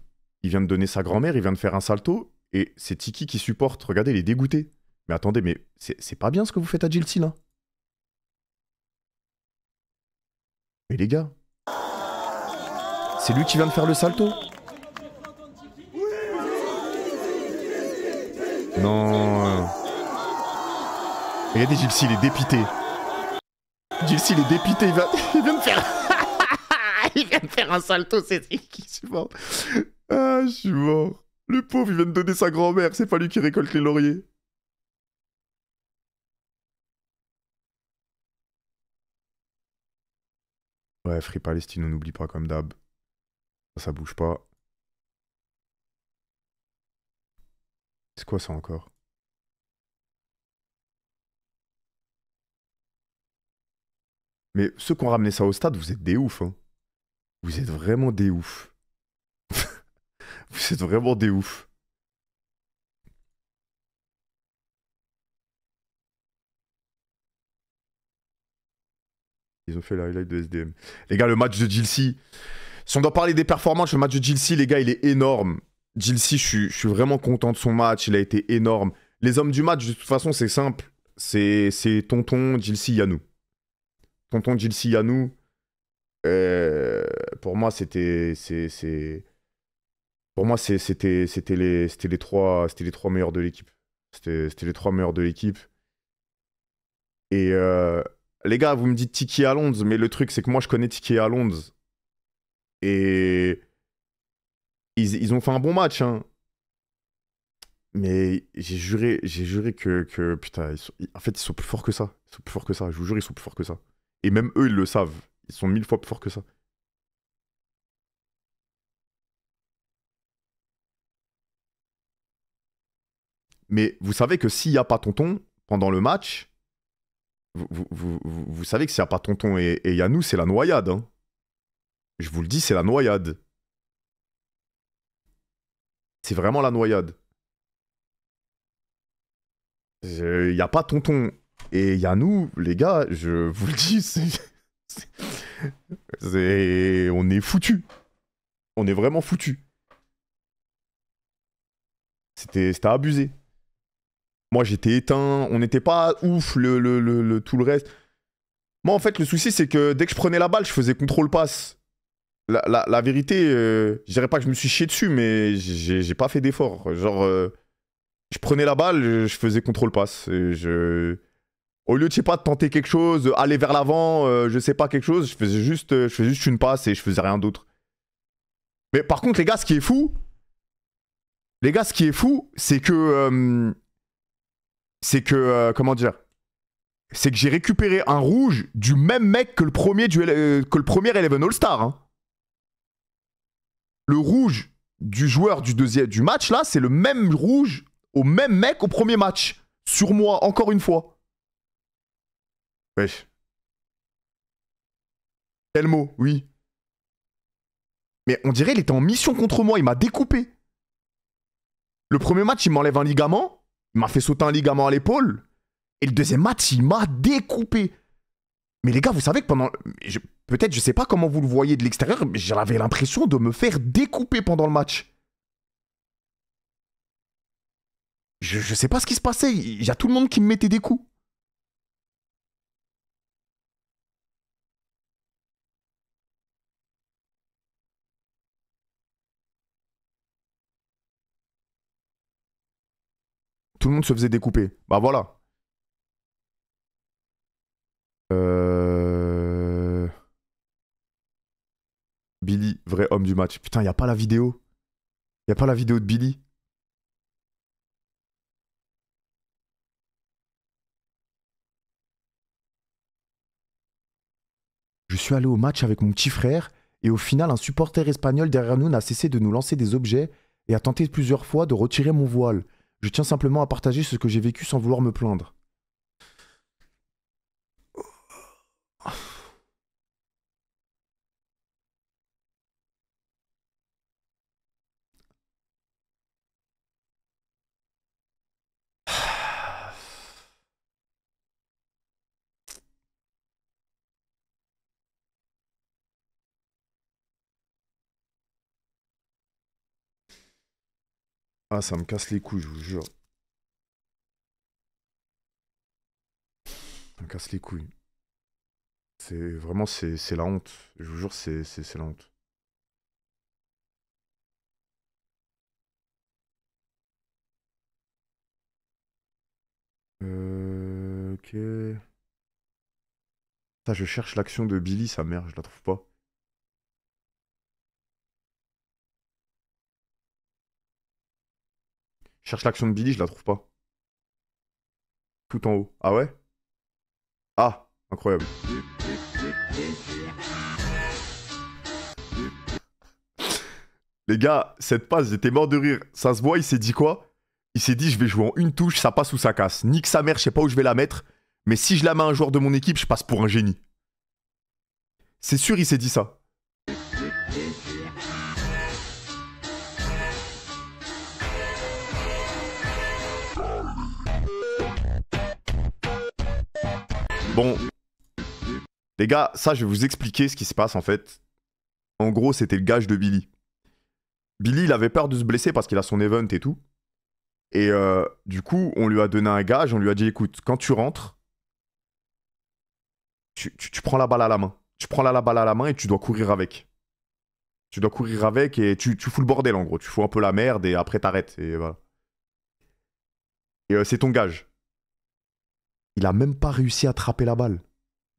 Il vient de donner sa grand-mère, il vient de faire un salto. Et c'est Tiki qui supporte. Regardez, il est dégoûté. Mais attendez, mais c'est pas bien ce que vous faites à Jilsi là. Mais les gars. C'est lui qui vient de faire le salto. Non. Regardez Gypsy, il est dépité. Gypsy, il est dépité, il, va... il vient de faire... il vient de faire un salto, c'est... Je suis mort. Ah, je suis mort. Le pauvre, il vient de donner sa grand-mère, c'est pas lui qui récolte les lauriers. Ouais, Free Palestine, on n'oublie pas comme d'hab. Ça, ça bouge pas. C'est quoi ça encore? Mais ceux qui ont ramené ça au stade, vous êtes des oufs. hein. Vous êtes vraiment des oufs. Vous êtes vraiment des oufs. Ils ont fait la highlight de SDM. Les gars, le match de Gilsi. Si on doit parler des performances, le match de Gilsi, les gars, il est énorme. Gilsi, je, je suis vraiment content de son match. Il a été énorme. Les hommes du match, de toute façon, c'est simple. C'est Tonton, Gilsi, Yanou. Tonton, Gilsi, Yanou. Euh, pour moi, c'était. c'est Pour moi, c'était c'était les, les, trois, les trois meilleurs de l'équipe. C'était les trois meilleurs de l'équipe. Et euh, les gars, vous me dites Tiki Londres, mais le truc, c'est que moi, je connais Tiki Londres. Et ils, ont fait un bon match, hein. Mais j'ai juré, j'ai juré que, putain, ils sont, en fait, ils sont plus forts que ça. Ils sont plus forts que ça. Je vous jure, ils sont plus forts que ça. Et même eux, ils le savent. Ils sont mille fois plus forts que ça. Mais vous savez que s'il n'y a pas Tonton pendant le match, vous, savez que s'il n'y a pas Tonton et, et Yannou, c'est la noyade. Hein. Je vous le dis, c'est la noyade c'est vraiment la noyade. Il n'y a pas tonton. Et il y a nous, les gars, je vous le dis, c'est... On est foutu. On est vraiment foutu. C'était abusé. Moi, j'étais éteint. On n'était pas ouf, le, le, le, tout le reste. Moi, en fait, le souci, c'est que dès que je prenais la balle, je faisais contrôle-passe la, vérité, euh, je dirais pas que je me suis chié dessus, mais j'ai pas fait d'effort. Genre, euh, je prenais la balle, je faisais contrôle-passe. Je... Au lieu de, pas, de tenter quelque chose, aller vers l'avant, euh, je sais pas, quelque chose, je faisais, juste, je faisais juste une passe et je faisais rien d'autre. Mais par contre, les gars, ce qui est fou, les gars, ce qui est fou, c'est que. c'est que. comment dire c'est que j'ai récupéré un rouge du même mec que le premier, du, que le premier Eleven All-Star. Hein le rouge du joueur du deuxième du match là, c'est le même rouge au même mec au premier match sur moi encore une fois. Wesh. Quel mot, oui. Mais on dirait qu'il était en mission contre moi, il m'a découpé. Le premier match, il m'enlève un ligament, il m'a fait sauter un ligament à l'épaule. Et le deuxième match, il m'a découpé. Mais les gars, vous savez que pendant peut-être, je sais pas comment vous le voyez de l'extérieur, mais j'avais l'impression de me faire découper pendant le match. Je, je sais pas ce qui se passait. Il y a tout le monde qui me mettait des coups. Tout le monde se faisait découper. Bah voilà. Euh. Billy, vrai homme du match. Putain, il a pas la vidéo. Il a pas la vidéo de Billy. Je suis allé au match avec mon petit frère et au final, un supporter espagnol derrière nous n'a cessé de nous lancer des objets et a tenté plusieurs fois de retirer mon voile. Je tiens simplement à partager ce que j'ai vécu sans vouloir me plaindre. Ah, ça me casse les couilles, je vous jure. Ça me casse les couilles. C'est vraiment, c'est la honte. Je vous jure, c'est la honte. Euh, ok. Ça, je cherche l'action de Billy, sa mère, je la trouve pas. Je cherche l'action de Billy, je la trouve pas. Tout en haut. Ah ouais Ah, incroyable. Les gars, cette passe, j'étais mort de rire. Ça se voit, il s'est dit quoi Il s'est dit, je vais jouer en une touche, ça passe ou ça casse. Nique sa mère, je sais pas où je vais la mettre, mais si je la mets à un joueur de mon équipe, je passe pour un génie. C'est sûr, il s'est dit ça. Bon. Les gars, ça, je vais vous expliquer ce qui se passe, en fait. En gros, c'était le gage de Billy. Billy, il avait peur de se blesser parce qu'il a son event et tout. Et euh, du coup, on lui a donné un gage, on lui a dit, écoute, quand tu rentres, tu, prends la balle à la main. Tu prends la, balle à la main et tu dois courir avec. Tu dois courir avec et tu, fous le bordel, en gros. Tu fous un peu la merde et après, t'arrêtes. Et voilà. Et euh, c'est ton gage. Il a même pas réussi à attraper la balle.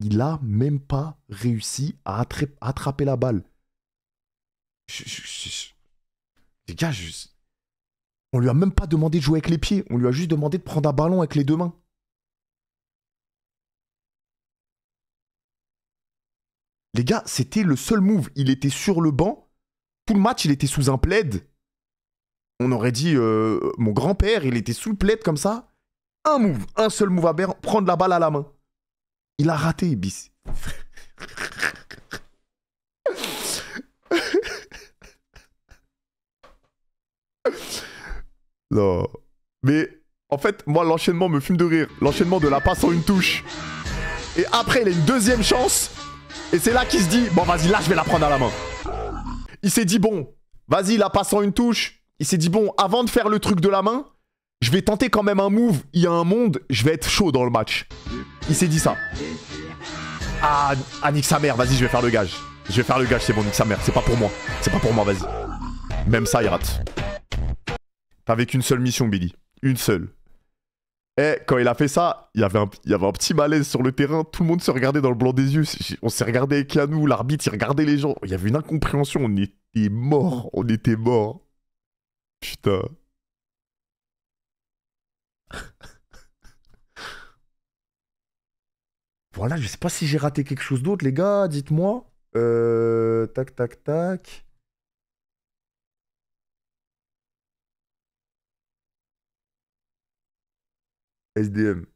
Il a même pas réussi à attraper, la balle. les gars, on lui a même pas demandé de jouer avec les pieds. On lui a juste demandé de prendre un ballon avec les deux mains. Les gars, c'était le seul move. Il était sur le banc. Tout le match, il était sous un plaid. On aurait dit, euh, mon grand-père, il était sous le plaid comme ça un move, un seul move à prendre la balle à la main. Il a raté Ibis. non. Mais en fait, moi, l'enchaînement me fume de rire. L'enchaînement de la passe en une touche. Et après, il a une deuxième chance. Et c'est là qu'il se dit, bon, vas-y, là, je vais la prendre à la main. Il s'est dit, bon, vas-y, la passe en une touche. Il s'est dit, bon, avant de faire le truc de la main, je vais tenter quand même un move, il y a un monde, je vais être chaud dans le match. Il s'est dit ça. Ah, ah, nique sa mère, vas-y, je vais faire le gage. Je vais faire le gage, c'est bon, nique sa mère, c'est pas pour moi. C'est pas pour moi, vas-y. Même ça, il rate. Avec une seule mission, Billy. Une seule. Et eh, quand il a fait ça, il y, avait un, il y avait un petit malaise sur le terrain. Tout le monde se regardait dans le blanc des yeux. On s'est regardé avec nous. l'arbitre, il regardait les gens. Il y avait une incompréhension. On était morts. On était morts. Putain. voilà, je sais pas si j'ai raté quelque chose d'autre, les gars, dites-moi. Euh, tac, tac, tac. SDM.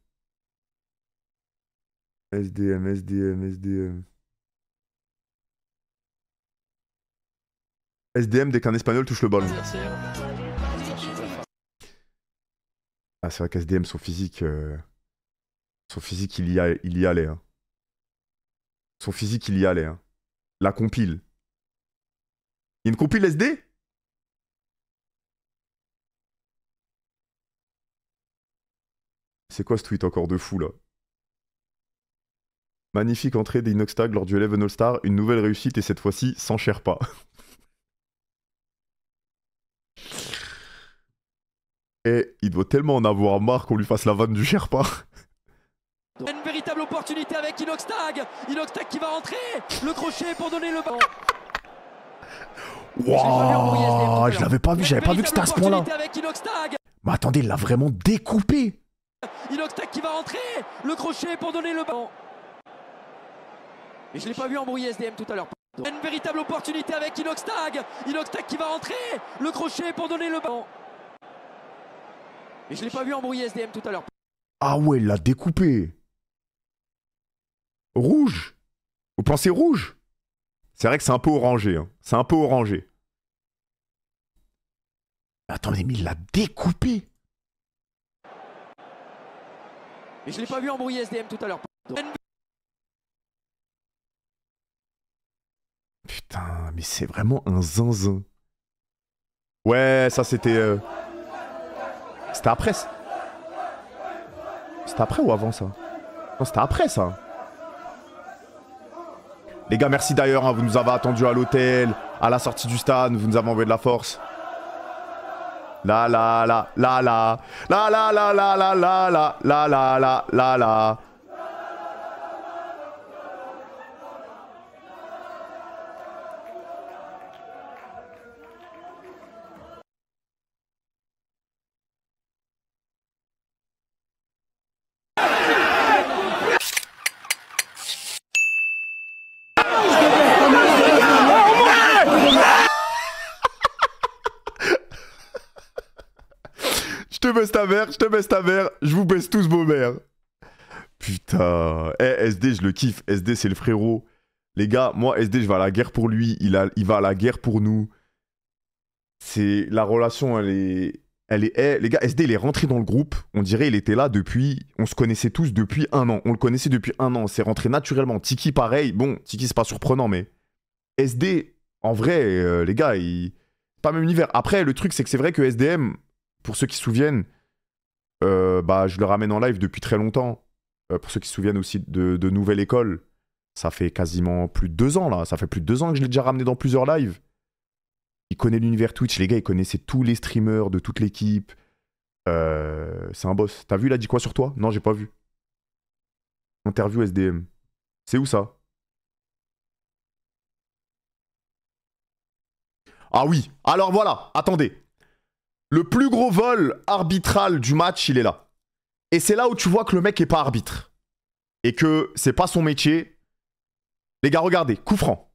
SDM, SDM, SDM. SDM dès qu'un espagnol touche le ballon. Ah, c'est vrai qu'SDM, son physique. Euh, son physique, il y, a... il y allait. Hein. Son physique, il y allait. Hein. La compile. Il y a une compile SD C'est quoi ce tweet encore de fou là Magnifique entrée des Tag lors du Eleven All-Star, une nouvelle réussite et cette fois-ci sans cher pas. Et il doit tellement en avoir marre qu'on lui fasse la vanne du Sherpa. Une véritable opportunité avec Inoxtag. Tag qui va rentrer. Le crochet pour donner le ballon. Waouh, je hein. l'avais pas vu, j'avais pas vu que c'était à ce point-là. Mais attendez, il l'a vraiment découpé. Inoxtag qui va rentrer. Le crochet pour donner le ballon. Mais je l'ai pas vu embrouiller SDM tout à l'heure. Une véritable opportunité avec Inoxtag. Inoxtag qui va rentrer. Le crochet pour donner le ballon. Mais je l'ai pas vu embrouiller SDM tout à l'heure. Ah ouais, il l'a découpé. Rouge. Vous pensez rouge C'est vrai que c'est un peu orangé. Hein. C'est un peu orangé. Attendez, mais il l'a découpé. Mais je l'ai pas vu embrouiller SDM tout à l'heure. Putain, mais c'est vraiment un zinzin. Ouais, ça c'était. Euh, c'était après. C'était après ou avant ça Non, c'était après ça. Les gars, merci d'ailleurs. vous nous avez attendu à l'hôtel, à la sortie du stade. Vous nous avez envoyé de la force. La La la la la la la la la la la la la la la la la ta mère, je te baisse ta mère, je vous baisse tous vos mères. Putain. Eh, SD, je le kiffe. SD, c'est le frérot. Les gars, moi, SD, je vais à la guerre pour lui. Il, a, il va à la guerre pour nous. C'est La relation, elle est. Elle est. Eh, les gars, SD, il est rentré dans le groupe. On dirait, il était là depuis. On se connaissait tous depuis un an. On le connaissait depuis un an. C'est rentré naturellement. Tiki, pareil. Bon, Tiki, c'est pas surprenant, mais. SD, en vrai, euh, les gars, il... pas même univers. Après, le truc, c'est que c'est vrai que SDM, pour ceux qui se souviennent, euh, bah, je le ramène en live depuis très longtemps. Euh, pour ceux qui se souviennent aussi de, Nouvelle École, ça fait quasiment plus de deux ans là. Ça fait plus de deux ans que je l'ai déjà ramené dans plusieurs lives. Il connaît l'univers Twitch, les gars, il connaissait tous les streamers de toute l'équipe. Euh, c'est un boss. T'as vu, il a dit quoi sur toi Non, j'ai pas vu. Interview SDM. C'est où ça Ah oui, alors voilà, attendez. Le plus gros vol arbitral du match, il est là. Et c'est là où tu vois que le mec est pas arbitre. Et que c'est pas son métier. Les gars, regardez, coup franc.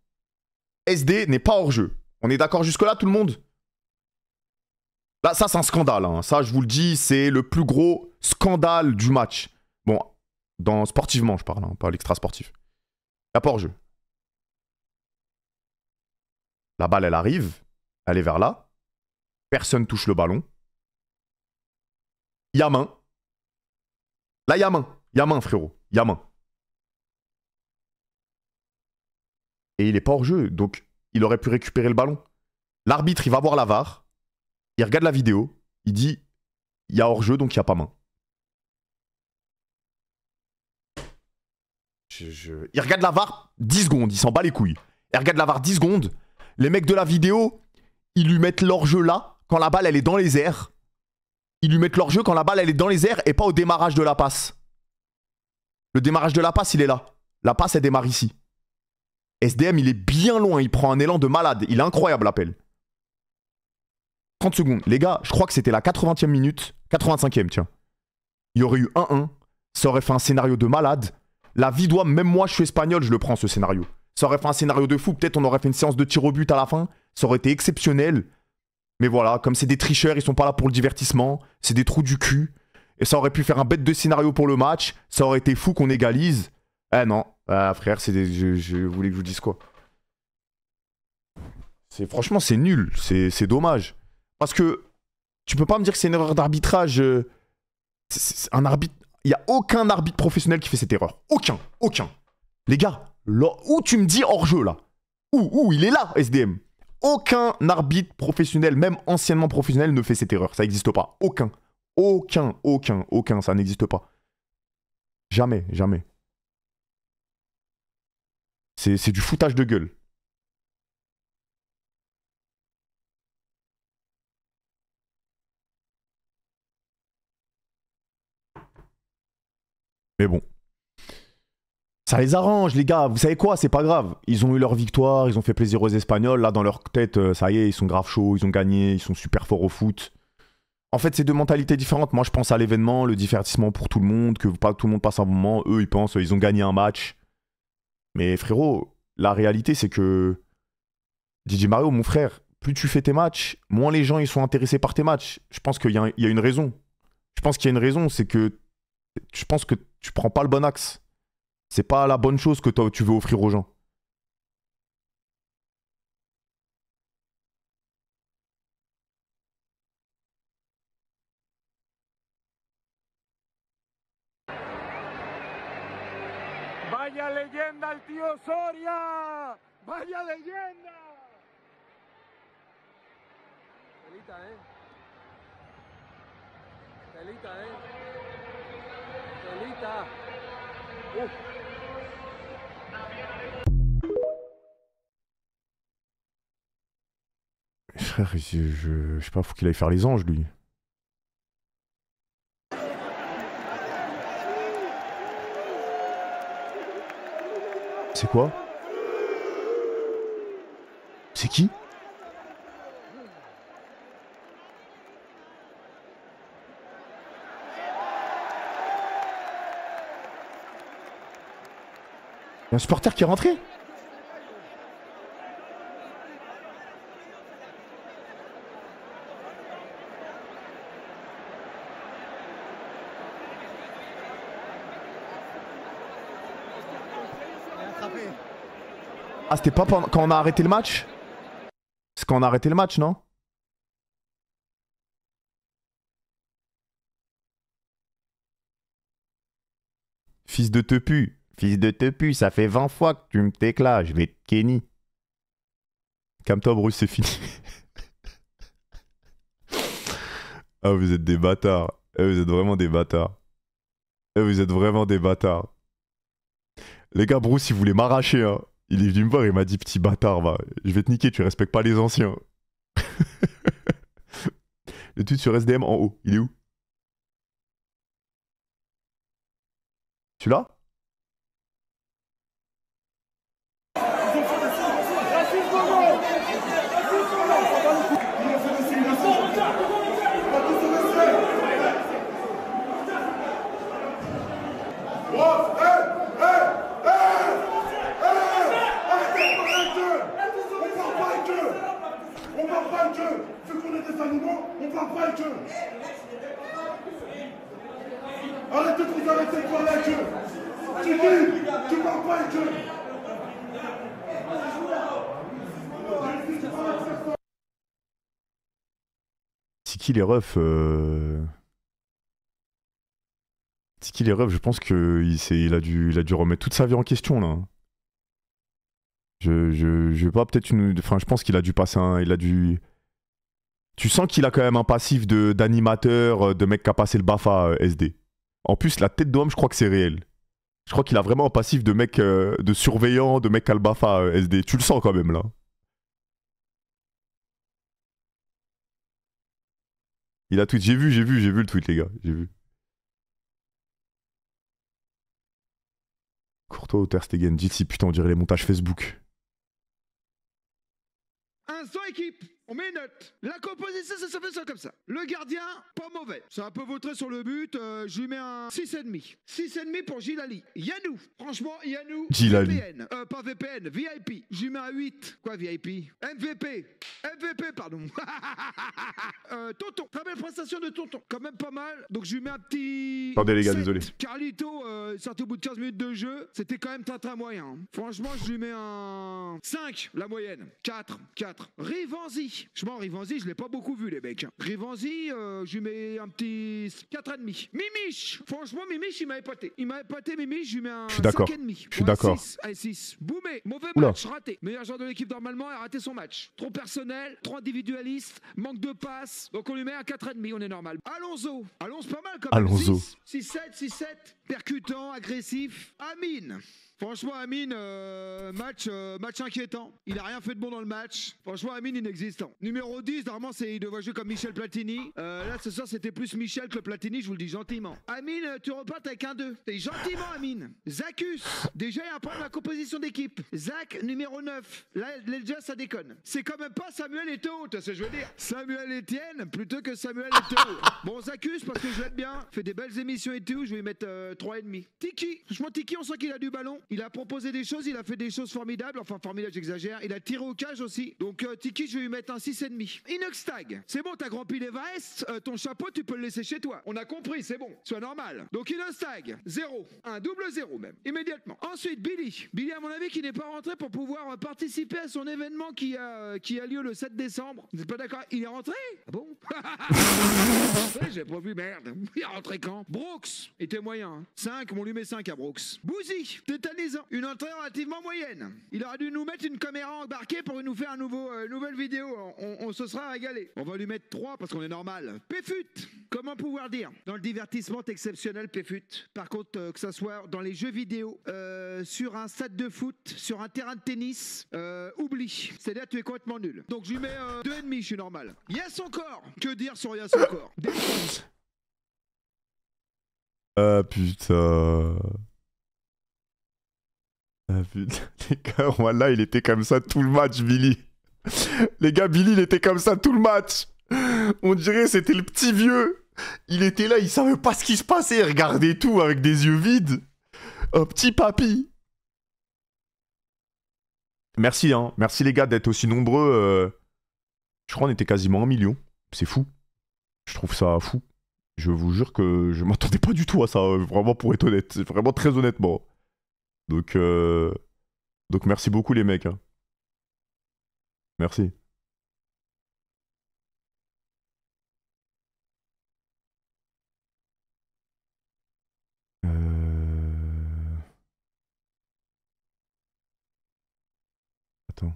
SD n'est pas hors jeu. On est d'accord jusque-là, tout le monde Là, ça, c'est un scandale. Hein. Ça, je vous le dis, c'est le plus gros scandale du match. Bon, dans sportivement, je parle, hein, pas l'extra sportif. Il a pas hors jeu. La balle, elle arrive, elle est vers là. Personne touche le ballon. Il y a main. Là, il y main. Il y main, frérot. Il y main. Et il n'est pas hors jeu, donc il aurait pu récupérer le ballon. L'arbitre, il va voir la VAR. Il regarde la vidéo. Il dit il y a hors jeu, donc il n'y a pas main. Il regarde la VAR 10 secondes, il s'en bat les couilles. Il regarde la VAR 10 secondes. Les mecs de la vidéo, ils lui mettent lhors jeu là quand la balle elle est dans les airs, ils lui mettent leur jeu quand la balle elle est dans les airs et pas au démarrage de la passe. Le démarrage de la passe, il est là. La passe, elle démarre ici. SDM, il est bien loin, il prend un élan de malade. Il est incroyable l'appel. 30 secondes. Les gars, je crois que c'était la 80e minute, 85e, tiens. Il y aurait eu 1-1. Ça aurait fait un scénario de malade. La vie doit, même moi, je suis espagnol, je le prends ce scénario. Ça aurait fait un scénario de fou. Peut-être on aurait fait une séance de tir au but à la fin. Ça aurait été exceptionnel. Mais voilà, comme c'est des tricheurs, ils sont pas là pour le divertissement, c'est des trous du cul. Et ça aurait pu faire un bête de scénario pour le match, ça aurait été fou qu'on égalise. Eh non, euh, frère, c'est je, voulais que je vous dise quoi. C'est franchement c'est nul, c'est dommage. Parce que tu peux pas me dire que c'est une erreur d'arbitrage. Euh, un arbitre, il y a aucun arbitre professionnel qui fait cette erreur, aucun, aucun. Les gars, où tu me dis hors jeu là Où où il est là SDM aucun arbitre professionnel, même anciennement professionnel, ne fait cette erreur. Ça n'existe pas. Aucun. Aucun, aucun, aucun. Ça n'existe pas. Jamais, jamais. C'est du foutage de gueule. Mais bon. Ça les arrange, les gars. Vous savez quoi C'est pas grave. Ils ont eu leur victoire, ils ont fait plaisir aux Espagnols. Là, dans leur tête, euh, ça y est, ils sont grave chauds, ils ont gagné, ils sont super forts au foot. En fait, c'est deux mentalités différentes. Moi, je pense à l'événement, le divertissement pour tout le monde, que pas tout le monde passe un moment. Eux, ils pensent, ils ont gagné un match. Mais frérot, la réalité, c'est que DJ Mario, mon frère, plus tu fais tes matchs, moins les gens ils sont intéressés par tes matchs. Je pense qu'il y, a une raison. Je pense qu'il y a une raison, c'est que je pense que tu prends pas le bon axe. C'est pas la bonne chose que toi tu veux offrir aux gens. Vaya leyenda el tío Soria. Vaya leyenda. eh. eh. Frère, je, je sais pas, faut qu'il aille faire les anges, lui. C'est quoi C'est qui Il y a un supporter qui est rentré. Ah, c'était pas pendant... quand on a arrêté le match C'est quand on a arrêté le match, non Fils de te pu. Fils de te pu, ça fait 20 fois que tu me t'éclats. je vais te Kenny. comme toi Bruce, c'est fini. ah, vous êtes des bâtards. Eh, vous êtes vraiment des bâtards. Eh, vous êtes vraiment des bâtards. Les gars, Bruce, il voulait m'arracher, hein. Il est venu me voir, il m'a dit Petit bâtard, va, je vais te niquer, tu respectes pas les anciens. Le tweet sur SDM en haut, il est où Tu l'as c'est de parler à Tu tu parles pas C'est qui les refs euh C'est qui les refs Je pense qu'il il a, dû, il a dû remettre toute sa vie en question là. Je, je, je pas peut-être une. Enfin, je pense qu'il a dû passer un. Il a dû. Tu sens qu'il a quand même un passif d'animateur, euh, de, mec qui a passé le BAFA euh, SD. En plus, la tête d'homme, je crois que c'est réel. Je crois qu'il a vraiment un passif de mec euh, de surveillant, de mec albafa euh, SD. Tu le sens quand même là. Il a tweet. J'ai vu, j'ai vu, j'ai vu le tweet, les gars. J'ai vu. Courtois Ter Stegen, Dites-y, putain, on dirait les montages Facebook. Un équipe on met La composition, ça se fait ça comme ça. Le gardien, pas mauvais. C'est un peu vautré sur le but. Euh, je lui mets un 6,5. 6,5 pour Gilali. Yanou. Franchement, Yanou. Gilali. VPN. Euh, pas VPN, VIP. Je lui mets un 8. Quoi, VIP MVP. MVP, pardon. Euh, tonton. Très belle prestation de Tonton. Quand même pas mal. Donc je lui mets un petit. Attendez, les gars, désolé. Carlito, sorti au bout de 15 minutes de jeu. C'était quand même très très moyen. Franchement, je lui mets un 5, la moyenne. 4, 4. Rivanzi. Je m'en Rivanzi, je l'ai pas beaucoup vu, les mecs. Rivanzi, euh, je lui mets un petit 4,5. Mimiche Franchement, Mimiche, il m'a épaté. Il m'a épaté, Mimiche, je lui mets un 5,5. Je suis d'accord. 6. 6. Boumé, mauvais match, raté. Meilleur joueur de l'équipe, normalement, a raté son match. Trop personnel, trop individualiste, manque de passe. Donc on lui met un 4,5, on est normal. Alonso. Alonso, pas mal comme Alonso. 6-7, 6-7 percutant, agressif. Amine Franchement, Amine, euh, match, euh, match inquiétant. Il a rien fait de bon dans le match. Franchement, Amine, inexistant. Numéro 10, normalement, il devrait jouer comme Michel Platini. Euh, là, ce soir, c'était plus Michel que Platini, je vous le dis gentiment. Amine, tu repartes avec un 2. T'es gentiment, Amine. Zacus, déjà, il y a un problème à la composition d'équipe. Zac numéro 9. Là, déjà, ça déconne. C'est quand même pas Samuel Eto'o, tu je veux dire. Samuel Etienne plutôt que Samuel Eto'o. Bon, Zacus, parce que je l'aime bien, fait des belles émissions et tout, je vais lui mettre 3,5. Tiki, franchement, Tiki, on sent qu'il a du ballon. Il a proposé des choses, il a fait des choses formidables. Enfin, formidable, j'exagère. Il a tiré au cage aussi. Donc, euh, Tiki, je vais lui mettre un et 6,5. tag c'est bon, t'as grandi les vestes. Euh, ton chapeau, tu peux le laisser chez toi. On a compris, c'est bon. Sois normal. Donc, Inoxtag, 0. Un double 0 même. Immédiatement. Ensuite, Billy. Billy, à mon avis, qui n'est pas rentré pour pouvoir euh, participer à son événement qui a, qui a lieu le 7 décembre. Vous n'êtes pas d'accord Il est rentré Ah bon J'ai pas vu, merde. Il est rentré quand Brooks était moyen. Hein. 5, on lui met 5 à Brooks. Bouzy, tétanisant. Hein. Une entrée relativement moyenne. Il aurait dû nous mettre une caméra embarquée pour nous faire une euh, nouvelle vidéo. On, se sera régalé. On va lui mettre 3 parce qu'on est normal. Péfut Comment pouvoir dire Dans le divertissement exceptionnel, Péfut. Par contre, euh, que ça soit dans les jeux vidéo, euh, sur un stade de foot, sur un terrain de tennis, oublie. C'est-à-dire tu es complètement nul. Donc je lui mets 2,5, je suis normal. Yes encore. Que dire sur Yes encore corps ah putain. Ah putain. Les gars, voilà, il était comme ça tout le match, Billy. Les gars, Billy, il était comme ça tout le match. On dirait c'était le petit vieux. Il était là, il savait pas ce qui se passait. Il regardait tout avec des yeux vides. Un petit papy. Merci, hein. Merci les gars d'être aussi nombreux. Euh. Je crois qu'on était quasiment un million. C'est fou. Je trouve ça fou je vous jure que je m'attendais pas du tout à ça, euh, vraiment pour être honnête, vraiment très honnêtement. Donc, euh... donc merci beaucoup les mecs. Hein. Merci. Euh... Attends.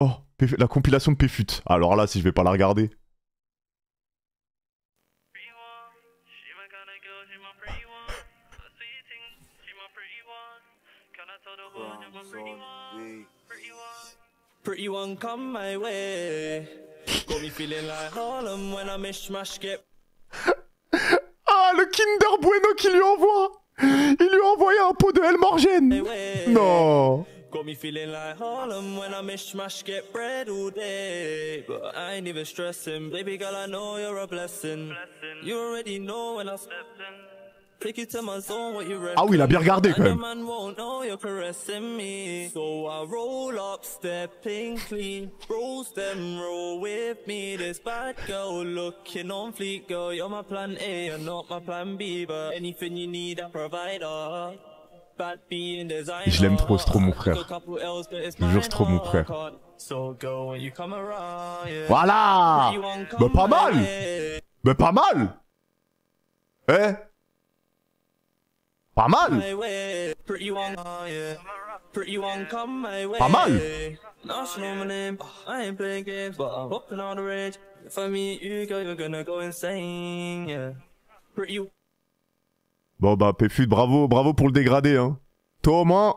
Oh, la compilation de PFUT. Alors là, si je vais pas la regarder. you won't come my way. Got me feeling like Harlem when I mishmash get. ah, le Kinder Bueno qui lui envoie Il lui a envoyé un pot de L Morgène Non Got me feeling like Harlem when I mishmash get bread all day. But I ain't even stressing, baby girl, I know you're a blessing. You already know when I step in. Ah oui, il a bien regardé quand même. Je l'aime trop, c'est trop mon frère. Je jure, trop mon oh, frère. Voilà Mais bah, pas mal Mais bah, pas mal Eh pas mal eh eh, eh Pas mal Bon bah Péfut, bravo, bravo pour le dégradé hein. Toi au moins,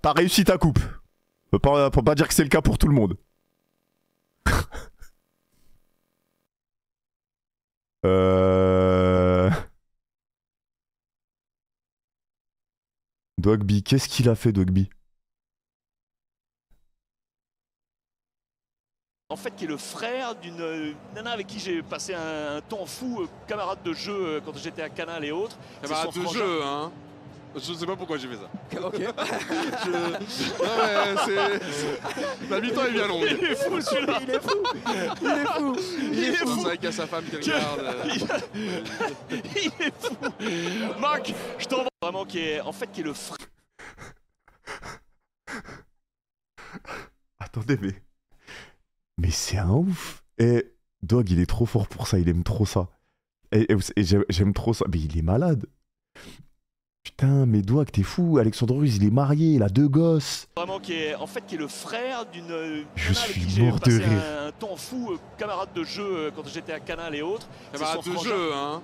t'as réussi ta coupe. Faut pas, faut pas dire que c'est le cas pour tout le monde. euh... Dogby, qu'est-ce qu'il a fait Dogby en fait qui est le frère d'une euh, nana avec qui j'ai passé un, temps fou, euh, camarade de jeu euh, quand j'étais à Canal et autres. Camarade de jeu, hein je ne sais pas pourquoi j'ai fait ça. Ok. je... Non, mais c'est. La mi-temps est bien longue. Il est fou celui-là. Il est fou. Il est fou. Il est fou. C'est vrai qu'il a sa femme qui regarde. Euh. Il est fou. Marc, je t'envoie vraiment qui est en fait qui est le frère. Attendez, mais. Mais c'est un ouf. Eh, Dog, il est trop fort pour ça. Il aime trop ça. j'aime trop ça. Mais il est malade. Putain, mais que t'es fou, Alexandre Ruiz, il est marié, il a deux gosses. Vraiment, qui est, en fait, est le frère d'une. Euh, je suis mort de rire. Un, un, temps fou, euh, camarade de jeu, euh, quand j'étais à Canal et autres. Camarade de jeu, hein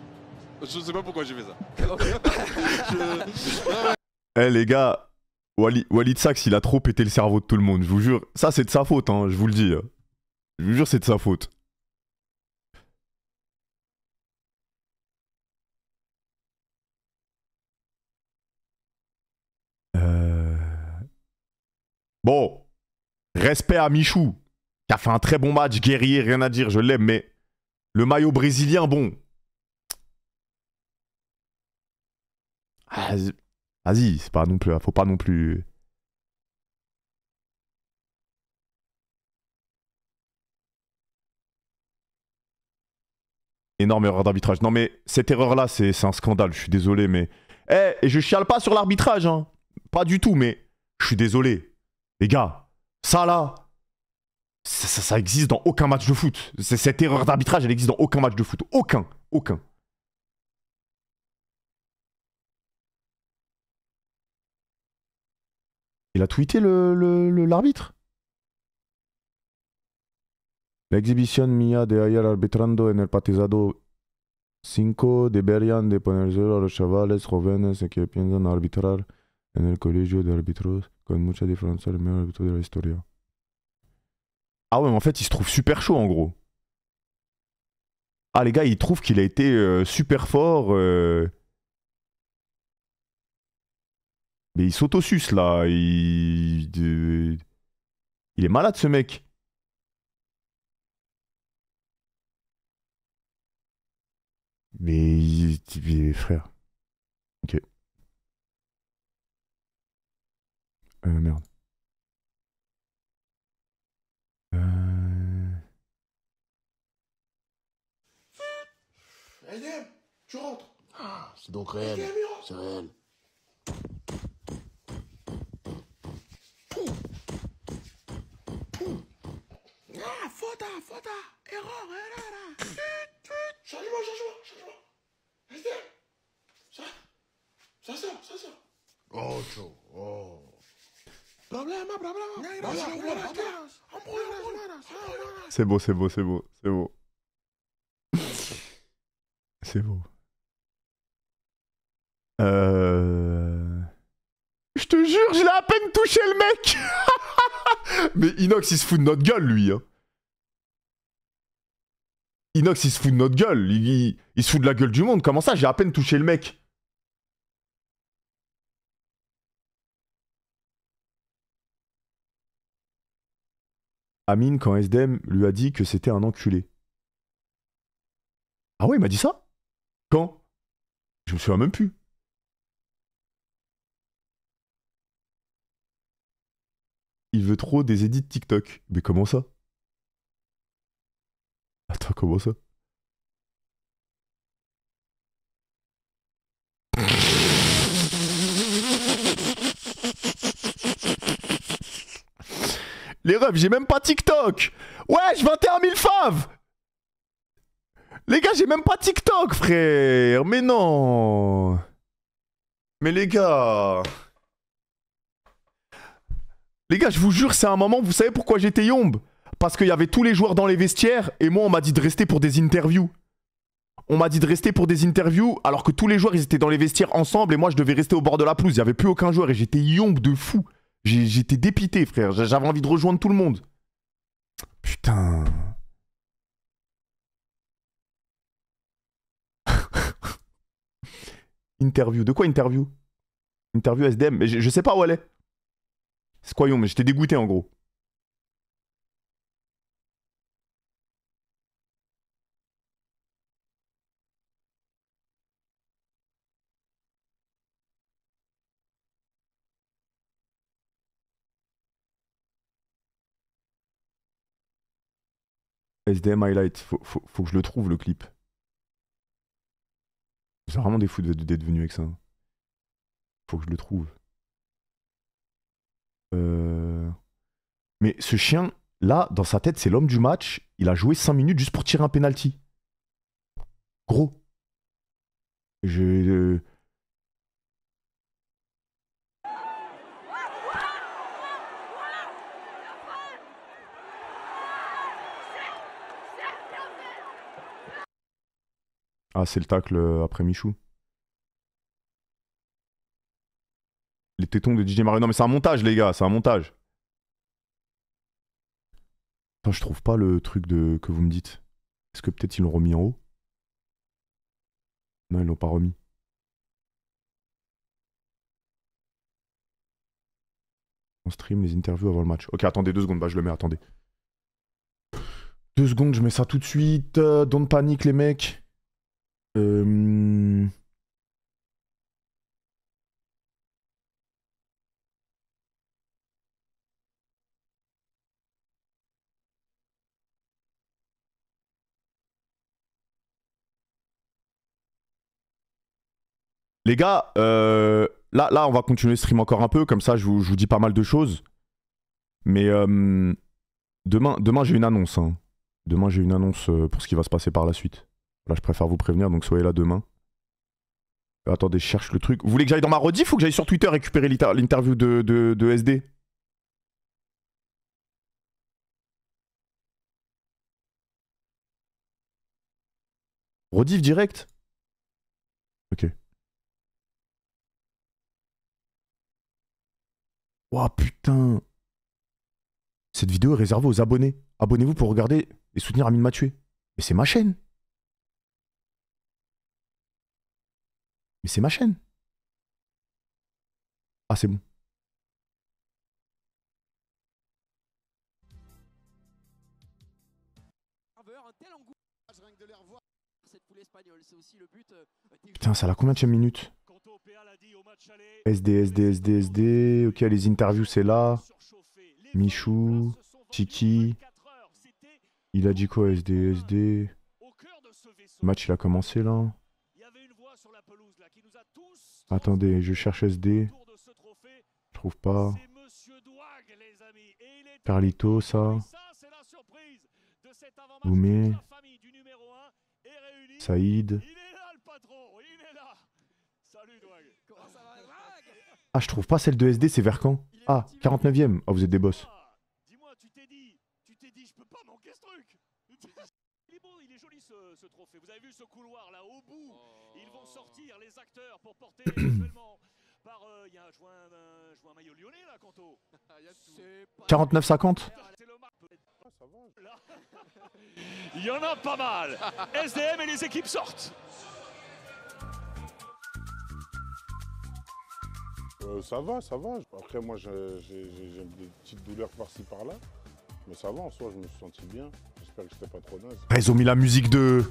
Je sais pas pourquoi j'ai fait ça. Eh, hey, les gars, Walid sax il a trop pété le cerveau de tout le monde, je vous jure. Ça, c'est de sa faute, hein, je vous le dis. Hein. Je vous jure, c'est de sa faute. Bon, respect à Michou, qui a fait un très bon match, guerrier, rien à dire, je l'aime, mais le maillot brésilien, bon. Ah, vas-y, c'est pas non plus, hein, faut pas non plus. Énorme erreur d'arbitrage. Non mais cette erreur-là, c'est un scandale, je suis désolé, mais... Eh, et je chiale pas sur l'arbitrage, hein. Pas du tout, mais je suis désolé. Les gars, ça là, ça, ça, existe dans aucun match de foot. Cette erreur d'arbitrage, elle existe dans aucun match de foot. Aucun, aucun. Il a tweeté l'arbitre. Le, l'arbitre. L'exhibition Mia de ayer arbitrando en el patizado 5 de Berian de ponerse los chavales jóvenes que piensan arbitrar en el colegio de arbitros. Ah ouais, mais en fait, il se trouve super chaud en gros. Ah, les gars, il trouve qu'il a été euh, super fort. Euh. Mais il s'auto-suce, là. Il... est malade ce mec. Mais, mais frère. Euh, merde. Euh... tu rentres ah, C'est donc réel. C'est réel. Ah, Faute faute, erreur, erreur. change moi change moi change moi ça, ça ça sort. Oh, chaud, oh. C'est beau, c'est beau, c'est beau, c'est beau. C'est beau. Euh... Je te jure, je l'ai à peine touché le mec Mais Inox, il se fout de notre gueule, lui. Hein. Inox, il se fout de notre gueule. Il, il, il se fout de la gueule du monde. Comment ça, j'ai à peine touché le mec Amine, quand SDM lui a dit que c'était un enculé. Ah ouais, il m'a dit ça Quand Je me souviens même plus. Il veut trop des édits de TikTok. Mais comment ça Attends, comment ça Les refs, j'ai même pas TikTok. Wesh, 21 000 faves. Les gars, j'ai même pas TikTok, frère. Mais non. Mais les gars. Les gars, je vous jure, c'est un moment, vous savez pourquoi j'étais yombe Parce qu'il y avait tous les joueurs dans les vestiaires et moi, on m'a dit de rester pour des interviews. On m'a dit de rester pour des interviews alors que tous les joueurs, ils étaient dans les vestiaires ensemble et moi, je devais rester au bord de la pelouse. Il n'y avait plus aucun joueur et j'étais yombe de fou. J'étais dépité, frère. J'avais envie de rejoindre tout le monde. Putain. interview. De quoi interview Interview SDM. Mais je, sais pas où elle est. C'est quoi, mais j'étais dégoûté en gros. SDM Highlight, faut, que je le trouve le clip. C'est vraiment des fous d'être venu avec ça. Faut que je le trouve. Euh, mais ce chien, là, dans sa tête, c'est l'homme du match. Il a joué 5 minutes juste pour tirer un penalty. Gros. Je. Euh, Ah, c'est le tacle euh, après Michou. Les tétons de DJ Mario. Non, mais c'est un montage, les gars, c'est un montage. je trouve pas le truc de... que vous me dites. Est-ce que peut-être ils l'ont remis en haut Non, ils l'ont pas remis. On stream les interviews avant le match. Ok, attendez deux secondes, bah je le mets, attendez. Deux secondes, je mets ça tout de suite. Euh, don't panique les mecs. Euh, Les gars, euh, là, là, on va continuer le stream encore un peu, comme ça, je vous, dis pas mal de choses. Mais euh, demain, demain j'ai une annonce. Hein. Demain, j'ai une annonce pour ce qui va se passer par la suite. Là, je préfère vous prévenir, donc soyez là demain. Euh, attendez, je cherche le truc. Vous voulez que j'aille dans ma rediff ou que j'aille sur Twitter récupérer l'interview de, SD Rediff direct Ok. Oh putain Cette vidéo est réservée aux abonnés. Abonnez-vous pour regarder et soutenir Amine Mathieu. Mais c'est ma chaîne Mais c'est ma chaîne. Ah, c'est bon. Putain, ça a la combien de minutes SD, SD, SD, SD. Ok, les interviews, c'est là. Michou, Chiki, Il a dit quoi SD, SD. match, il a commencé là. Attendez, je cherche SD. Je trouve pas. Carlito, ça. Boumé. Saïd. Ah, je trouve pas celle de SD, c'est quand Ah, 49ème. Ah, vous êtes des boss. vous avez vu ce couloir là au bout. Oh. Ils vont sortir les acteurs pour porter éventuellement par il euh, y a un joint, euh, un, maillot lyonnais là Kanto. 49 50. il y en a pas mal. SDM et les équipes sortent. Euh, ça va, ça va. Après, moi, j'ai des petites douleurs par-ci par-là. Mais ça va, en soi, je me suis senti bien. J'espère que j'étais pas trop naze. mis la musique de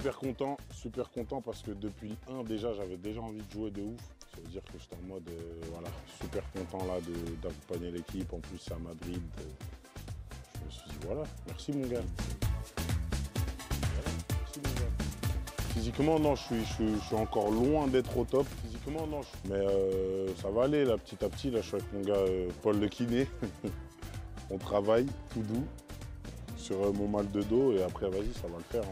super content, super content parce que depuis un déjà j'avais déjà envie de jouer de ouf. Ça veut dire que j'étais en mode euh, voilà, super content là d'accompagner l'équipe. En plus à Madrid. Euh, je me suis dit voilà, merci mon gars. Physiquement non, je suis, je encore loin d'être au top. Physiquement non, mais euh, ça va aller là petit à petit. Là je suis avec mon gars Paul Le Kiné. On travaille tout doux. Euh, mon mal de dos et après, vas-y, ça va le faire.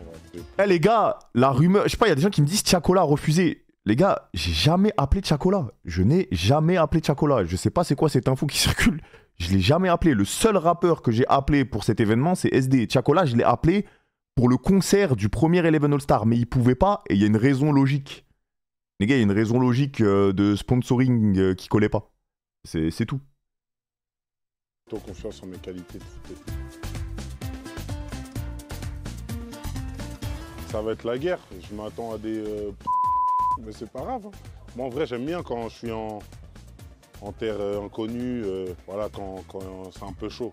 Eh les gars, la rumeur, je sais pas, il y a des gens qui me disent Tchakola a refusé. Les gars, j'ai jamais appelé Tchakola Je n'ai jamais appelé Tchakola Je sais pas c'est quoi cette info qui circule. Je l'ai jamais appelé. Le seul rappeur que j'ai appelé pour cet événement, c'est SD. Tchakola je l'ai appelé pour le concert du premier Eleven All-Star, mais il pouvait pas et il y a une raison logique. Les gars, il y a une raison logique euh, de sponsoring euh, qui collait pas. C'est tout. confiance en mes qualités. ça va être la guerre. Je m'attends à des. Euh, mais c'est pas grave. Hein. Moi, en vrai, j'aime bien quand je suis en, en terre euh, inconnue, euh, voilà, quand, c'est un peu chaud.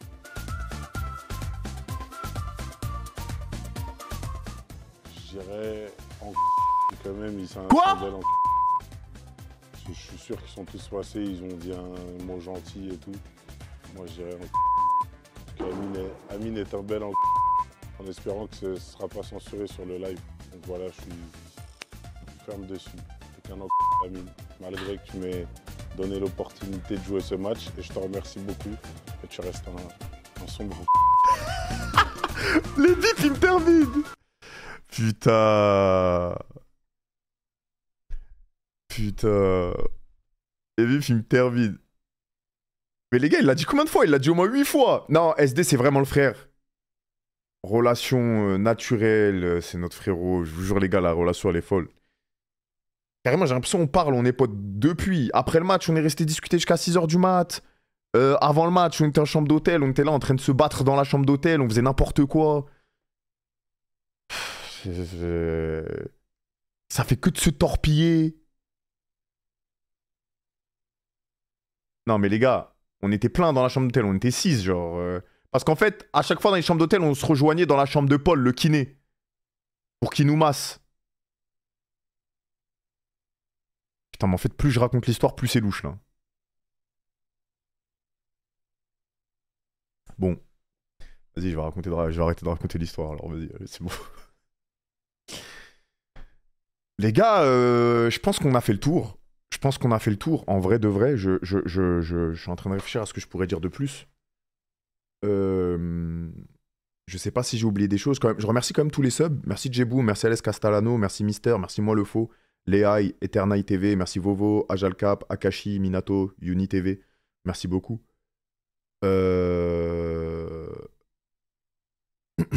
Je dirais en quand même, ils sont un je, suis sûr qu'ils sont tous passés, ils ont dit un mot gentil et tout. Moi, je dirais en Amine est un bel en en espérant que ce ne sera pas censuré sur le live. Donc voilà, je suis ferme dessus. C'est qu'un malgré que tu m'aies donné l'opportunité de jouer ce match et je te remercie beaucoup et tu restes un, un sombre. Les ter vide Putain Putain Les me vide. Mais les gars, il l'a dit combien de fois Il l'a dit au moins 8 fois Non, SD c'est vraiment le frère relation euh, naturelle, euh, c'est notre frérot. Je vous jure, les gars, la relation, elle est folle. Carrément, j'ai l'impression qu'on parle, on est potes depuis. Après le match, on est resté discuter jusqu'à 6h du mat. Euh, avant le match, on était en chambre d'hôtel, on était là en train de se battre dans la chambre d'hôtel, on faisait n'importe quoi. Ça fait que de se torpiller. Non, mais les gars, on était plein dans la chambre d'hôtel, on était 6, genre. Parce qu'en fait, à chaque fois dans les chambres d'hôtel, on se rejoignait dans la chambre de Paul, le kiné. Pour qu'il nous masse. Putain, mais en fait, plus je raconte l'histoire, plus c'est louche, là. Bon. Vas-y, je, vais arrêter de raconter l'histoire, alors vas-y, c'est bon. Les gars, euh, je pense qu'on a fait le tour. Je pense qu'on a fait le tour. En vrai de vrai, je, je, je, je, suis en train de réfléchir à ce que je pourrais dire de plus je sais pas si j'ai oublié des choses. Quand même, je remercie quand même tous les subs. Merci Djebou, merci Alès Castellano, merci Mister, merci Moi Le Faux, Léaï, Eternai TV, merci Vovo, Ajalcap, Akashi, Minato, Uni TV. Merci beaucoup. Euh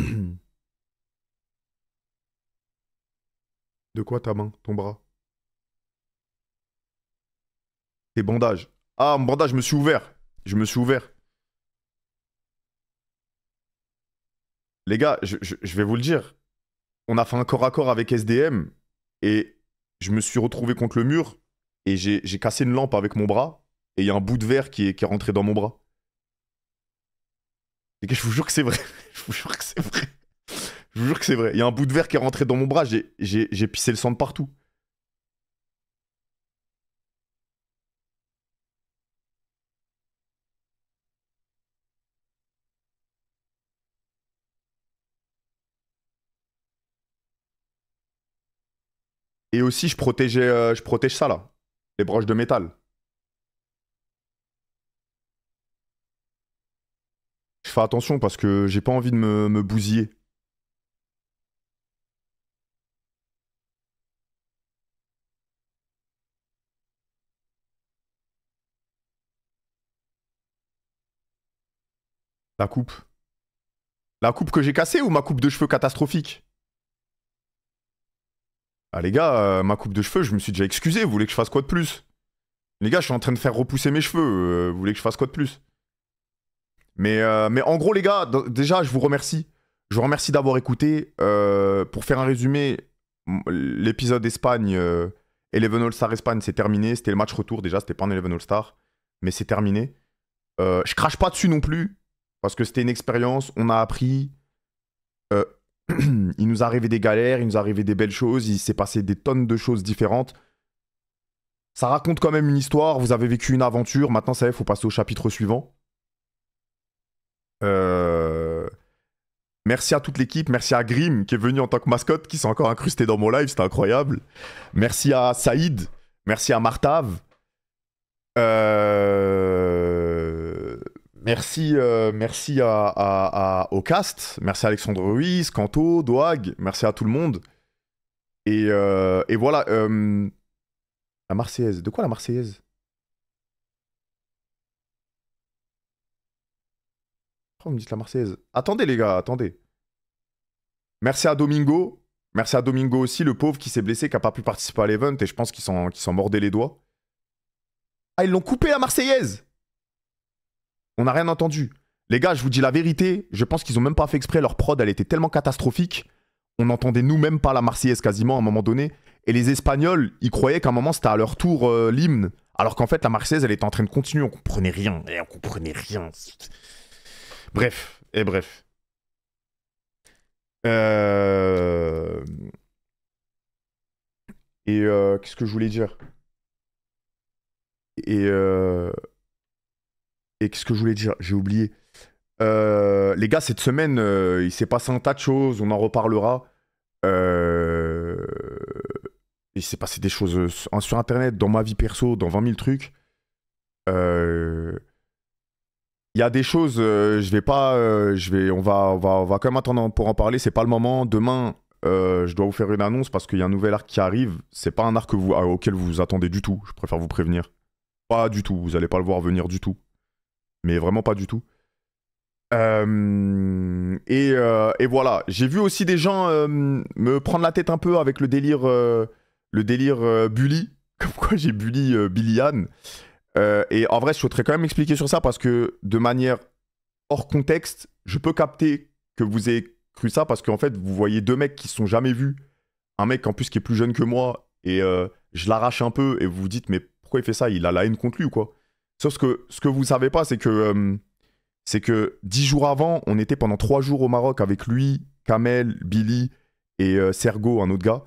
De quoi ta main, ton bras Tes bandages. Ah, mon bandage, je me suis ouvert. Je me suis ouvert. les gars, je, vais vous le dire, on a fait un corps à corps avec SDM et je me suis retrouvé contre le mur et j'ai cassé une lampe avec mon bras et il y a un bout de verre qui est, qui est rentré dans mon bras. Les gars, je vous jure que c'est vrai. je vous jure que c'est vrai. Je vous jure que c'est vrai. Il y a un bout de verre qui est rentré dans mon bras, j'ai pissé le sang de partout. Et aussi, je, protégeais, euh, je protège ça là, les broches de métal. Je fais attention parce que j'ai pas envie de me, me bousiller. La coupe. La coupe que j'ai cassée ou ma coupe de cheveux catastrophique ah les gars, euh, ma coupe de cheveux, je me suis déjà excusé, vous voulez que je fasse quoi de plus Les gars, je suis en train de faire repousser mes cheveux, euh, vous voulez que je fasse quoi de plus mais, euh, mais en gros les gars, déjà je vous remercie. Je vous remercie d'avoir écouté. pour faire un résumé, l'épisode Espagne, Eleven All-Star Espagne, c'est terminé. C'était le match retour déjà, c'était pas un Eleven All-Star, mais c'est terminé. je crache pas dessus non plus, parce que c'était une expérience, on a appris il nous arrivait des galères, il nous arrivait des belles choses, il s'est passé des tonnes de choses différentes. Ça raconte quand même une histoire, vous avez vécu une aventure, maintenant ça y il faut passer au chapitre suivant. Euh, merci à toute l'équipe, merci à Grim qui est venu en tant que mascotte, qui s'est encore incrusté dans mon live, c'était incroyable. Merci à Saïd, merci à Martav. Euh... Merci, euh, merci au cast, merci à Alexandre Ruiz, Canto, Doag, merci à tout le monde. Et, euh, voilà, euh, la Marseillaise. De quoi la Marseillaise Pourquoi vous me dites la Marseillaise Attendez les gars, attendez. Merci à Domingo, merci à Domingo aussi, le pauvre qui s'est blessé, qui n'a pas pu participer à l'event, et je pense qu'ils s'en mordait sont les doigts. Ah, ils l'ont coupé la Marseillaise on n'a rien entendu. Les gars, je vous dis la vérité, je pense qu'ils ont même pas fait exprès. Leur prod, elle était tellement catastrophique. On n'entendait nous-mêmes pas la Marseillaise quasiment à un moment donné. Et les Espagnols, ils croyaient qu'à un moment, c'était à leur tour euh, l'hymne. Alors qu'en fait, la Marseillaise, elle était en train de continuer. On comprenait rien. Et eh, on comprenait rien. Bref. Eh, euh... Et bref. Euh, Et qu'est-ce que je voulais dire Et. Et qu'est-ce que je voulais dire J'ai oublié. Euh, les gars, cette semaine, euh, il s'est passé un tas de choses, on en reparlera. Euh, il s'est passé des choses hein, sur Internet, dans ma vie perso, dans 20 000 trucs. Il y a des choses, je vais pas, je vais, on va, on va, on va quand même attendre pour en parler. C'est pas le moment. Demain, je dois vous faire une annonce parce qu'il y a un nouvel arc qui arrive. C'est pas un arc vous, auquel vous vous attendez du tout. Je préfère vous prévenir. Pas du tout. Vous allez pas le voir venir du tout mais vraiment pas du tout. Euh, euh, et, voilà, j'ai vu aussi des gens euh, me prendre la tête un peu avec le délire, le délire bully, comme quoi j'ai bully Billy Anne. et en vrai, je souhaiterais quand même m'expliquer sur ça parce que de manière hors contexte, je peux capter que vous avez cru ça parce qu'en fait, vous voyez deux mecs qui se sont jamais vus, un mec en plus qui est plus jeune que moi et je l'arrache un peu et vous vous dites mais pourquoi il fait ça Il a la haine contre lui ou quoi Sauf que ce que vous ne savez pas, c'est que euh, que dix jours avant, on était pendant trois jours au Maroc avec lui, Kamel, Billy et euh, Sergo, un autre gars,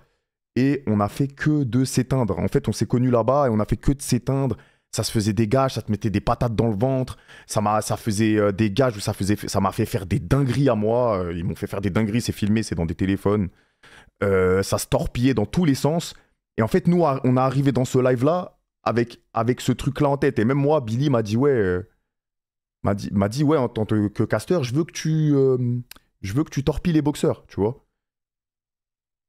et on a fait que de s'éteindre. En fait, on s'est connus là-bas et on a fait que de s'éteindre. Ça se faisait des gages, ça te mettait des patates dans le ventre, ça m'a, ça faisait euh, des gages ça faisait, ça m'a fait faire des dingueries à moi. Ils m'ont fait faire des dingueries, c'est filmé, c'est dans des téléphones. ça se torpillait dans tous les sens. Et en fait, nous, on est arrivé dans ce live-là avec, avec ce truc-là en tête. Et même moi, Billy m'a dit, ouais, euh, m'a dit, dit, ouais, en tant que caster, je veux que tu, euh, je veux que tu torpilles les boxeurs, tu vois.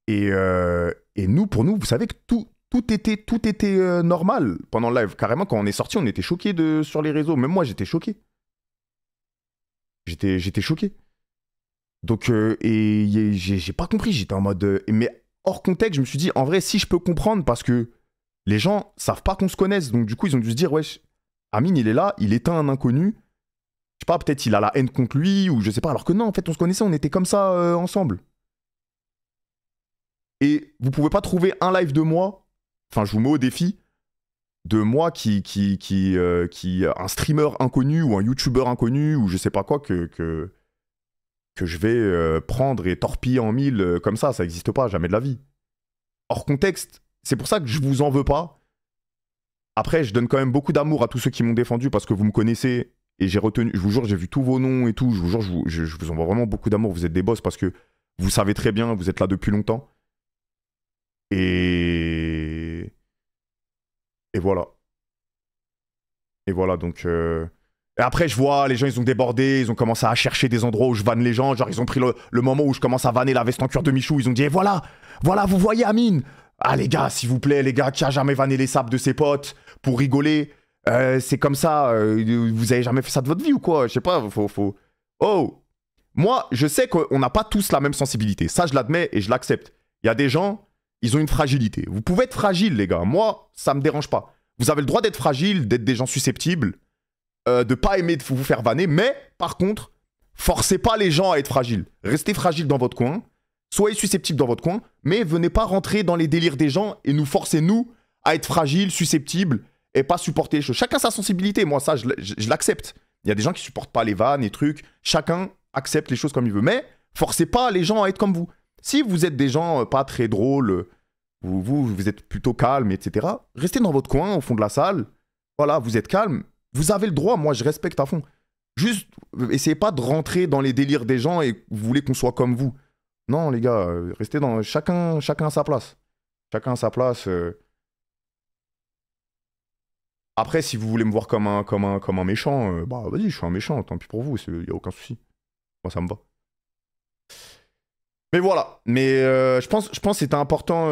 Et, euh, nous, pour nous, vous savez que tout, était, tout était normal pendant le live. Carrément, quand on est sorti, on était choqué sur les réseaux. Même moi, j'étais choqué. J'étais, j'étais choqué. Donc, et j'ai, pas compris. J'étais en mode, mais hors contexte, je me suis dit, en vrai, si je peux comprendre, parce que les gens savent pas qu'on se connaisse. Donc, du coup, ils ont dû se dire, wesh, Amine, il est là, il est un inconnu. Je sais pas, peut-être il a la haine contre lui, ou je sais pas. Alors que non, en fait, on se connaissait, on était comme ça euh, ensemble. Et vous pouvez pas trouver un live de moi, enfin, je vous mets au défi, de moi qui. qui, qui, euh, qui un streamer inconnu, ou un youtubeur inconnu, ou je sais pas quoi, que. que, que je vais euh, prendre et torpiller en mille comme ça, ça n'existe pas, jamais de la vie. Hors contexte, c'est pour ça que je vous en veux pas. Après, je donne quand même beaucoup d'amour à tous ceux qui m'ont défendu parce que vous me connaissez et j'ai retenu, je vous jure, j'ai vu tous vos noms et tout. Je vous jure, je vous, envoie vraiment beaucoup d'amour. Vous êtes des boss parce que vous savez très bien, vous êtes là depuis longtemps. Et. Et voilà. Et voilà, donc. Euh, et après, je vois, les gens, ils ont débordé, ils ont commencé à chercher des endroits où je vanne les gens. Genre, ils ont pris le, moment où je commence à vanner la veste en cuir de Michou. Ils ont dit, voilà, voilà, vous voyez Amine, ah les gars, s'il vous plaît, les gars, qui a jamais vanné les sables de ses potes pour rigoler euh, C'est comme ça, euh, vous avez jamais fait ça de votre vie ou quoi Je sais pas, faut, faut... Oh Moi, je sais qu'on n'a pas tous la même sensibilité. Ça, je l'admets et je l'accepte. Il y a des gens, ils ont une fragilité. Vous pouvez être fragile, les gars. Moi, ça me dérange pas. Vous avez le droit d'être fragile, d'être des gens susceptibles, de euh, de pas aimer de vous faire vanner, mais par contre, forcez pas les gens à être fragiles. Restez fragile dans votre coin Soyez susceptibles dans votre coin, mais venez pas rentrer dans les délires des gens et nous forcer, nous, à être fragiles, susceptibles et pas supporter les choses. Chacun sa sensibilité, moi, ça, je, l'accepte. Il y a des gens qui supportent pas les vannes, et trucs. Chacun accepte les choses comme il veut. Mais forcez pas les gens à être comme vous. Si vous êtes des gens euh, pas très drôles, euh, vous, vous, êtes plutôt calme, etc., restez dans votre coin, au fond de la salle. Voilà, vous êtes calme. Vous avez le droit, moi, je respecte à fond. Juste, euh, essayez pas de rentrer dans les délires des gens et vous voulez qu'on soit comme vous. Non, les gars, euh, restez dans. Chacun, chacun à sa place. Chacun à sa place. Euh. Après, si vous voulez me voir comme un, comme un, méchant, euh, bah vas-y, je suis un méchant, tant pis pour vous, il n'y a aucun souci. Moi, ça me va. Mais voilà, mais je pense, je pense que c'était important,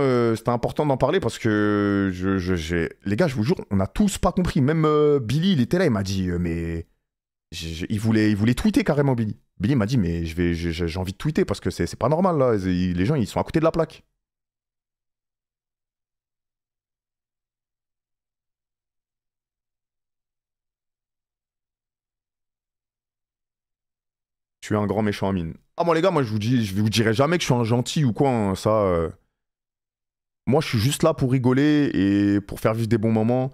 important d'en parler parce que je, les gars, je vous jure, on n'a tous pas compris. Même Billy, il était là, il m'a dit, mais il voulait, il voulait tweeter carrément Billy. Billy m'a dit, mais je vais, j'ai envie de tweeter parce que c'est pas normal là. Les gens, ils sont à côté de la plaque. Tu es un grand méchant à mine. Ah moi les gars, moi je vous dis, je vous dirai jamais que je suis un gentil ou quoi. Hein, ça, euh. moi je suis juste là pour rigoler et pour faire vivre des bons moments.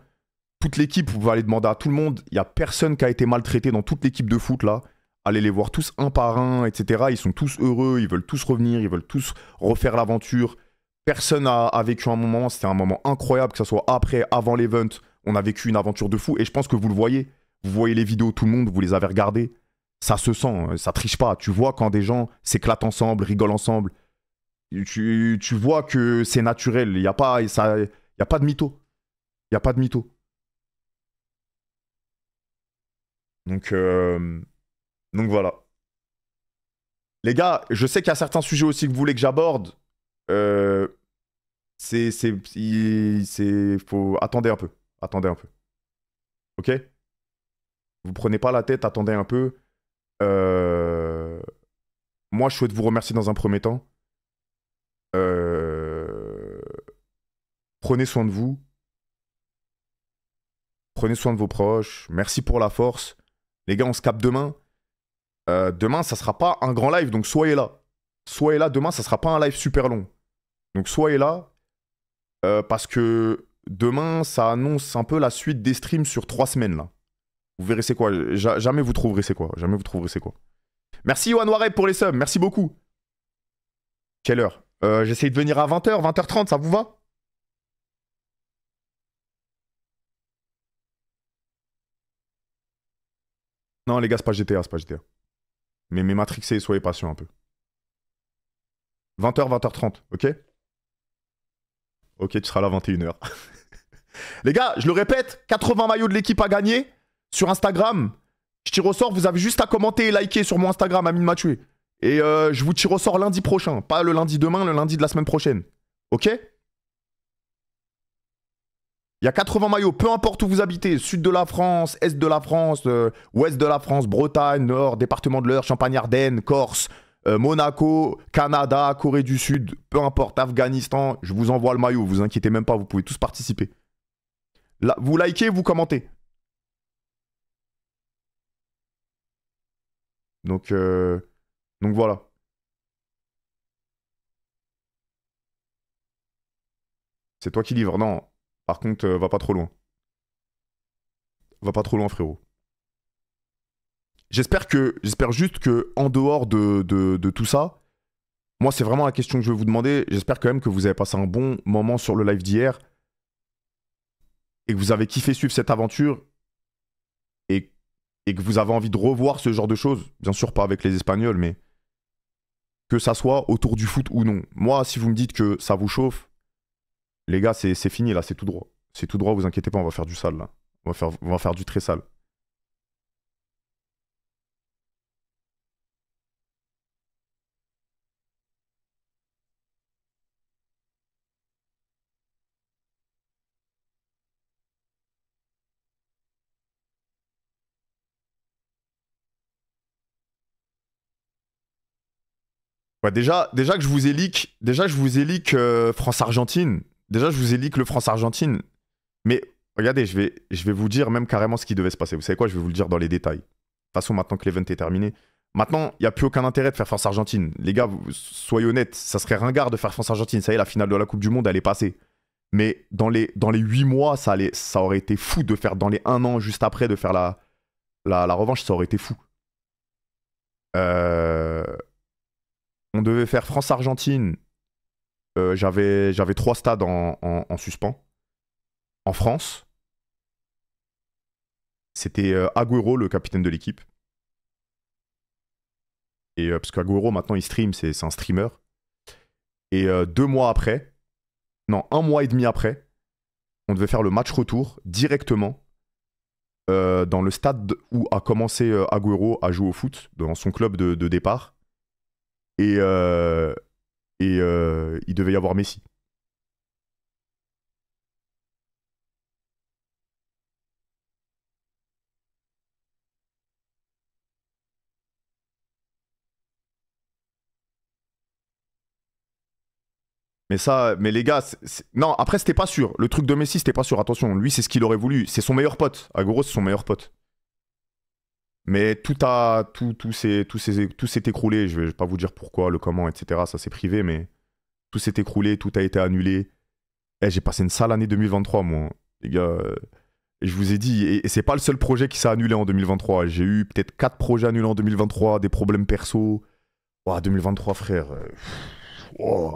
Toute l'équipe, vous pouvez aller demander à tout le monde. Il y a personne qui a été maltraité dans toute l'équipe de foot là aller les voir tous un par un, etc. Ils sont tous heureux, ils veulent tous revenir, ils veulent tous refaire l'aventure. Personne a, vécu un moment, c'était un moment incroyable, que ce soit après, avant l'event, on a vécu une aventure de fou. Et je pense que vous le voyez, vous voyez les vidéos, tout le monde, vous les avez regardées. Ça se sent, hein, ça triche pas. Tu vois quand des gens s'éclatent ensemble, rigolent ensemble. Tu, vois que c'est naturel, il n'y a, pas, a pas de mytho. Il n'y a pas de mytho. Donc... Euh, donc voilà. Les gars, je sais qu'il y a certains sujets aussi que vous voulez que j'aborde. Euh, c'est... C'est... Faut... Attendez un peu. Attendez un peu. Ok Vous prenez pas la tête, attendez un peu. Euh, moi, je souhaite vous remercier dans un premier temps. Euh, prenez soin de vous. Prenez soin de vos proches. Merci pour la force. Les gars, on se capte demain. Euh, demain, ça sera pas un grand live, donc soyez là. Soyez là demain, ça sera pas un live super long. Donc soyez là euh, parce que demain, ça annonce un peu la suite des streams sur trois semaines là. Vous verrez c'est quoi. jamais vous trouverez c'est quoi. Jamais vous trouverez c'est quoi. Merci Yohan pour les subs. Merci beaucoup. Quelle heure euh, J'essaye de venir à 20h, 20h30, ça vous va Non les gars, c'est pas GTA, c'est pas GTA mais, mais matrixez, soyez patient un peu. 20h, 20h30, ok Ok, tu seras là 21h. Les gars, je le répète, 80 maillots de l'équipe à gagner sur Instagram. Je tire au sort, vous avez juste à commenter et liker sur mon Instagram, Amine Mathieu. Et euh, je vous tire au sort lundi prochain. Pas le lundi demain, le lundi de la semaine prochaine. Ok il y a 80 maillots, peu importe où vous habitez, sud de la France, est de la France, euh, ouest de la France, Bretagne, nord, département de l'Eure, Champagne-Ardenne, Corse, euh, Monaco, Canada, Corée du Sud, peu importe, Afghanistan, je vous envoie le maillot, vous inquiétez même pas, vous pouvez tous participer. vous likez, vous commentez. Donc, euh, donc voilà. C'est toi qui livre, non par contre, euh, va pas trop loin. Va pas trop loin, frérot. J'espère que, j'espère juste que, en dehors de, de, tout ça, moi, c'est vraiment la question que je vais vous demander. J'espère quand même que vous avez passé un bon moment sur le live d'hier et que vous avez kiffé suivre cette aventure et, et que vous avez envie de revoir ce genre de choses. Bien sûr, pas avec les Espagnols, mais que ça soit autour du foot ou non. Moi, si vous me dites que ça vous chauffe, les gars, c'est fini là, c'est tout droit. C'est tout droit, vous inquiétez pas, on va faire du sale là. On va faire, on va faire du très sale. déjà, déjà que je vous ai déjà je vous ai euh, France-Argentine, déjà, je vous ai dit que le France-Argentine. Mais regardez, je vais, je vais vous dire même carrément ce qui devait se passer. Vous savez quoi Je vais vous le dire dans les détails. De toute façon, maintenant que l'event est terminé, maintenant, il n'y a plus aucun intérêt de faire France-Argentine. Les gars, soyez honnêtes, ça serait ringard de faire France-Argentine. Ça y est, la finale de la Coupe du Monde, elle est passée. Mais dans les, dans les 8 mois, ça, allait, ça aurait été fou de faire, dans les 1 an juste après, de faire la, la, revanche, ça aurait été fou. Euh, on devait faire France-Argentine euh, j'avais, j'avais trois stades en, suspens. En France, c'était euh, Aguero le capitaine de l'équipe. Et euh, parce qu'Aguero maintenant, il stream, c'est, un streamer. Et deux mois après, non, un mois et demi après, on devait faire le match retour directement dans le stade où a commencé Agüero à jouer au foot, dans son club de, de départ. Et et euh, il devait y avoir Messi. Mais ça, mais les gars, non, après c'était pas sûr. Le truc de Messi, c'était pas sûr. Attention, lui, c'est ce qu'il aurait voulu. C'est son meilleur pote. Agoro, c'est son meilleur pote. Mais tout a tout, tout s'est tout s'est écroulé. Je vais, vais pas vous dire pourquoi, le comment, etc. Ça c'est privé, mais tout s'est écroulé, tout a été annulé. et eh, j'ai passé une sale année 2023, moi. Les gars, je vous ai dit, et, ce c'est pas le seul projet qui s'est annulé en 2023. J'ai eu peut-être quatre projets annulés en 2023, des problèmes perso. 2023, frère. Euh,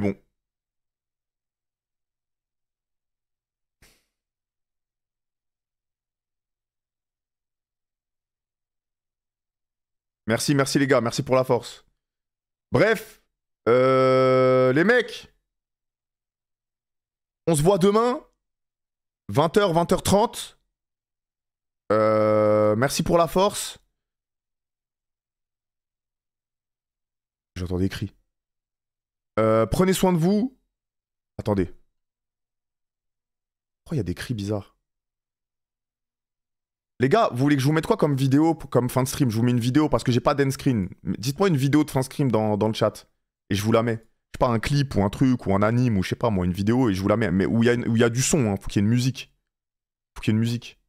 bon. Merci, merci les gars, merci pour la force. Bref, euh, les mecs, on se voit demain, 20h, euh, 20h30. merci pour la force. J'entends des cris. Euh, prenez soin de vous. Attendez. Oh, il y a des cris bizarres. Les gars, vous voulez que je vous mette quoi comme vidéo, comme fin de stream Je vous mets une vidéo parce que j'ai pas d'end screen. Dites-moi une vidéo de fin de stream dans, le chat. Et je vous la mets. Je sais pas, un clip ou un truc ou un anime ou je sais pas moi, une vidéo et je vous la mets. Mais où il y, a du son, il hein. faut qu'il y ait une musique. Faut qu'il y ait une musique.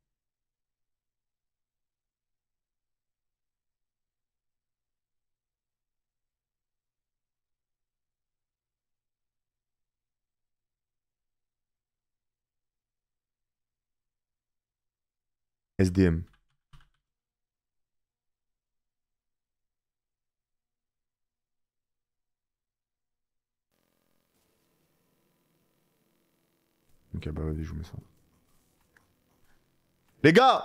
sdm Ok, bah vas-y, je vous mets ça. Les gars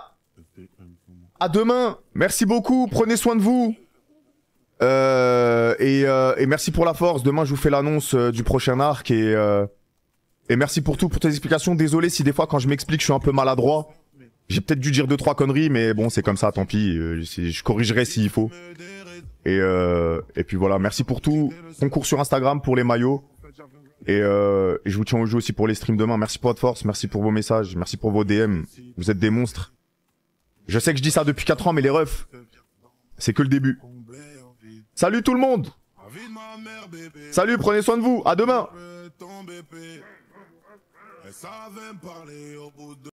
À demain Merci beaucoup, prenez soin de vous euh, et, euh, merci pour la force. Demain, je vous fais l'annonce euh, du prochain arc. Et, euh, et merci pour tout, pour tes explications. Désolé si des fois, quand je m'explique, je suis un peu maladroit. J'ai peut-être dû dire deux trois conneries, mais bon, c'est comme ça, tant pis. Euh, je corrigerai s'il faut. Euh, et, puis voilà, merci pour tout. Concours sur Instagram pour les maillots. Euh, et, je vous tiens au jeu aussi pour les streams demain. Merci pour votre force, merci pour vos messages, merci pour vos DM. Vous êtes des monstres. Je sais que je dis ça depuis 4 ans, mais les refs, c'est que le début. Salut tout le monde Salut, prenez soin de vous, à demain